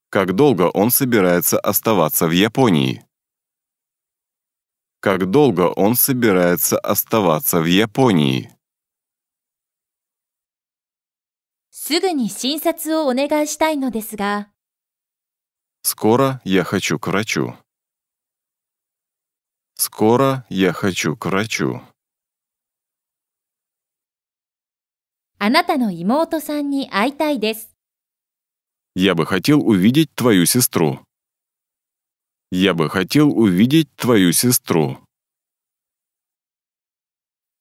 Как долго он собирается оставаться в Японии? как долго он собирается оставаться в Японии. Скоро я хочу к врачу. Скоро я хочу к врачу. Я бы хотел увидеть твою сестру. Я бы хотел увидеть твою сестру.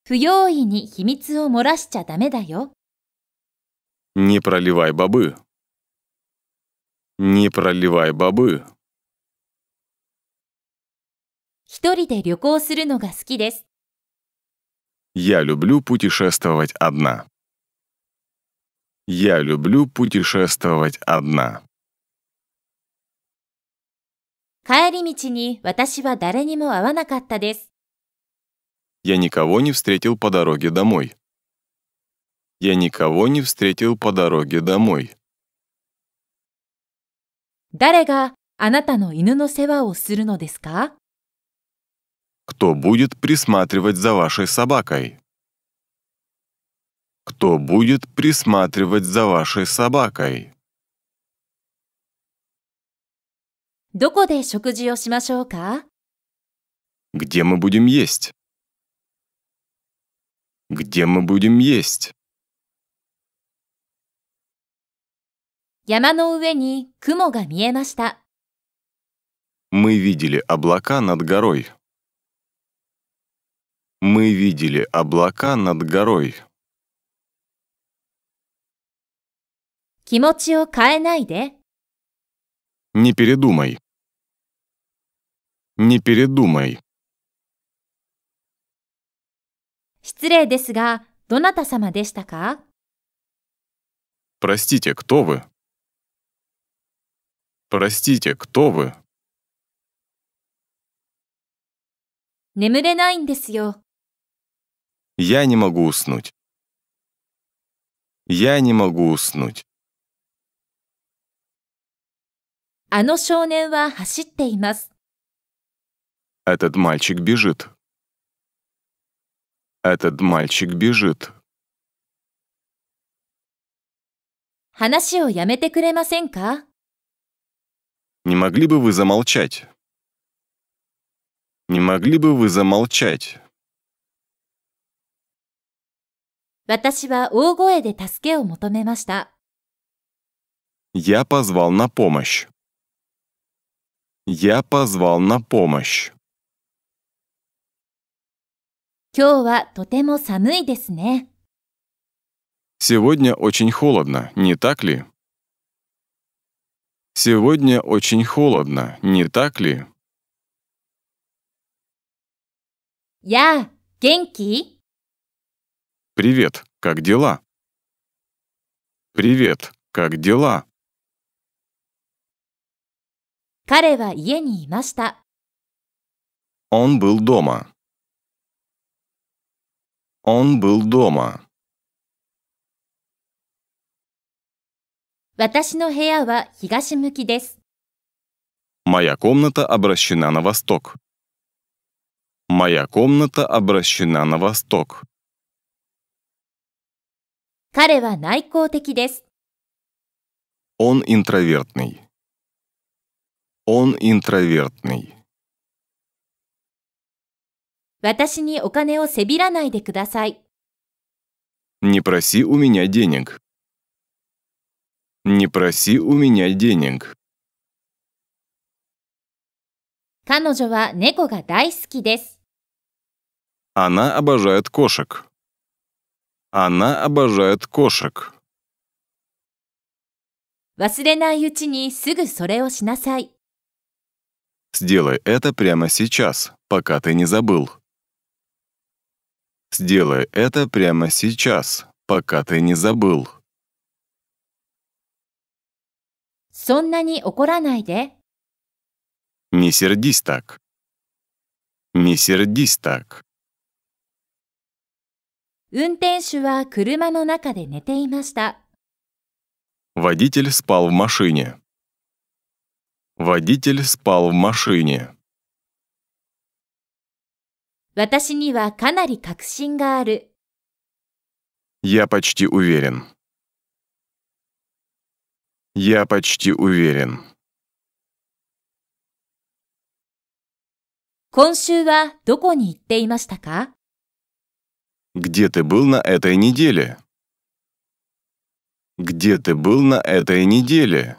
Не проливай бобы. Не проливай бобы. Я люблю путешествовать одна. Я люблю путешествовать одна. 帰り道に私は誰にも会わなかったです。Я никого не встретил по дороге домой. Я никого не встретил по дороге домой. 誰があなたの犬の世話をするのですか Кто будет присматривать за вашей собакой? Кто будет присматривать за вашей собакой? どこで食事をしましょうか Где мы будем есть? Где мы будем есть? 山の上に雲が見えました。Мы видели облака над горой. Мы видели облака над горой. 気持ちを変えないで。Не передумай. Не передумай. 失礼ですが、どなた様でしたか Простите, кто вы? Простите, кто вы? Я не могу уснуть. Я не могу уснуть. あの少年は走っています。Этот мальчик бежит. Этот мальчик бежит. 話をやめてくれませんか Не могли бы вы замолчать? Не могли бы вы замолчать? 私は大声で助けを求めました。Я позвал на помощь. Я позвал на помощь. Сегодня очень холодно, не так ли? Сегодня очень холодно, не так ли? Я やあ、元気 Привет, как дела? Привет, как дела? 彼は家にいました。Он был дома. Он был дома. 私の部屋は東向きです。Моя комната обращена на восток. Моя комната обращена на восток. 彼は内向的です。Он интровертный. Он интровертный. 私にお金をせびらないでください。Не проси у меня денег. Не проси у меня денег. Она обожает кошек. Она обожает кошек. Не 忘れないうちにすぐそれをしなさい。Сделай это прямо сейчас, пока ты не забыл. Сделай это прямо сейчас, пока ты не забыл. Не сердись так. Не сердись так. Водитель спал в машине. Водитель спал в машине. Я почти уверен. Я почти уверен. Где ты был на этой неделе? Где ты был на этой неделе?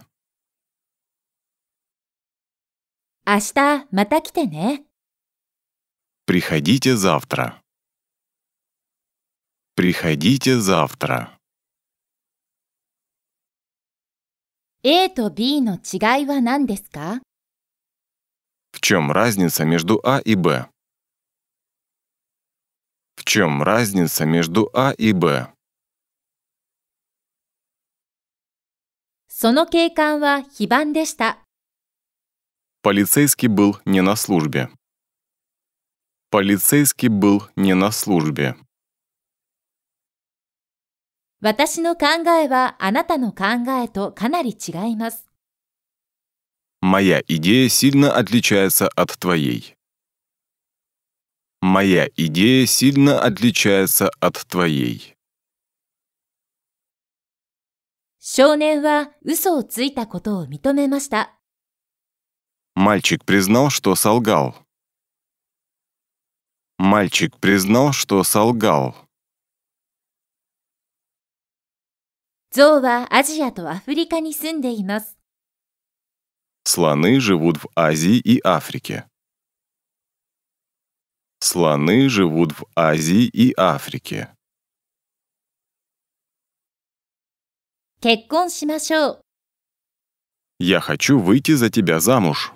明日また来てね。Приходите завтра. Приходите завтра. A と B の違いは何ですか В чем разница между А и Б? В чем разница между А и Б? その警官は非番でした。Полицейский был не на службе. Полицейский был не на службе. 私の考えはあなたの考えとかなり違います。Моя идея сильно отличается от твоей. Моя идея сильно отличается от твоей. 少年は嘘をついたことを認めました。Мальчик признал, что солгал. Мальчик признал, что солгал. Слоны живут в Азии и Африке. Слоны живут в Азии и Африке. Я хочу выйти за тебя замуж.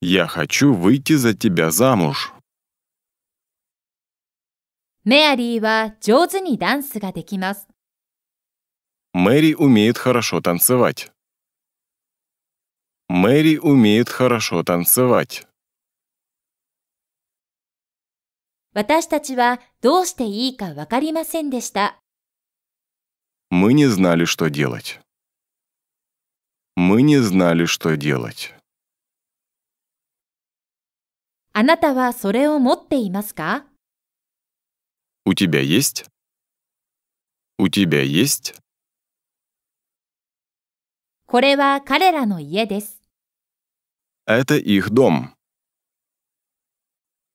Я хочу выйти за тебя замуж. メアリーは上手にダンスができます。Мэри умеет хорошо танцевать. Мэри умеет хорошо танцевать. 私たちはどうしていいかわかりませんでした。Мы не знали, что делать. Мы не знали, что делать. あなたはそれを持っていますか У тебя есть? У тебя есть? これは彼らの家です。Это их дом.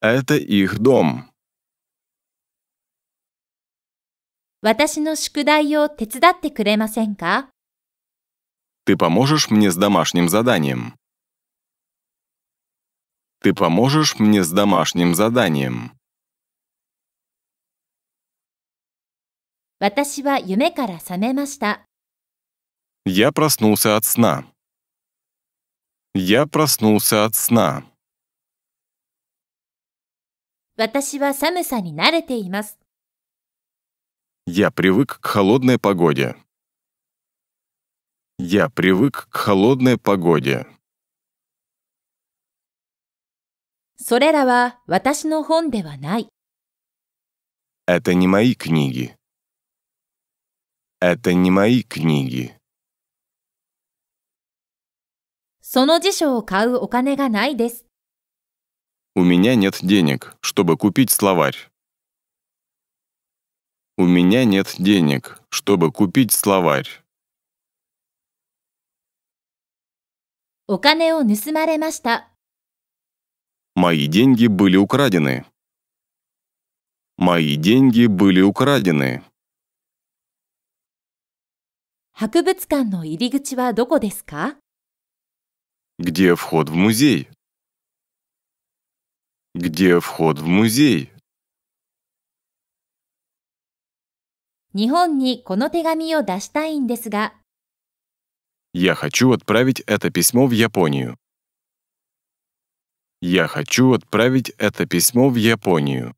Это их дом. 私の宿題を手伝ってくれませんか Ты поможешь мне с домашним заданием? Ты поможешь мне с домашним заданием? Я проснулся от сна. Я проснулся от сна. Я привык к холодной погоде. Я привык к холодной погоде. それらは私の本ではない。Это не мои книги. Это не мои книги. その辞書を買うお金がないです。У меня нет денег, чтобы купить словарь. У меня нет денег, чтобы купить словарь. お金を盗まれました。Мои деньги были украдены. Мои деньги были украдены. Где вход в музей? Где вход в музей? Я хочу отправить это письмо в Японию. Я хочу отправить это письмо в Японию.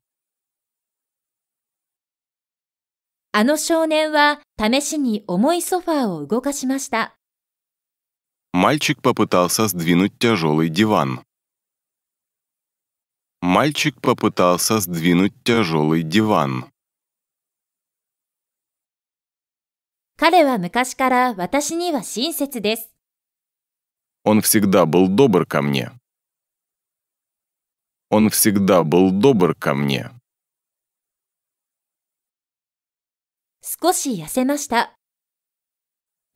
あの少年は試しに重いソファーを動かしました。Мальчик попытался сдвинуть тяжелый диван. Мальчик попытался сдвинуть тяжелый диван. Он всегда был добр ко мне. Он всегда был добр ко мне.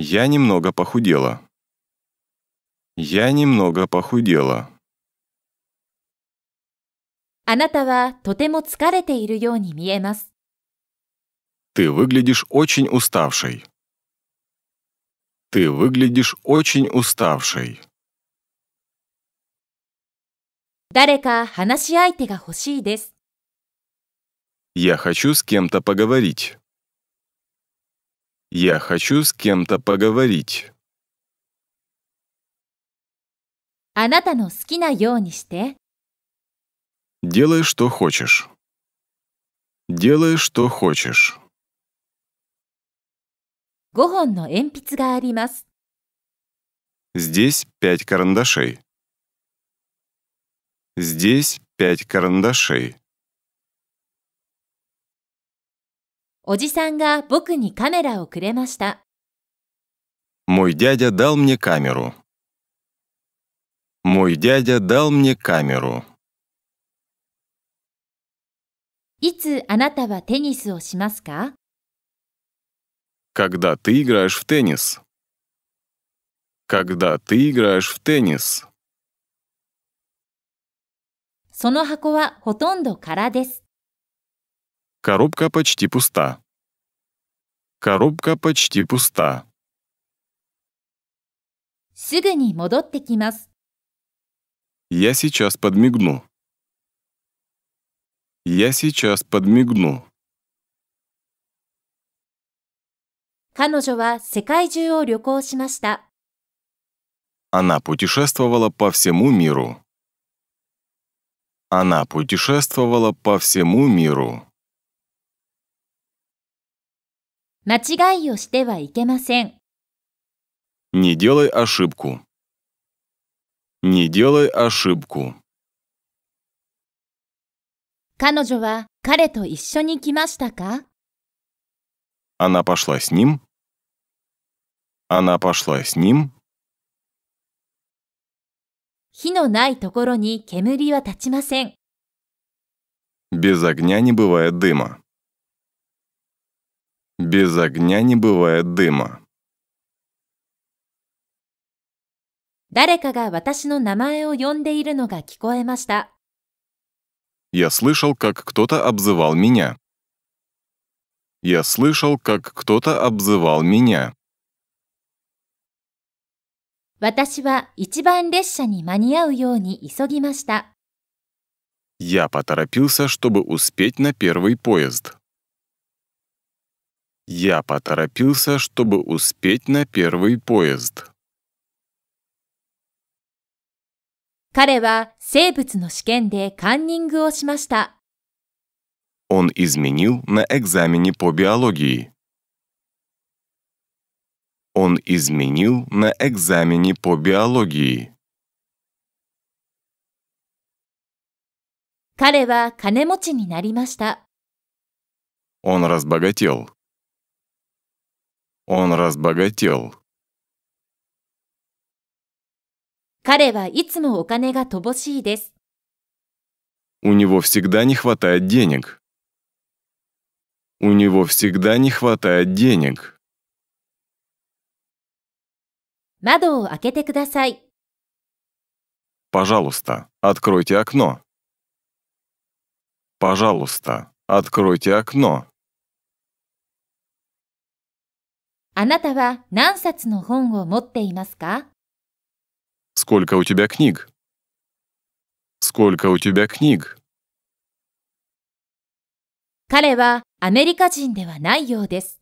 Я немного похудела. Я немного похудела. あなたはとても疲れているように見えます。Ты выглядишь очень уставшей. Ты выглядишь очень уставшей. 誰か話し相手が欲しいです。Я хочу с кем-то поговорить. Я хочу с кем-то поговорить. あなたの好きなようにして。Делай, что хочешь. Делай, что хочешь. 5本の鉛筆があります。Здесь 5 карандашей. Здесь пять карандашей. Мой дядя дал мне камеру. Мой дядя дал мне камеру. いつあなたはテニスをしますか Когда ты играешь в теннис? Когда ты играешь в теннис? その箱はほとんど空です。Коробка почти пуста. Коробка почти пуста. すぐに戻ってきます。Я сейчас подмигну. Я сейчас подмигну. 彼女は世界中を旅行しました。Она путешествовала по всему миру. Она путешествовала по всему миру. Не делай ошибку. Не делай ошибку. Она пошла с ним? Она пошла с ним? 火のないところに煙は立ちません。Без огня не бывает дыма. Без огня не бывает дыма. 誰かが私の名前を呼んでいるのが聞こえました。Я слышал, как кто-то обзывал меня. Я слышал, как кто-то обзывал меня. 私は一番列車に間に合うように急ぎました。Я поторопился, чтобы успеть на первый поезд. Я поторопился, чтобы успеть на первый поезд. 彼は生物の試験でカンニングをしました。Он изменил на экзамене по биологии. он изменил на экзамене по биологии. Он разбогател. Он разбогател. У него всегда не хватает денег. У него всегда не хватает денег. 窓を開けてください。Пожалуйста, откройте окно. Пожалуйста, откройте окно. あなたは何冊の本を持っていますか Сколько у тебя книг? Сколько у тебя книг? 彼はアメリカ人ではないようです。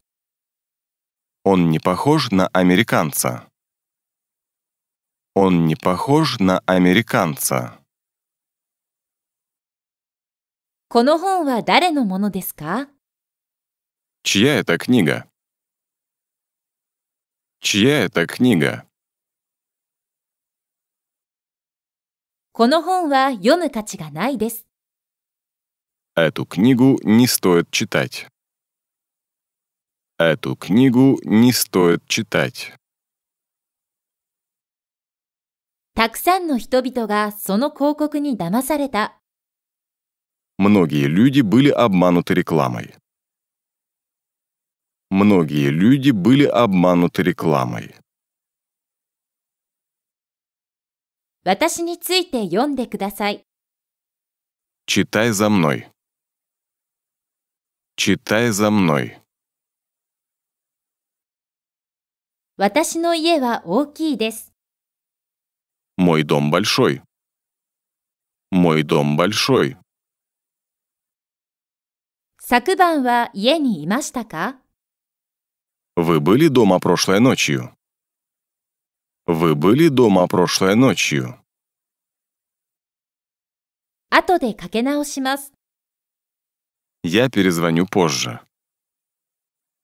Он не похож на американца. Он не похож на американца. Чья это книга? Чья это книга? Эту книгу не стоит читать. Эту книгу не стоит читать. たくさんの人々がその広告に騙された。Многие люди были обмануты рекламой. Многие люди были обмануты рекламой. 私について読んでください。Читай за мной. Читай за мной. 私の家は大きいです。Мой дом большой. Мой дом большой. 昨晩は家にいましたか Вы были дома прошлой ночью? Вы были дома прошлой ночью? Я перезвоню позже.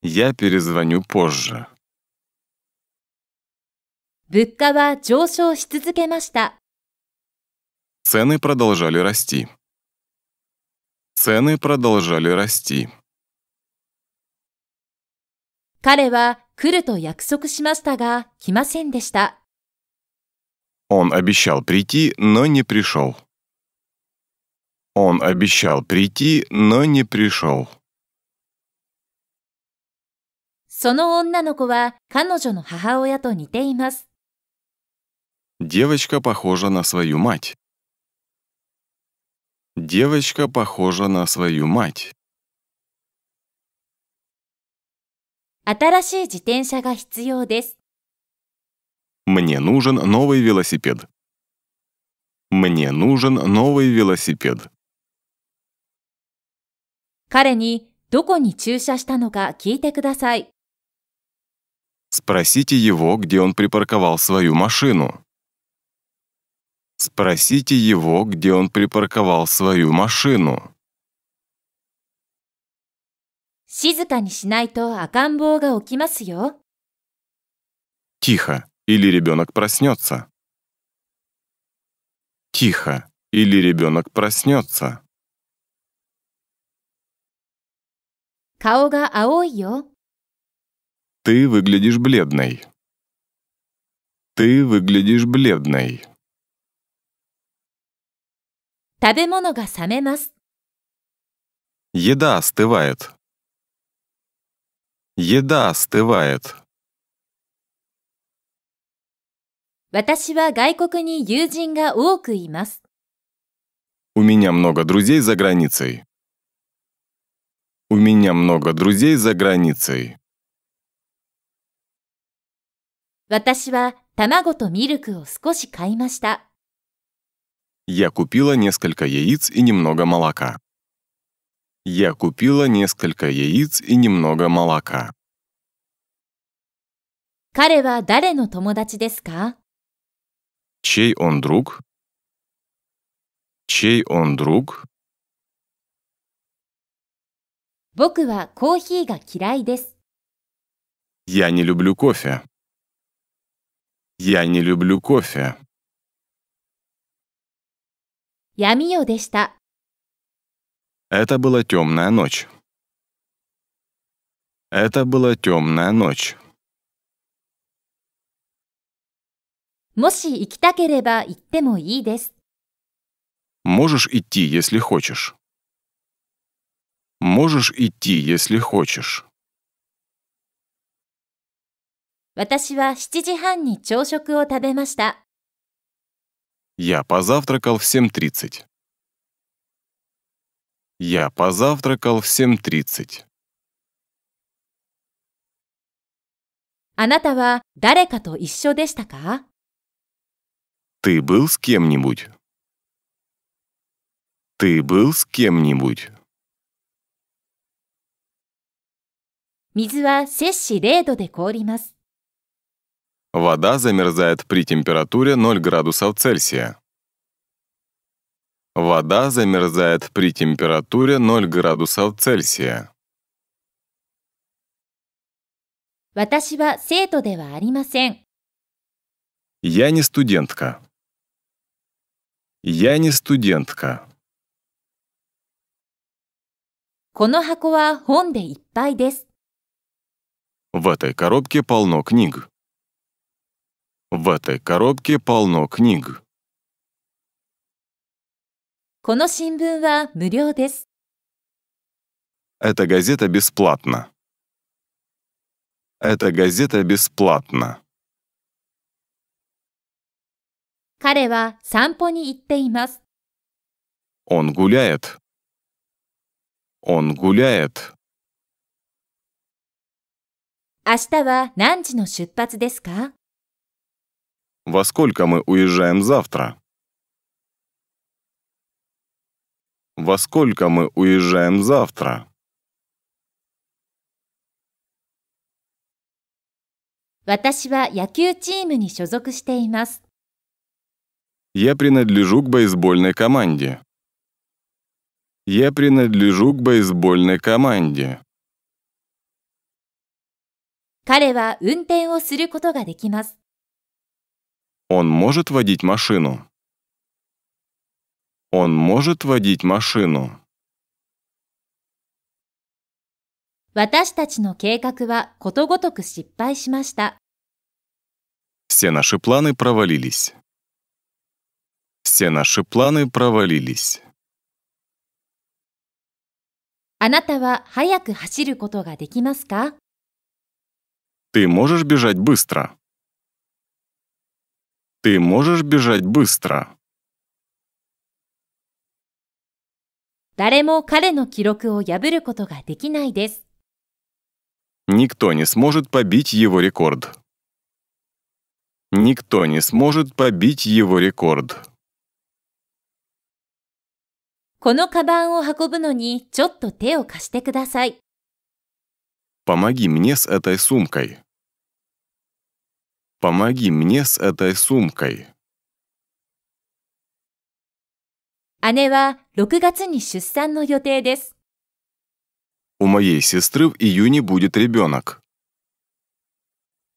Я перезвоню позже. 物価は上昇し続けました。Цены продолжали расти. Цены продолжали расти. 彼は来ると約束しましたが、来ませんでした。Он обещал прийти, но не пришел. Он обещал прийти, но не пришел. その女の子は彼女の母親と似ています。Девочка похожа на свою мать. Девочка похожа на свою мать. Мне нужен новый велосипед. Мне нужен новый велосипед. Спросите его, где он припарковал свою машину. Спросите его, где он припарковал свою машину. Тихо, или ребенок проснется. Тихо, или ребенок проснется. Ты выглядишь бледной. Ты выглядишь бледной. 食べ物が冷めます。Еда остывает. Еда остывает. 私は外国に友人が多くいます。У меня много друзей за границей. У меня много друзей за границей. 私は卵とミルクを少し買いました。Я купила несколько яиц и немного молока. Я купила несколько яиц и немного молока. 彼は誰の友達ですか Чей он друг? Чей он друг? 僕はコーヒーが嫌いです。Я не люблю кофе. Я не люблю кофе. 闇夜でした。Это была темная ночь. Это была темная ночь. もし行きたければ行ってもいいです。Можешь идти, если хочешь. Можешь идти, если хочешь. 私は7時半に朝食を食べました。Я позавтракал в 7.30. Я позавтракал в 7.30. あなたは誰かと一緒でしたか Ты был с кем-нибудь? Ты был с кем-нибудь? 水は摂氏0度で凍ります。Вода замерзает при температуре 0 градусов Цельсия. Вода замерзает при температуре 0 градусов Цельсия. Я не студентка. Я не студентка. В этой коробке полно книг. В этой коробке полно книг. この新聞は無料です。Эта газета бесплатна. Эта газета бесплатна. 彼は散歩に行っています。Он гуляет. Он гуляет. 明日は何時の出発ですか Во сколько мы уезжаем завтра? Во сколько мы уезжаем завтра? 私は野球チームに所属しています。Я принадлежу к бейсбольной команде. Я принадлежу к бейсбольной команде. 彼は運転をすることができます。он может водить машину. Он может водить машину. 私たちの計画はことごとく失敗しました。Все наши планы провалились. Все наши планы провалились. Ты можешь бежать быстро? Ты можешь бежать быстро? Никто не сможет побить его рекорд. Никто не сможет побить его рекорд. このカバンを運ぶのにちょっと手を貸してください。Помоги мне с этой сумкой. Помоги мне с этой сумкой. 姉は6月に出産の予定です。У моей сестры в июне будет ребенок.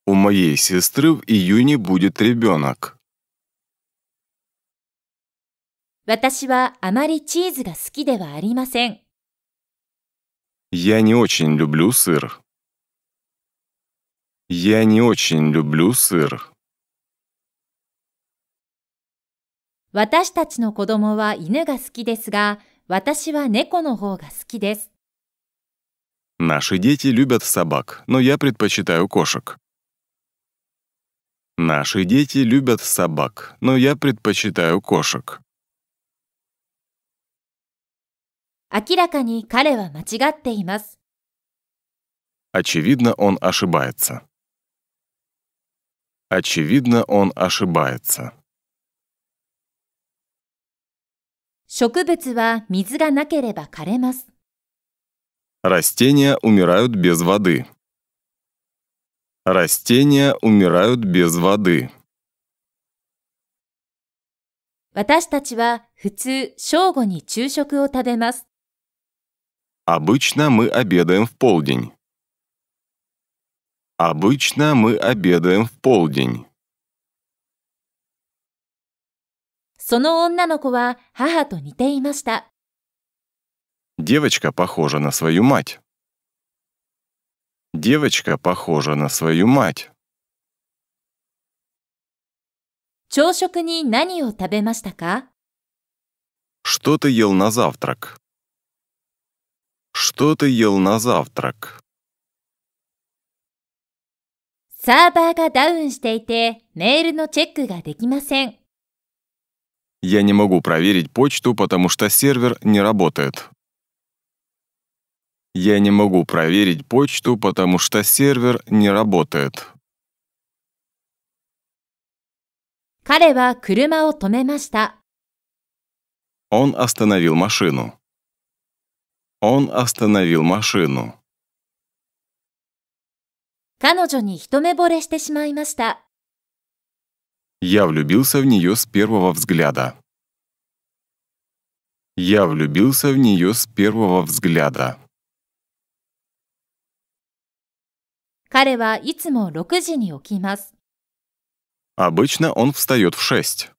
У моей сестры в июне будет ребенок. 私はあまりチーズが好きではありません。Я не очень люблю сыр. Я не очень люблю сыр. 私たちの子供は犬が好きですが、私は猫の方が好きです。Наши дети любят собак, но я предпочитаю кошек. Наши дети любят собак, но я предпочитаю кошек. 明らかに彼は間違っています。Очевидно, он ошибается. Очевидно, он ошибается. 植物は水がなければ枯れます。Растения умирают без воды. Растения умирают без воды. 私たちは普通正午に昼食を食べます。Обычно мы обедаем в полдень. Обычно мы обедаем в полдень. Девочка похожа на свою мать. Девочка похожа на свою мать. 朝食に何を食べましたか Что ты ел на завтрак? Что ты ел на завтрак? サーバーがダウンしていて、メールのチェックができません。Я не могу проверить почту, потому что сервер не работает. Я не могу проверить почту, потому что сервер не работает. Он остановил машину. Он остановил машину. 彼女に一目惚れしてしまいました。Я влюбился в нее с первого взгляда. Я влюбился в нее с первого взгляда. 彼はいつも6時に起きます。Обычно он встает в 6.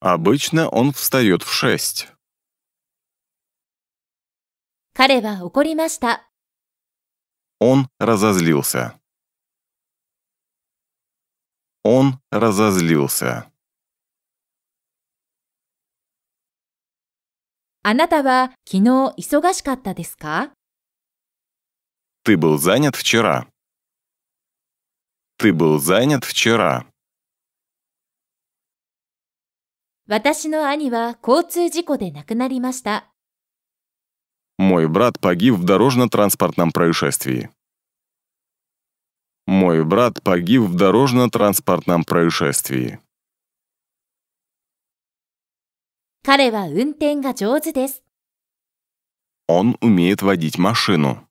Обычно он встает в 6. 彼は怒りました。Он разозлился. Он разозлился. あなたは昨日忙しかったですか Ты был занят вчера. Ты был занят вчера. 私の兄は交通事故で亡くなりました。мой брат погиб в дорожно-транспортном происшествии. Мой брат погиб в дорожно-транспортном происшествии. Он умеет водить машину.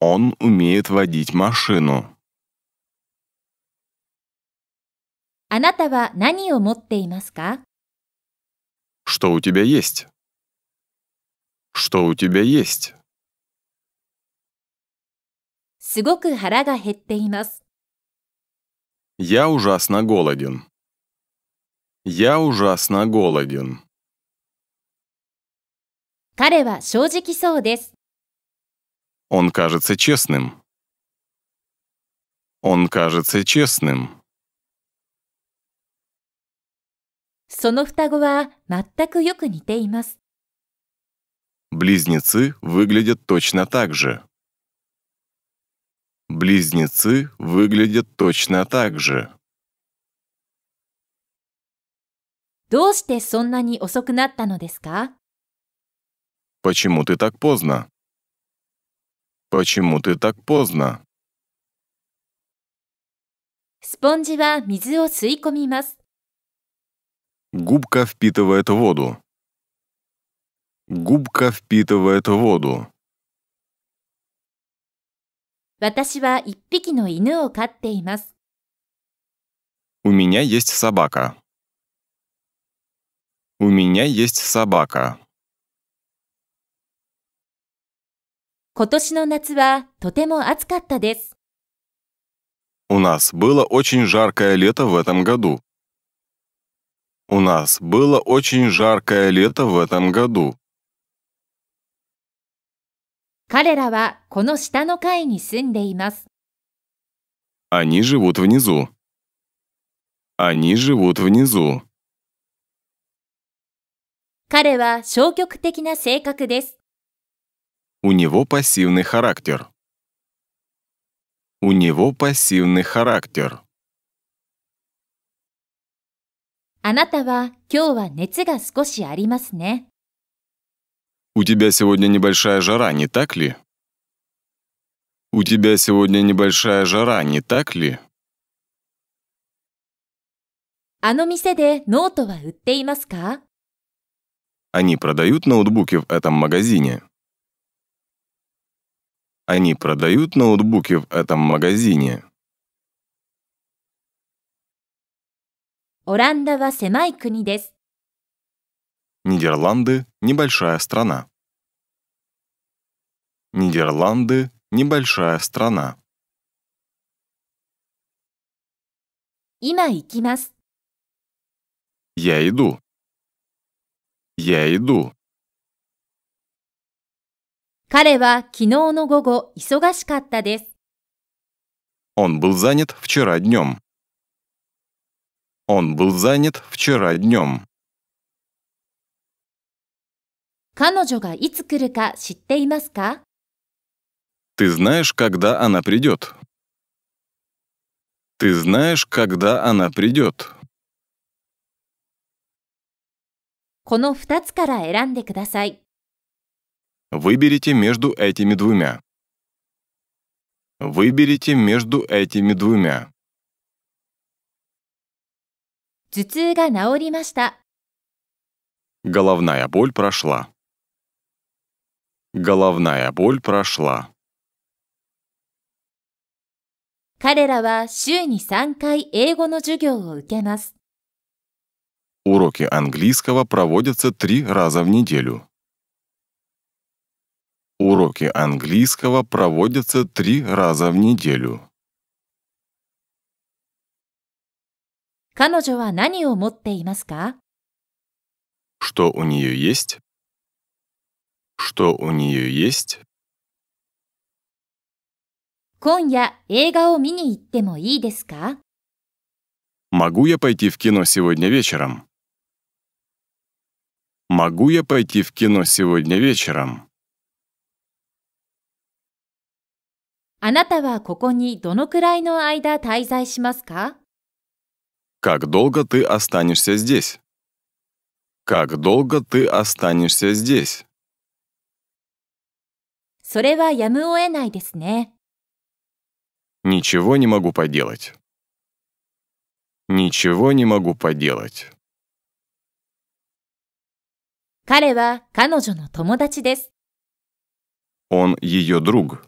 Он умеет водить машину. あなたは何を持っていますか Что у тебя есть? Что у тебя есть? Я ужасно голоден. Я ужасно голоден. Он кажется честным. Он кажется честным. その双子は全くよく似ています。Близнецы выглядят точно так же. Близнецы выглядят точно так же. Почему ты так поздно? Почему ты так поздно? Губка впитывает воду. Губка впитывает воду. У меня есть собака. У меня есть собака. 今年の夏はとても暑かったです。У нас было очень жаркое лето в этом году. У нас было очень жаркое лето в этом году. 彼らはこの下の階に住んでいます。Они живут внизу. Они живут внизу. 彼は消極的な性格です。У него пассивный характер. У него пассивный характер. あなたは今日は熱が少しありますね。У тебя сегодня небольшая жара, не так ли? У тебя сегодня небольшая жара, не так ли? Они продают ноутбуки в этом магазине. Они продают ноутбуки в этом магазине. オランダは狭い国です。Нидерланды – небольшая страна. Нидерланды – небольшая страна. Я иду. Я иду. Он был занят вчера днем. Он был занят вчера днем. 彼女がいつ来るか知っていますか Ты знаешь, когда она придет? Ты знаешь, когда она придет? この между этими двумя. Выберите между этими двумя. 頭痛が治りました。Головная боль прошла. Головная боль прошла. 彼らは週に3回英語の授業を受けます。Уроки английского проводятся три раза в неделю. Уроки английского проводятся три раза в неделю. Что у нее есть? Что у нее есть? Э, Могу я пойти в кино сегодня вечером? Могу я пойти в кино сегодня вечером? あなたはここにどのくらいの間滞在しますか Как долго ты останешься здесь? Как долго ты останешься здесь? それはやむを得ないですね。Ничего не могу поделать. Ничего не могу поделать. 彼は彼女の友達です。Он ее друг.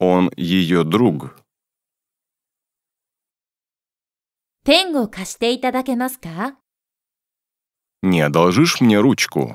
Он ее друг. ペンを貸していただけますか Не одолжишь мне ручку?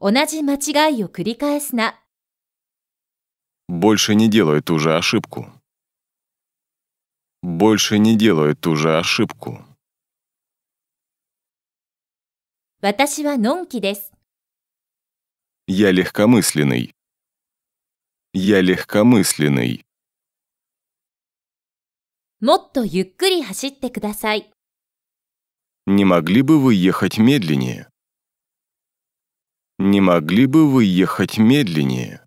Больше не делай ту же ошибку. Больше не делай ту же ошибку. Я легкомысленный. Я легкомысленный. Не могли бы вы ехать медленнее? Не могли бы вы ехать медленнее?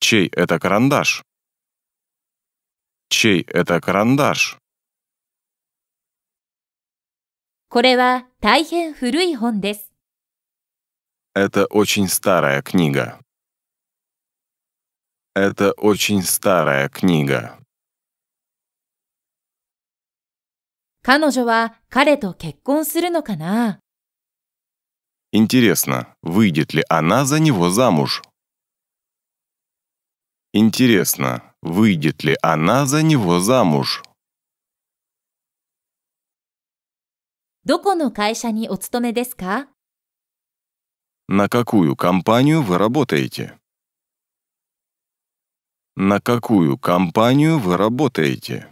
Чей это карандаш? Чей это карандаш? これは大変古い本です。Это очень старая книга. Это очень старая книга. 彼女は彼と結婚するのかな Интересно, выйдет ли она за него замуж? Интересно, выйдет ли она за него замуж? どこの会社にお勤めですか На какую компанию вы работаете? На какую компанию вы работаете?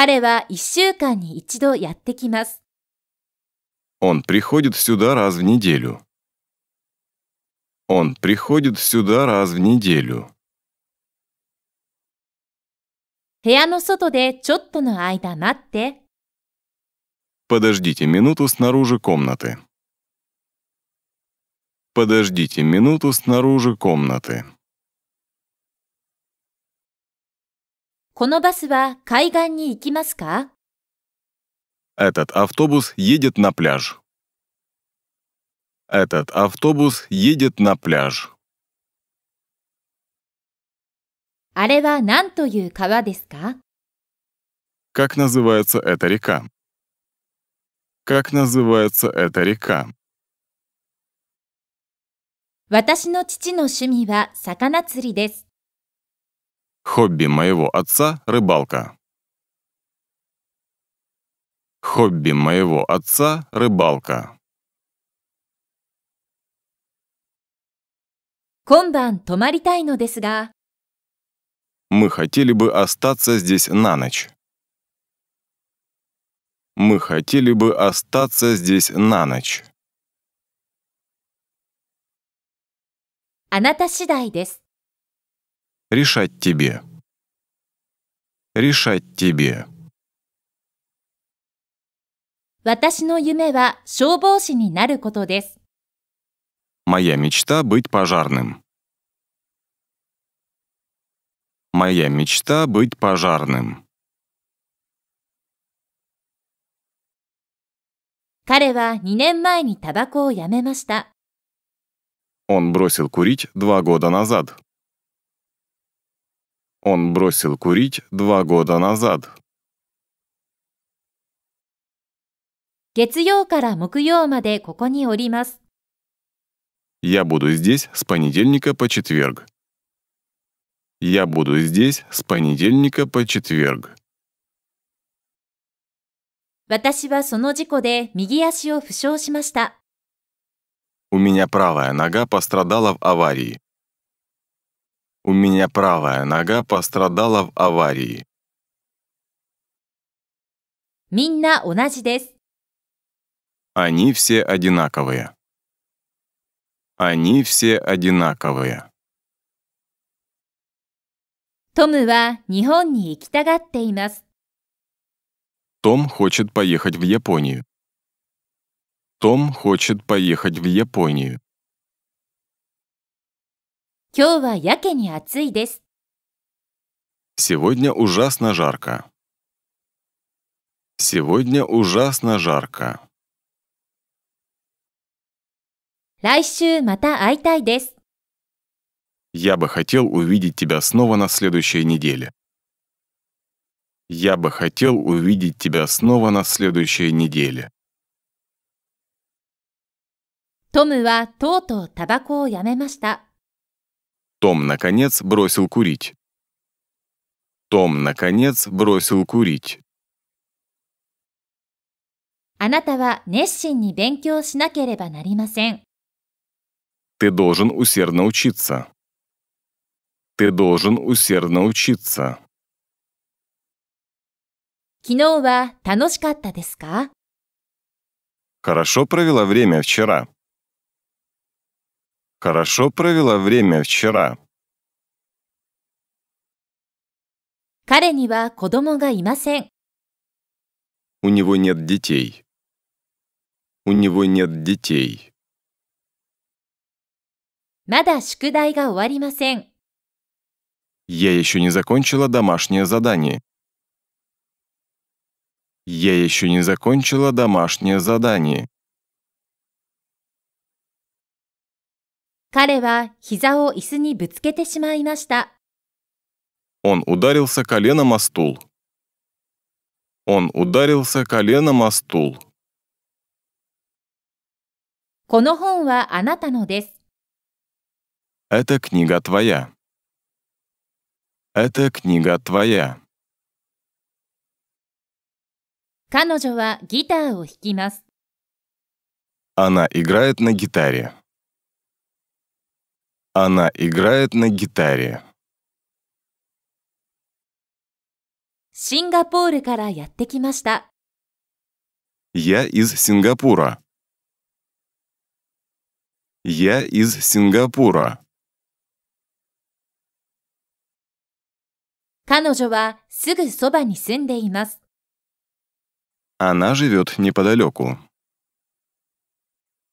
彼は1週間に一度やってきます。Он приходит сюда раз в неделю. Он приходит сюда раз в неделю. 部屋の外でちょっとの間待って。Подождите минуту снаружи комнаты. Подождите минуту снаружи комнаты. このバスは海岸に行きますか Этот автобус едет на пляж. Этот автобус едет на пляж. あれは何という川ですか Как называется эта река? Как называется эта река? 私の父の趣味は魚釣りです。Хобби моего отца – рыбалка. Хобби моего отца – рыбалка. Мы хотели бы остаться здесь на ночь. Мы хотели бы остаться здесь на ночь. あなた次第です。Решать тебе. Решать тебе. 私の夢は消防士になることです。Моя мечта быть пожарным. Моя мечта быть пожарным. 彼は2年前にタバコをやめました。Он бросил курить два года назад. Он бросил курить два года назад. 月曜から木曜までここにおります。Я буду здесь с понедельника по четверг. Я буду здесь с понедельника по четверг. 私はその事故で右足を負傷しました。У меня правая нога пострадала в аварии. У меня правая нога пострадала в аварии. Они все одинаковые. Они все одинаковые. Том хочет поехать в Японию. Том хочет поехать в Японию. 今日はやけに暑いです。Сегодня ужасно жарко. Сегодня ужасно жарко. 来週また会いたいです。Я бы хотел увидеть тебя снова на следующей неделе. Я бы хотел увидеть тебя снова на следующей неделе. トムはとうとうタバコをやめました。Том, наконец, бросил курить. Том, наконец, бросил курить. Ты должен усердно учиться. Ты должен усердно учиться. 昨日は楽しかったですか Хорошо провела время вчера. Хорошо провела время вчера. У него нет детей. У него нет детей. Я еще не закончила домашнее задание. Я еще не закончила домашнее задание. 彼は膝を椅子にぶつけてしまいました。Он ударился коленом о стул. Он ударился коленом о стул. この本はあなたのです。Это книга твоя. Это книга твоя. 彼女はギターを弾きます。Она играет на гитаре. Она играет на гитаре. Я из Сингапура. Я из Сингапура. Она живет неподалеку.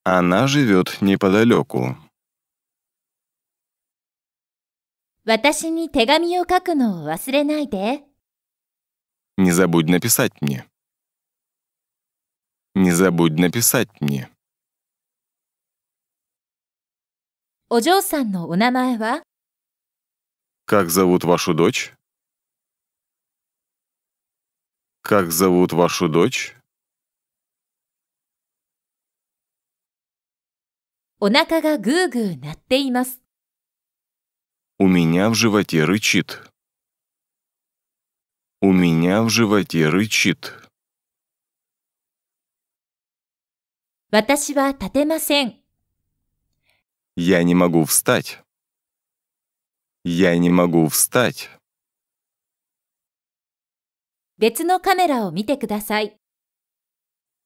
Она живет неподалеку. 私に手紙を書くのを忘れないで。Не забудь написать мне. Не забудь написать мне. お嬢さんのお名前は Как зовут вашу дочь? Как зовут вашу дочь? お腹がぐーぐー鳴っています。У меня в животе рычит. У меня в животе рычит. Я не могу встать. Я не могу встать.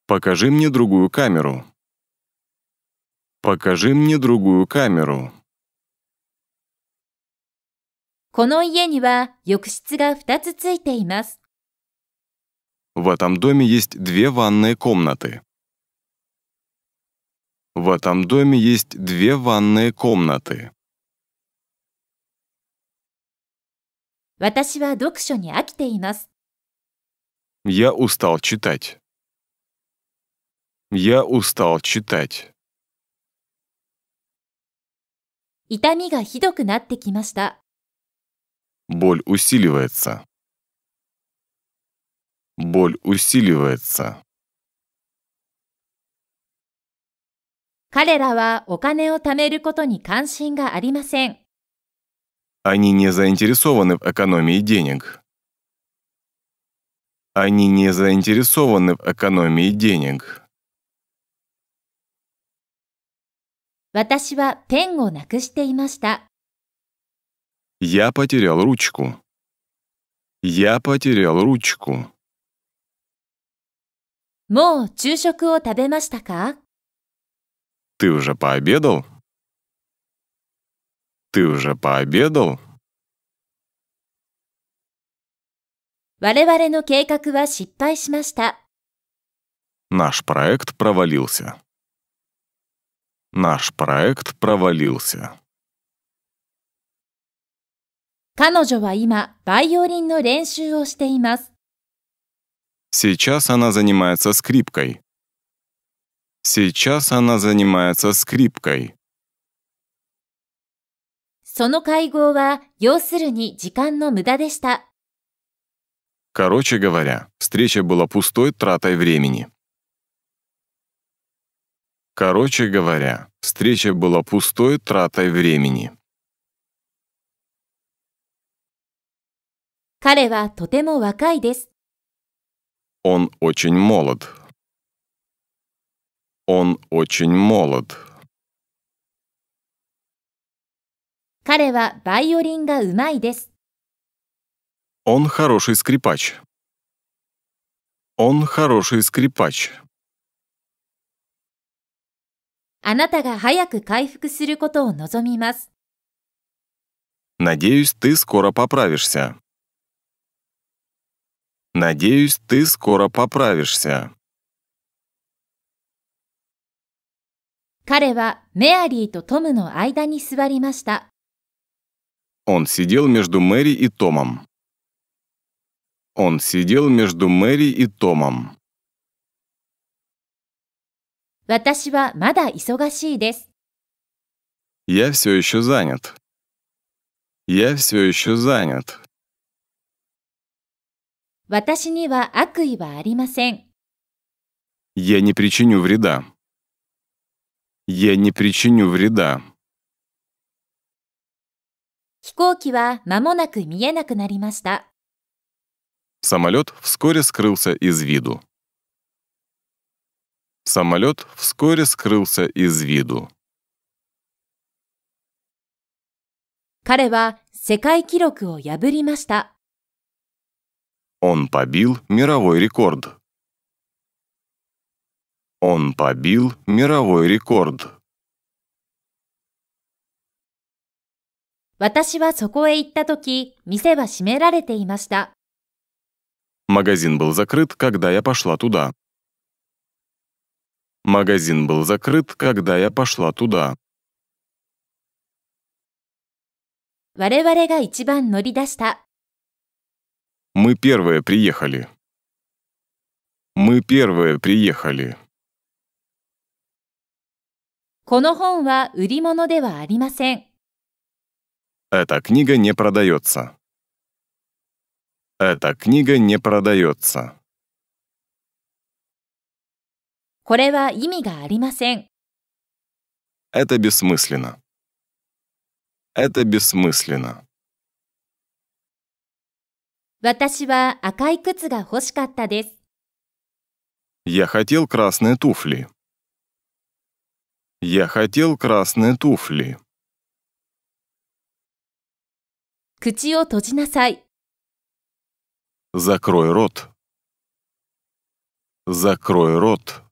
Покажи мне другую камеру. Покажи мне другую камеру. この家には浴室が2つついています。В этом доме есть две ванные комнаты. В этом доме есть две ванные комнаты. 私は読書に飽きています。Я устал читать. Я устал читать. 痛みがひどくなってきました。Боль усиливается. Боль усиливается. Они не заинтересованы в экономии денег. Они не заинтересованы в экономии денег. Я 私はペンをなくしていました。я потерял ручку. Я потерял ручку. もう昼食を食べましたか Ты уже пообедал? Ты уже пообедал? Наш проект провалился. Наш проект провалился. 彼女は今、バイオリンの練習をしています。Сейчас она занимается скрипкой. Сейчас она занимается скрипкой. その会合は、要するに時間の無駄でした。Короче говоря, встреча была пустой тратой времени. Короче говоря, встреча была пустой тратой времени. 彼はとても若いです。Он очень молод. Он очень молод. 彼はバイオリンがうまいです。Он хороший скрипач. Он хороший скрипач. あなたが早く回復することを望みます。Надеюсь, ты скоро поправишься. Надеюсь, ты скоро поправишься. 彼はメアリーとトムの間に座りました。Он сидел между Мэри и Томом. Он сидел между Мэри и Томом. Я все еще занят. Я все еще занят. 私には悪意はありません。Я не причиню вреда. Я не причиню вреда. 飛行機は間もなく見えなくなりました。Самолет вскоре скрылся из виду. Самолет вскоре скрылся из виду. 彼は世界記録を破りました。Он побил мировой рекорд. Он побил мировой рекорд. 私はそこへ行った時、店は閉められていました。Магазин был закрыт, когда я пошла туда. Магазин был закрыт, когда я пошла туда. 我々が一番乗り出した。мы первые приехали. Мы первые приехали. Эта книга не продается. Эта книга не продается. これは意味がありません。Это бессмысленно. Это бессмысленно. 私は赤い靴が欲しかったです。Я хотел красные туфли. Я хотел красные туфли. 口を閉じなさい。Закрой рот. Закрой рот.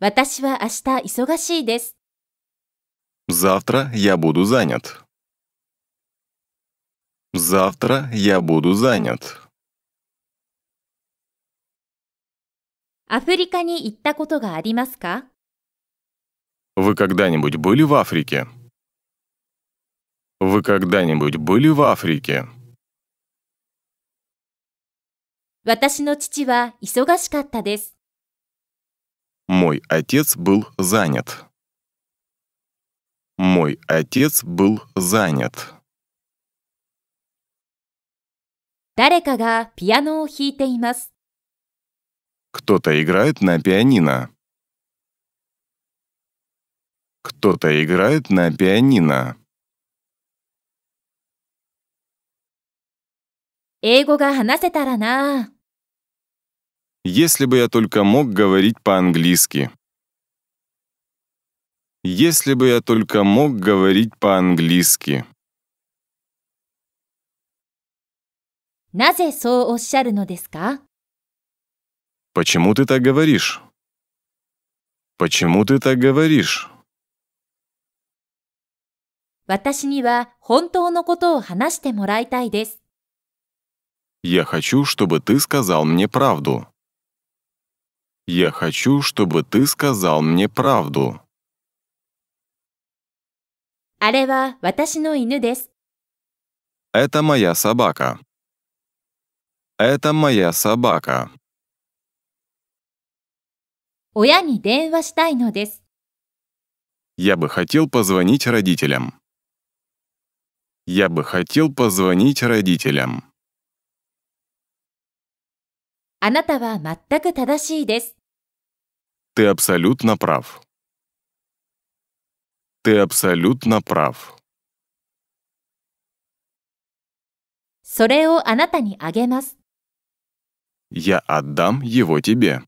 私は明日忙しいです。Завтра я буду занят. Завтра я буду занят. アフリカに行ったことがありますか Вы когда-нибудь были в Африке? Вы когда-нибудь были в Африке? 私の父は忙しかったです。Мой отец был занят. Мой отец был занят. кто то играет на пианино. Кто-то играет на пианино. Если бы я только мог говорить по-английски. Если бы я только мог говорить по-английски. なぜそうおっしゃるのですか Почему ты так говоришь? Почему ты так говоришь? 私には本当のことを話してもらいたいです。Я хочу, чтобы ты сказал мне правду. Я хочу, чтобы ты сказал мне правду. あれは私の犬です。Это моя собака. Это моя собака. 親に電話したいのです。Я бы хотел позвонить родителям. Я бы хотел позвонить родителям. あなたは全く正しいです。Ты абсолютно прав. Ты абсолютно прав. それをあなたにあげます。я отдам его тебе.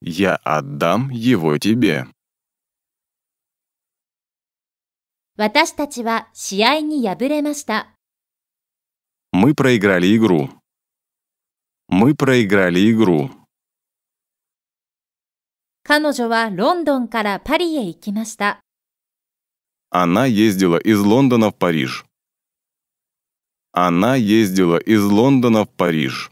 Я отдам его тебе. Мы проиграли игру. Мы проиграли игру. Она ездила из Лондона в Париж. Она ездила из Лондона в Париж.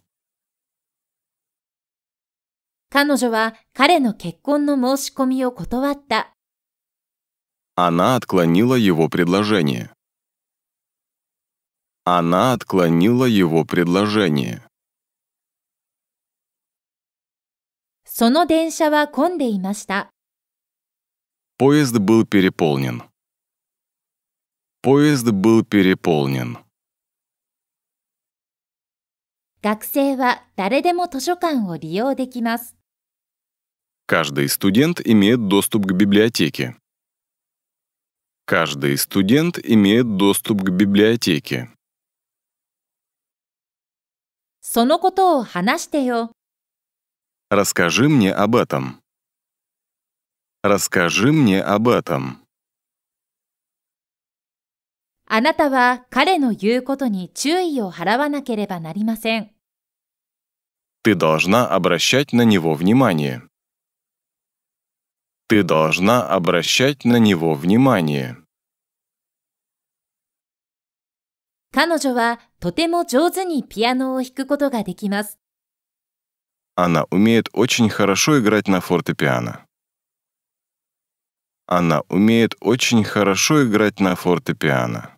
Она отклонила его предложение. Она отклонила его предложение. поезд был переполнен. Поезд был переполнен. 学生は誰でも図書館を利用できます。Каждый студент имеет доступ к библиотеке. Каждый студент имеет доступ к библиотеке. そのことを話してよ。Расскажи мне об этом. Расскажи мне об этом. あなたは彼の言うことに注意を払わなければなりません。Ты должна обращать на него внимание. Ты должна обращать на него внимание. 彼女はとても上手にピアノを弾くことができます。Она умеет очень хорошо играть на фортепиано. Она умеет очень хорошо играть на фортепиано.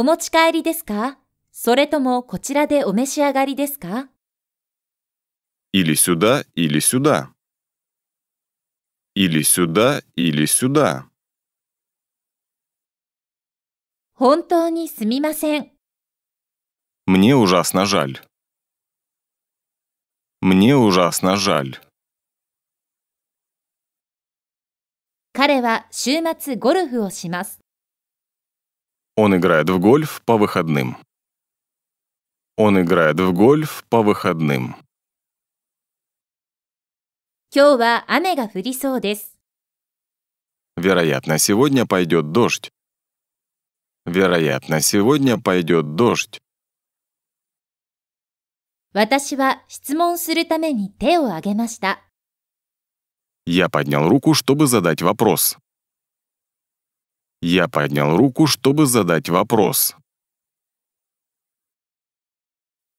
お持ち帰りですかそれともこちらでお召し上がりですか Или сюда, или сюда. Или сюда, или сюда. 本当にすみません。Мне ужасно жаль. Мне ужасно жаль. 彼は週末ゴルフをします。Он играет в гольф по выходным. Он играет в гольф по выходным. 今日は雨が降りそうです。Вероятно, сегодня пойдет дождь. Вероятно, сегодня пойдет дождь. Я поднял руку, чтобы задать вопрос. Я поднял руку, чтобы задать вопрос.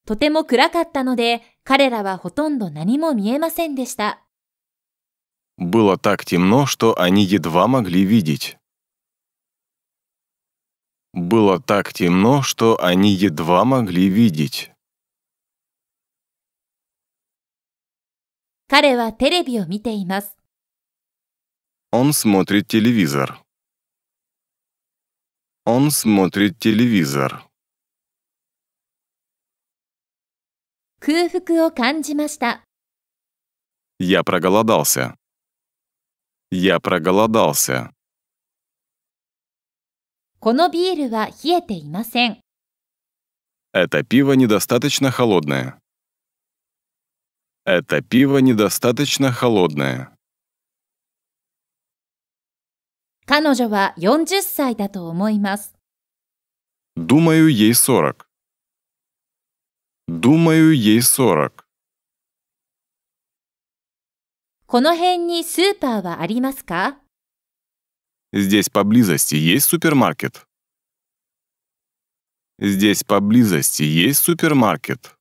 とても暗かったので、彼らはほとんど何も見えませんでした。Было так темно, что они едва могли видеть. Было так темно, что они едва могли видеть. Он смотрит телевизор. Он смотрит телевизор. Я проголодался. Я проголодался. このビールは冷えていません。Это пиво недостаточно холодное. Это пиво недостаточно холодное. 彼女は40歳だと思います。Думаю, ей 40. Думаю, ей 40. この辺にスーパーはありますか Здесь поблизости есть супермаркет? Здесь поблизости есть супермаркет?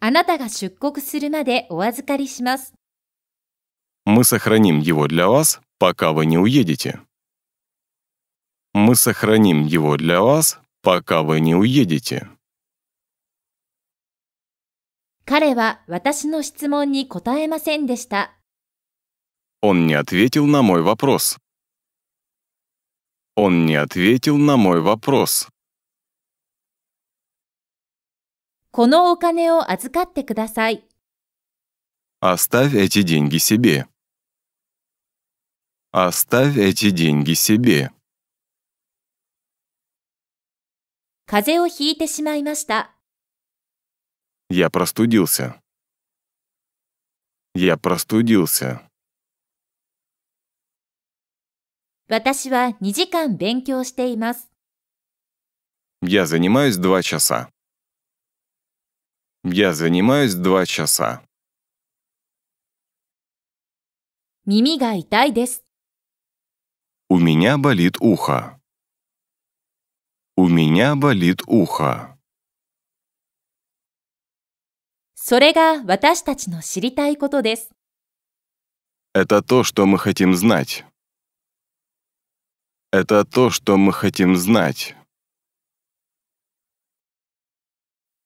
あなたが出国するまでお預かりします。Мы сохраним его для вас, пока вы не уедете. Мы сохраним его для вас, пока вы не уедете. Он не ответил на мой вопрос. Он не ответил на мой вопрос. Оставь эти деньги себе. Оставь эти деньги себе. Я простудился. Я простудился. 私は занимаюсь два часа. Я занимаюсь два часа. 耳が痛いです。у меня болит ухо. У меня болит ухо. それが私たちの知りたいことです。Это то, что мы хотим знать. Это то, что мы хотим знать.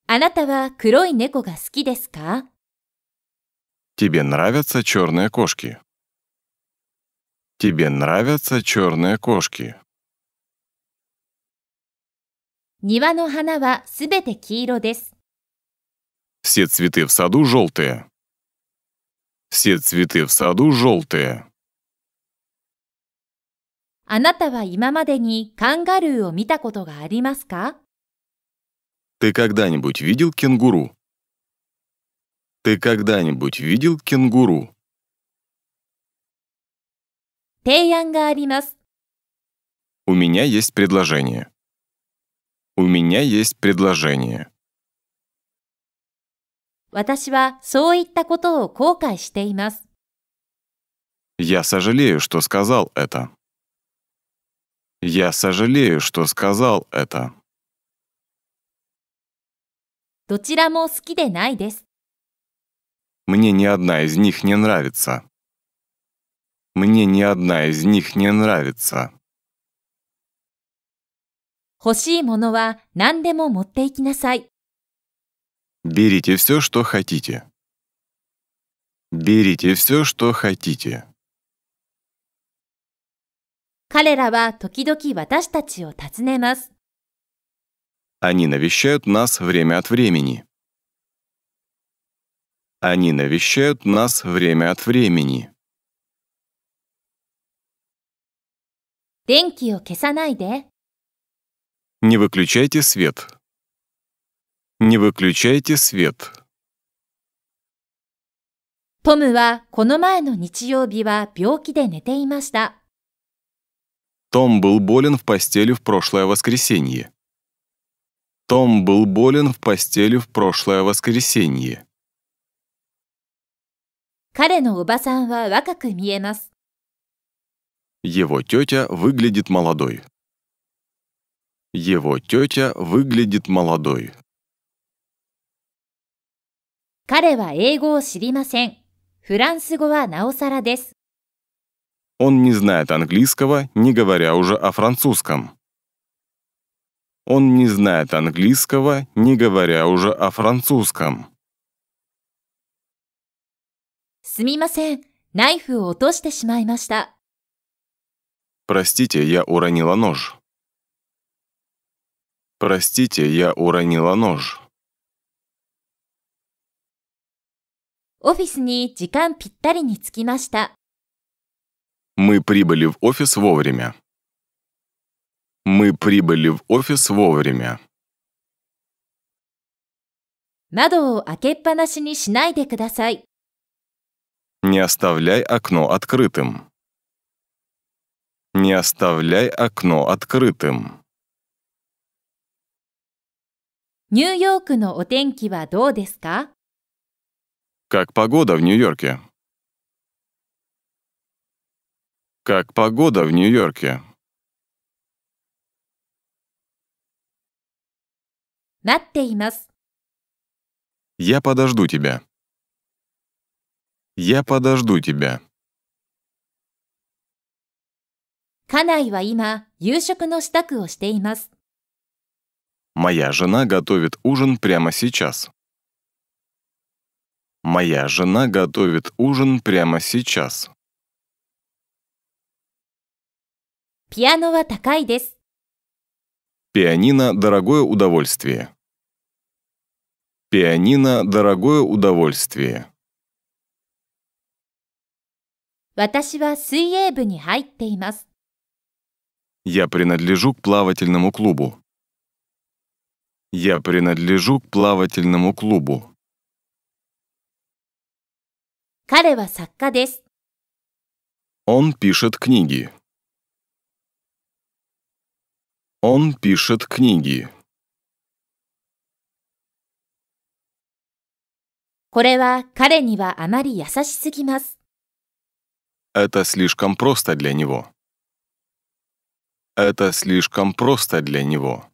あなたは黒い猫が好きですか Тебе нравятся черные кошки? Тебе нравятся черные кошки? 庭の花はすべて黄色です。Все цветы в саду желтые. Все цветы в саду желтые. あなたは今までにカンガルーを見たことがありますか Ты когда-нибудь видел кенгуру? Ты когда-нибудь видел кенгуру? У меня есть предложение. У меня есть предложение. Я сожалею, что сказал это. Я сожалею, что сказал это. どちらも好きでないです。Мне ни одна из них не нравится. Мне ни одна из них не нравится. 欲しいものは何でも持っていきなさい。Берите все, что хотите. Берите все, что хотите. 彼らは時々私たちを訪ねます。Они навещают нас время от времени. Они навещают нас время от времени. Не выключайте свет. Не выключайте свет. トムはこの前の日曜日は病気で寝ていました。Том был болен в постели в прошлое воскресенье. Том был болен в постели в прошлое воскресенье. 彼のおばさんは若く見えます。Его тетя выглядит молодой. Его тетя выглядит молодой. 彼は英語を知りません。フランス語はなおさらです。Он не знает английского, не говоря уже о французском. Он не знает английского, не говоря уже о французском. すみません。ナイフを落としてしまいました。Простите, я уронила нож. Простите, я уронила нож. Мы прибыли в офис вовремя. Мы прибыли в офис вовремя. Не оставляй окно открытым. Не оставляй окно открытым. Нью-Йорк, Как погода в Нью-Йорке? Как погода в Нью-Йорке? 待っています。Я подожду тебя. Я подожду тебя. 家内は今、夕食の支度をしています。Моя жена готовит ужин прямо сейчас. Моя жена готовит ужин прямо сейчас. Пиано Пианино – дорогое удовольствие. Пианино – дорогое удовольствие. 私は水泳部に入っています。я принадлежу к плавательному клубу. Я принадлежу к плавательному клубу. Он пишет книги. Он пишет книги. これは彼にはあまり優しすぎます。Это слишком просто для него. Это слишком просто для него.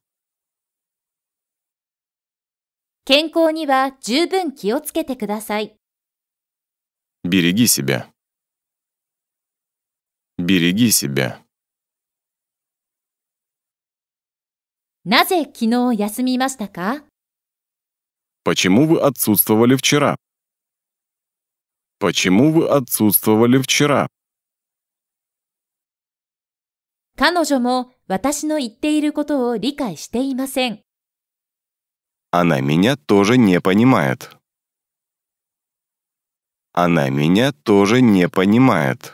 Береги себя. Береги себя. なぜ昨日休みましたか Почему вы отсутствовали вчера? Почему вы отсутствовали вчера? 彼女も私の言っていることを理解していません。Она меня тоже не понимает. Она меня тоже не понимает.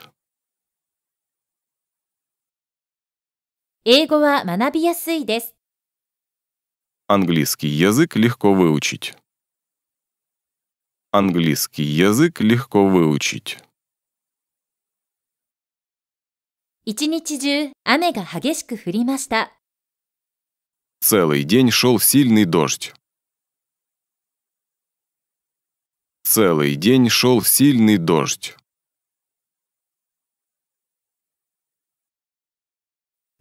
英語は学びやすいです。Английский язык легко выучить. Английский язык легко выучить. 一日中雨が激しく降りました。Целый день шел сильный дождь. Целый день шел сильный дождь.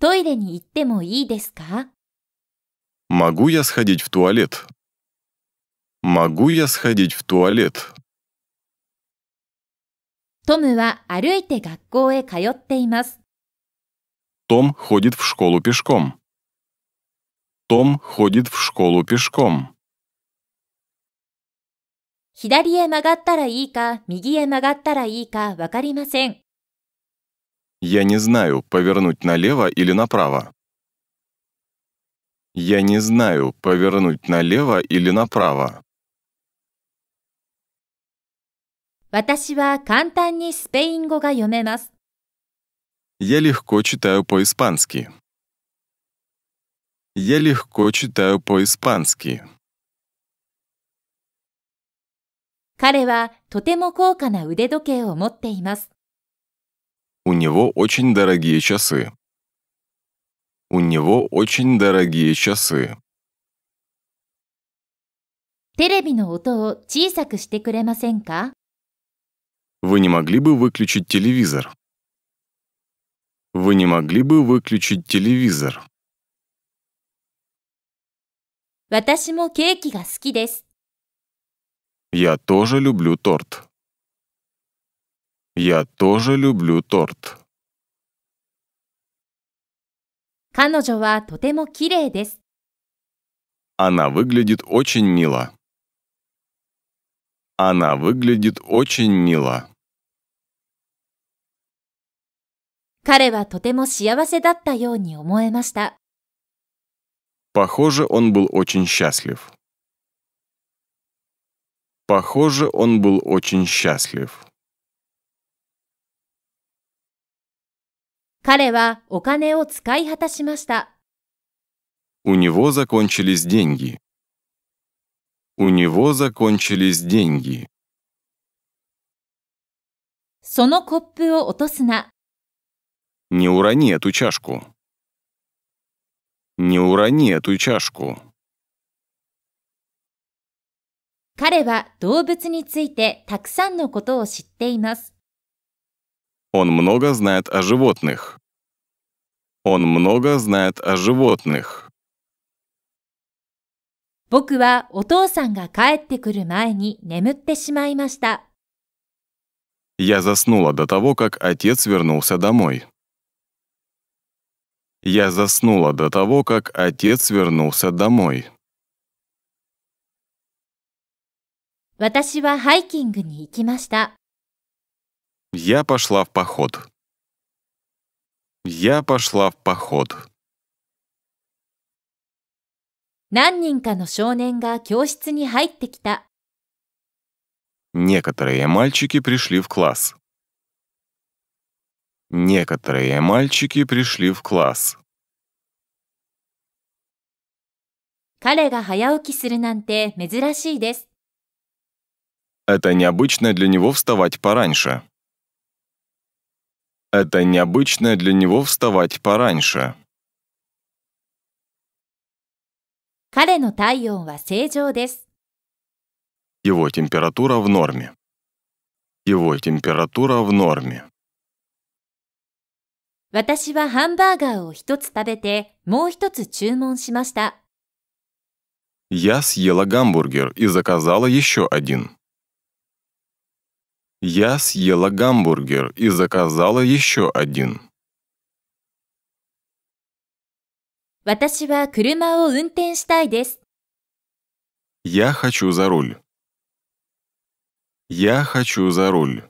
トイレに行ってもいいですか Могу я сходить в туалет? Могу я сходить в туалет? トムは歩いて学校へ通っています。Том ходит в школу пешком. Том ходит в школу пешком. Я не знаю, повернуть налево или направо. Я не знаю, повернуть налево или направо. 私は簡単にスペイン語が読めます。я легко читаю по-испански. Я легко читаю по-испански. 彼はとても高価な腕時計を持っています。У него очень дорогие часы. У него очень дорогие часы. テレビの音を小さくしてくれませんか Вы не могли бы выключить телевизор? Вы не могли бы выключить телевизор? Я тоже люблю торт. Я тоже люблю торт. Она выглядит очень мило. Она выглядит очень мило. 彼はとても幸せだったように思えました。Похоже, он был очень счастлив. Похоже, он был очень счастлив. 彼はお金を使い果たしました。У него закончились деньги. У него закончились деньги. そのコップを落とすな。Не урони эту чашку. Не урони эту чашку. Он много знает о животных. Он много знает о животных. Я заснула до того, как отец вернулся домой. Я заснула до того, как отец вернулся домой. Я пошла в поход. Я пошла в поход. Некоторые мальчики пришли в класс. Некоторые мальчики пришли в класс. 彼が早起きするなんて珍しいです。Это необычно для него вставать пораньше. Это необычно для него вставать пораньше. 彼の体温は正常です。Его температура в норме. Его температура в норме. 私はハンバーガーを一つ食べて、もう一つ注文しました。Я съела гамбургер и заказала еще один. Я съела гамбургер и заказала еще один. 私は車を運転したいです。Я хочу за руль. Я хочу за руль.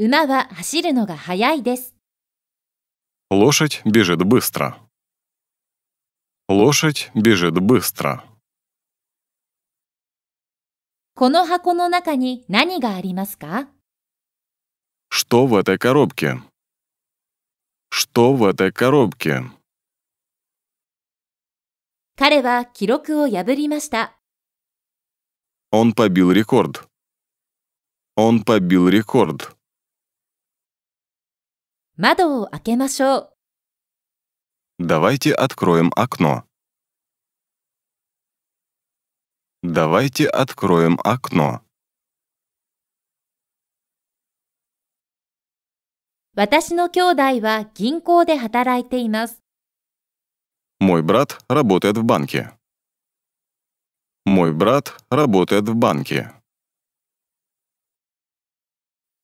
馬は走るのが速いです。Лошадь бежит быстро. Лошадь бежит быстро. この箱の中に何がありますか Что в этой коробке? Что в этой коробке? 彼は記録を破りました。Он побил рекорд. Он побил рекорд. 窓を開けましょう。Давайте откроем окно. Давайте откроем окно. 私の兄弟は銀行で働いています。Мой брат работает в банке. Мой брат работает в банке.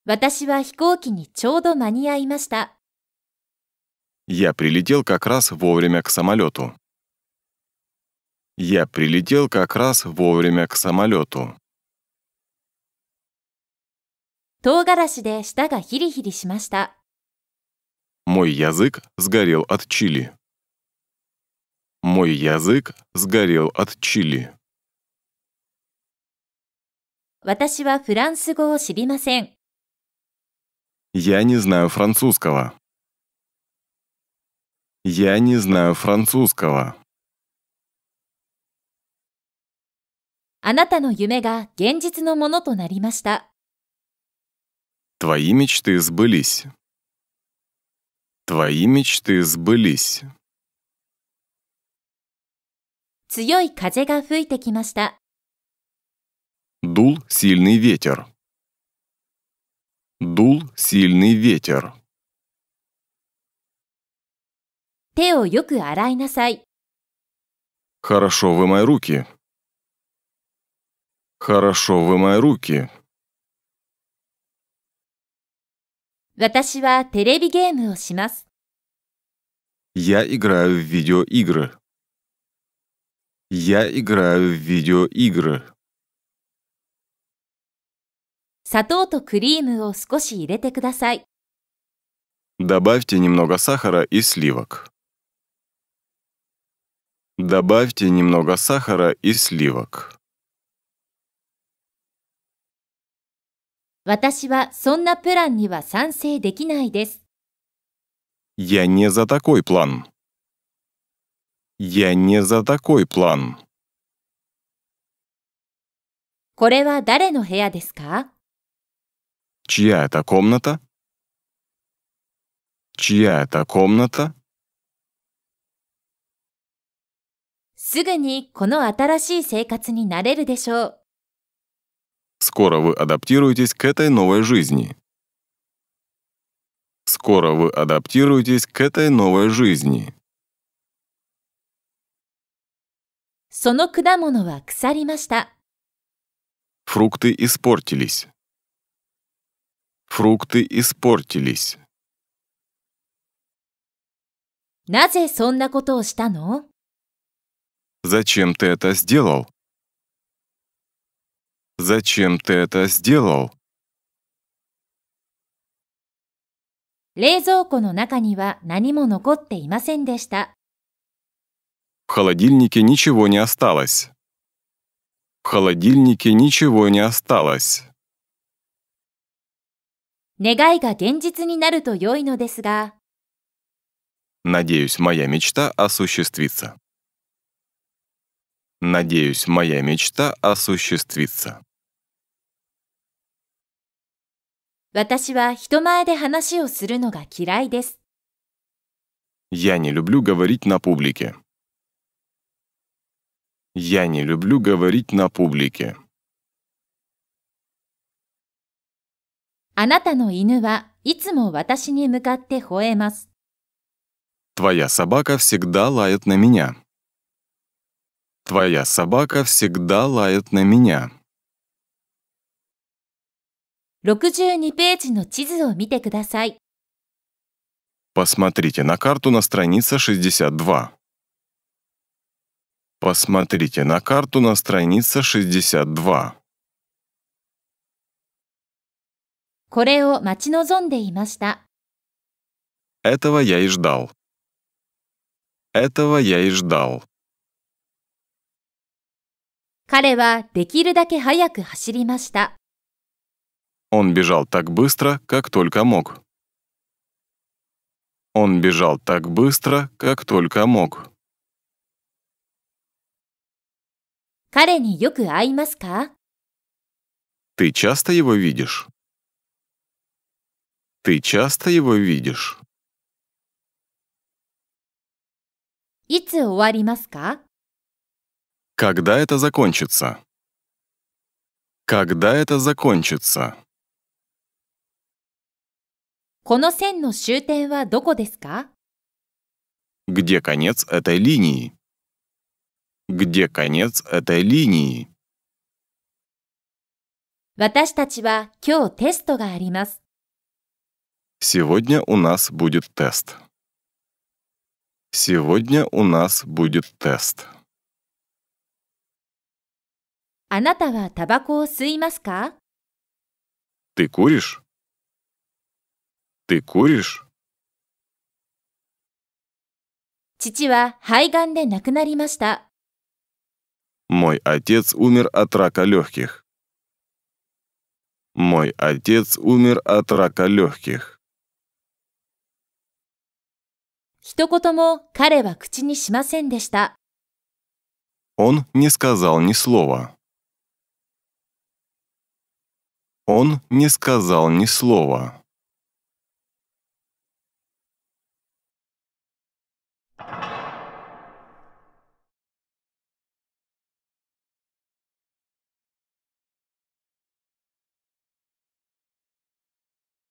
私は飛行機にちょうど間に合いました。Я прилетел как раз вовремя к самолету. Я прилетел как раз вовремя к самолету. 唐辛子で舌がヒリヒリしました。Мой язык сгорел от чили. Мой язык сгорел от чили. 私はフランス語を知りません。Я не знаю французского. Я не знаю французского. あなたの夢が現実のものとなりました。Твои мечты сбылись. Твои мечты сбылись. 強い風が吹いてきました。Дул сильный ветер. Дул сильный ветер. Хорошо вымой руки. Хорошо вымой руки. Я играю в видеоигры. Я играю в видеоигры. 砂糖とクリームを少し入れてください。Добавьте немного сахара и сливок. Добавьте немного сахара и сливок. 私はそんなプランには賛成できないです。Я не за такой план. Я не за такой план. これは誰の部屋ですか Чья это комната? Чья это комната? Скоро вы адаптируетесь к этой новой жизни. Скоро вы адаптируетесь к этой новой жизни. Фрукты испортились. Фрукты испортились. Зачем ты это сделал? Зачем ты это сделал? В холодильнике ничего не осталось. В холодильнике ничего не осталось. 願いが現実になると良いのですが。Надеюсь, моя мечта осуществится. Надеюсь, моя мечта осуществится. 私は人前で話をするのが嫌いです。Я не люблю говорить на публике. Я не люблю говорить на публике. あなたの犬はいつも私に向かって吠えます。Твоя собака всегда лает на меня. Твоя собака всегда лает на меня. 62ページの地図を見てください。Посмотрите на карту на странице 62. Посмотрите на карту на странице 62. これを待ち望んでいました。Этого я и ждал. Этого я и ждал. 彼はできるだけ早く走りました。Он бежал так быстро, как только мог. Он бежал так быстро, как только мог. 彼によく会いますか Ты часто его видишь? Ты часто его видишь? Когда это закончится? Когда это закончится? Где конец этой линии? Где конец этой линии? 私たちは今日テストがあります。Сегодня у нас будет тест. Сегодня у нас будет тест. あなたはタバコを吸いますか Ты куришь? Ты куришь? 父は肺がんで亡くなりました。Мой отец умер от рака легких. Мой отец умер от рака легких. 一言も彼は口にしませんでした。Он не сказал ни слова. Он не сказал ни слова.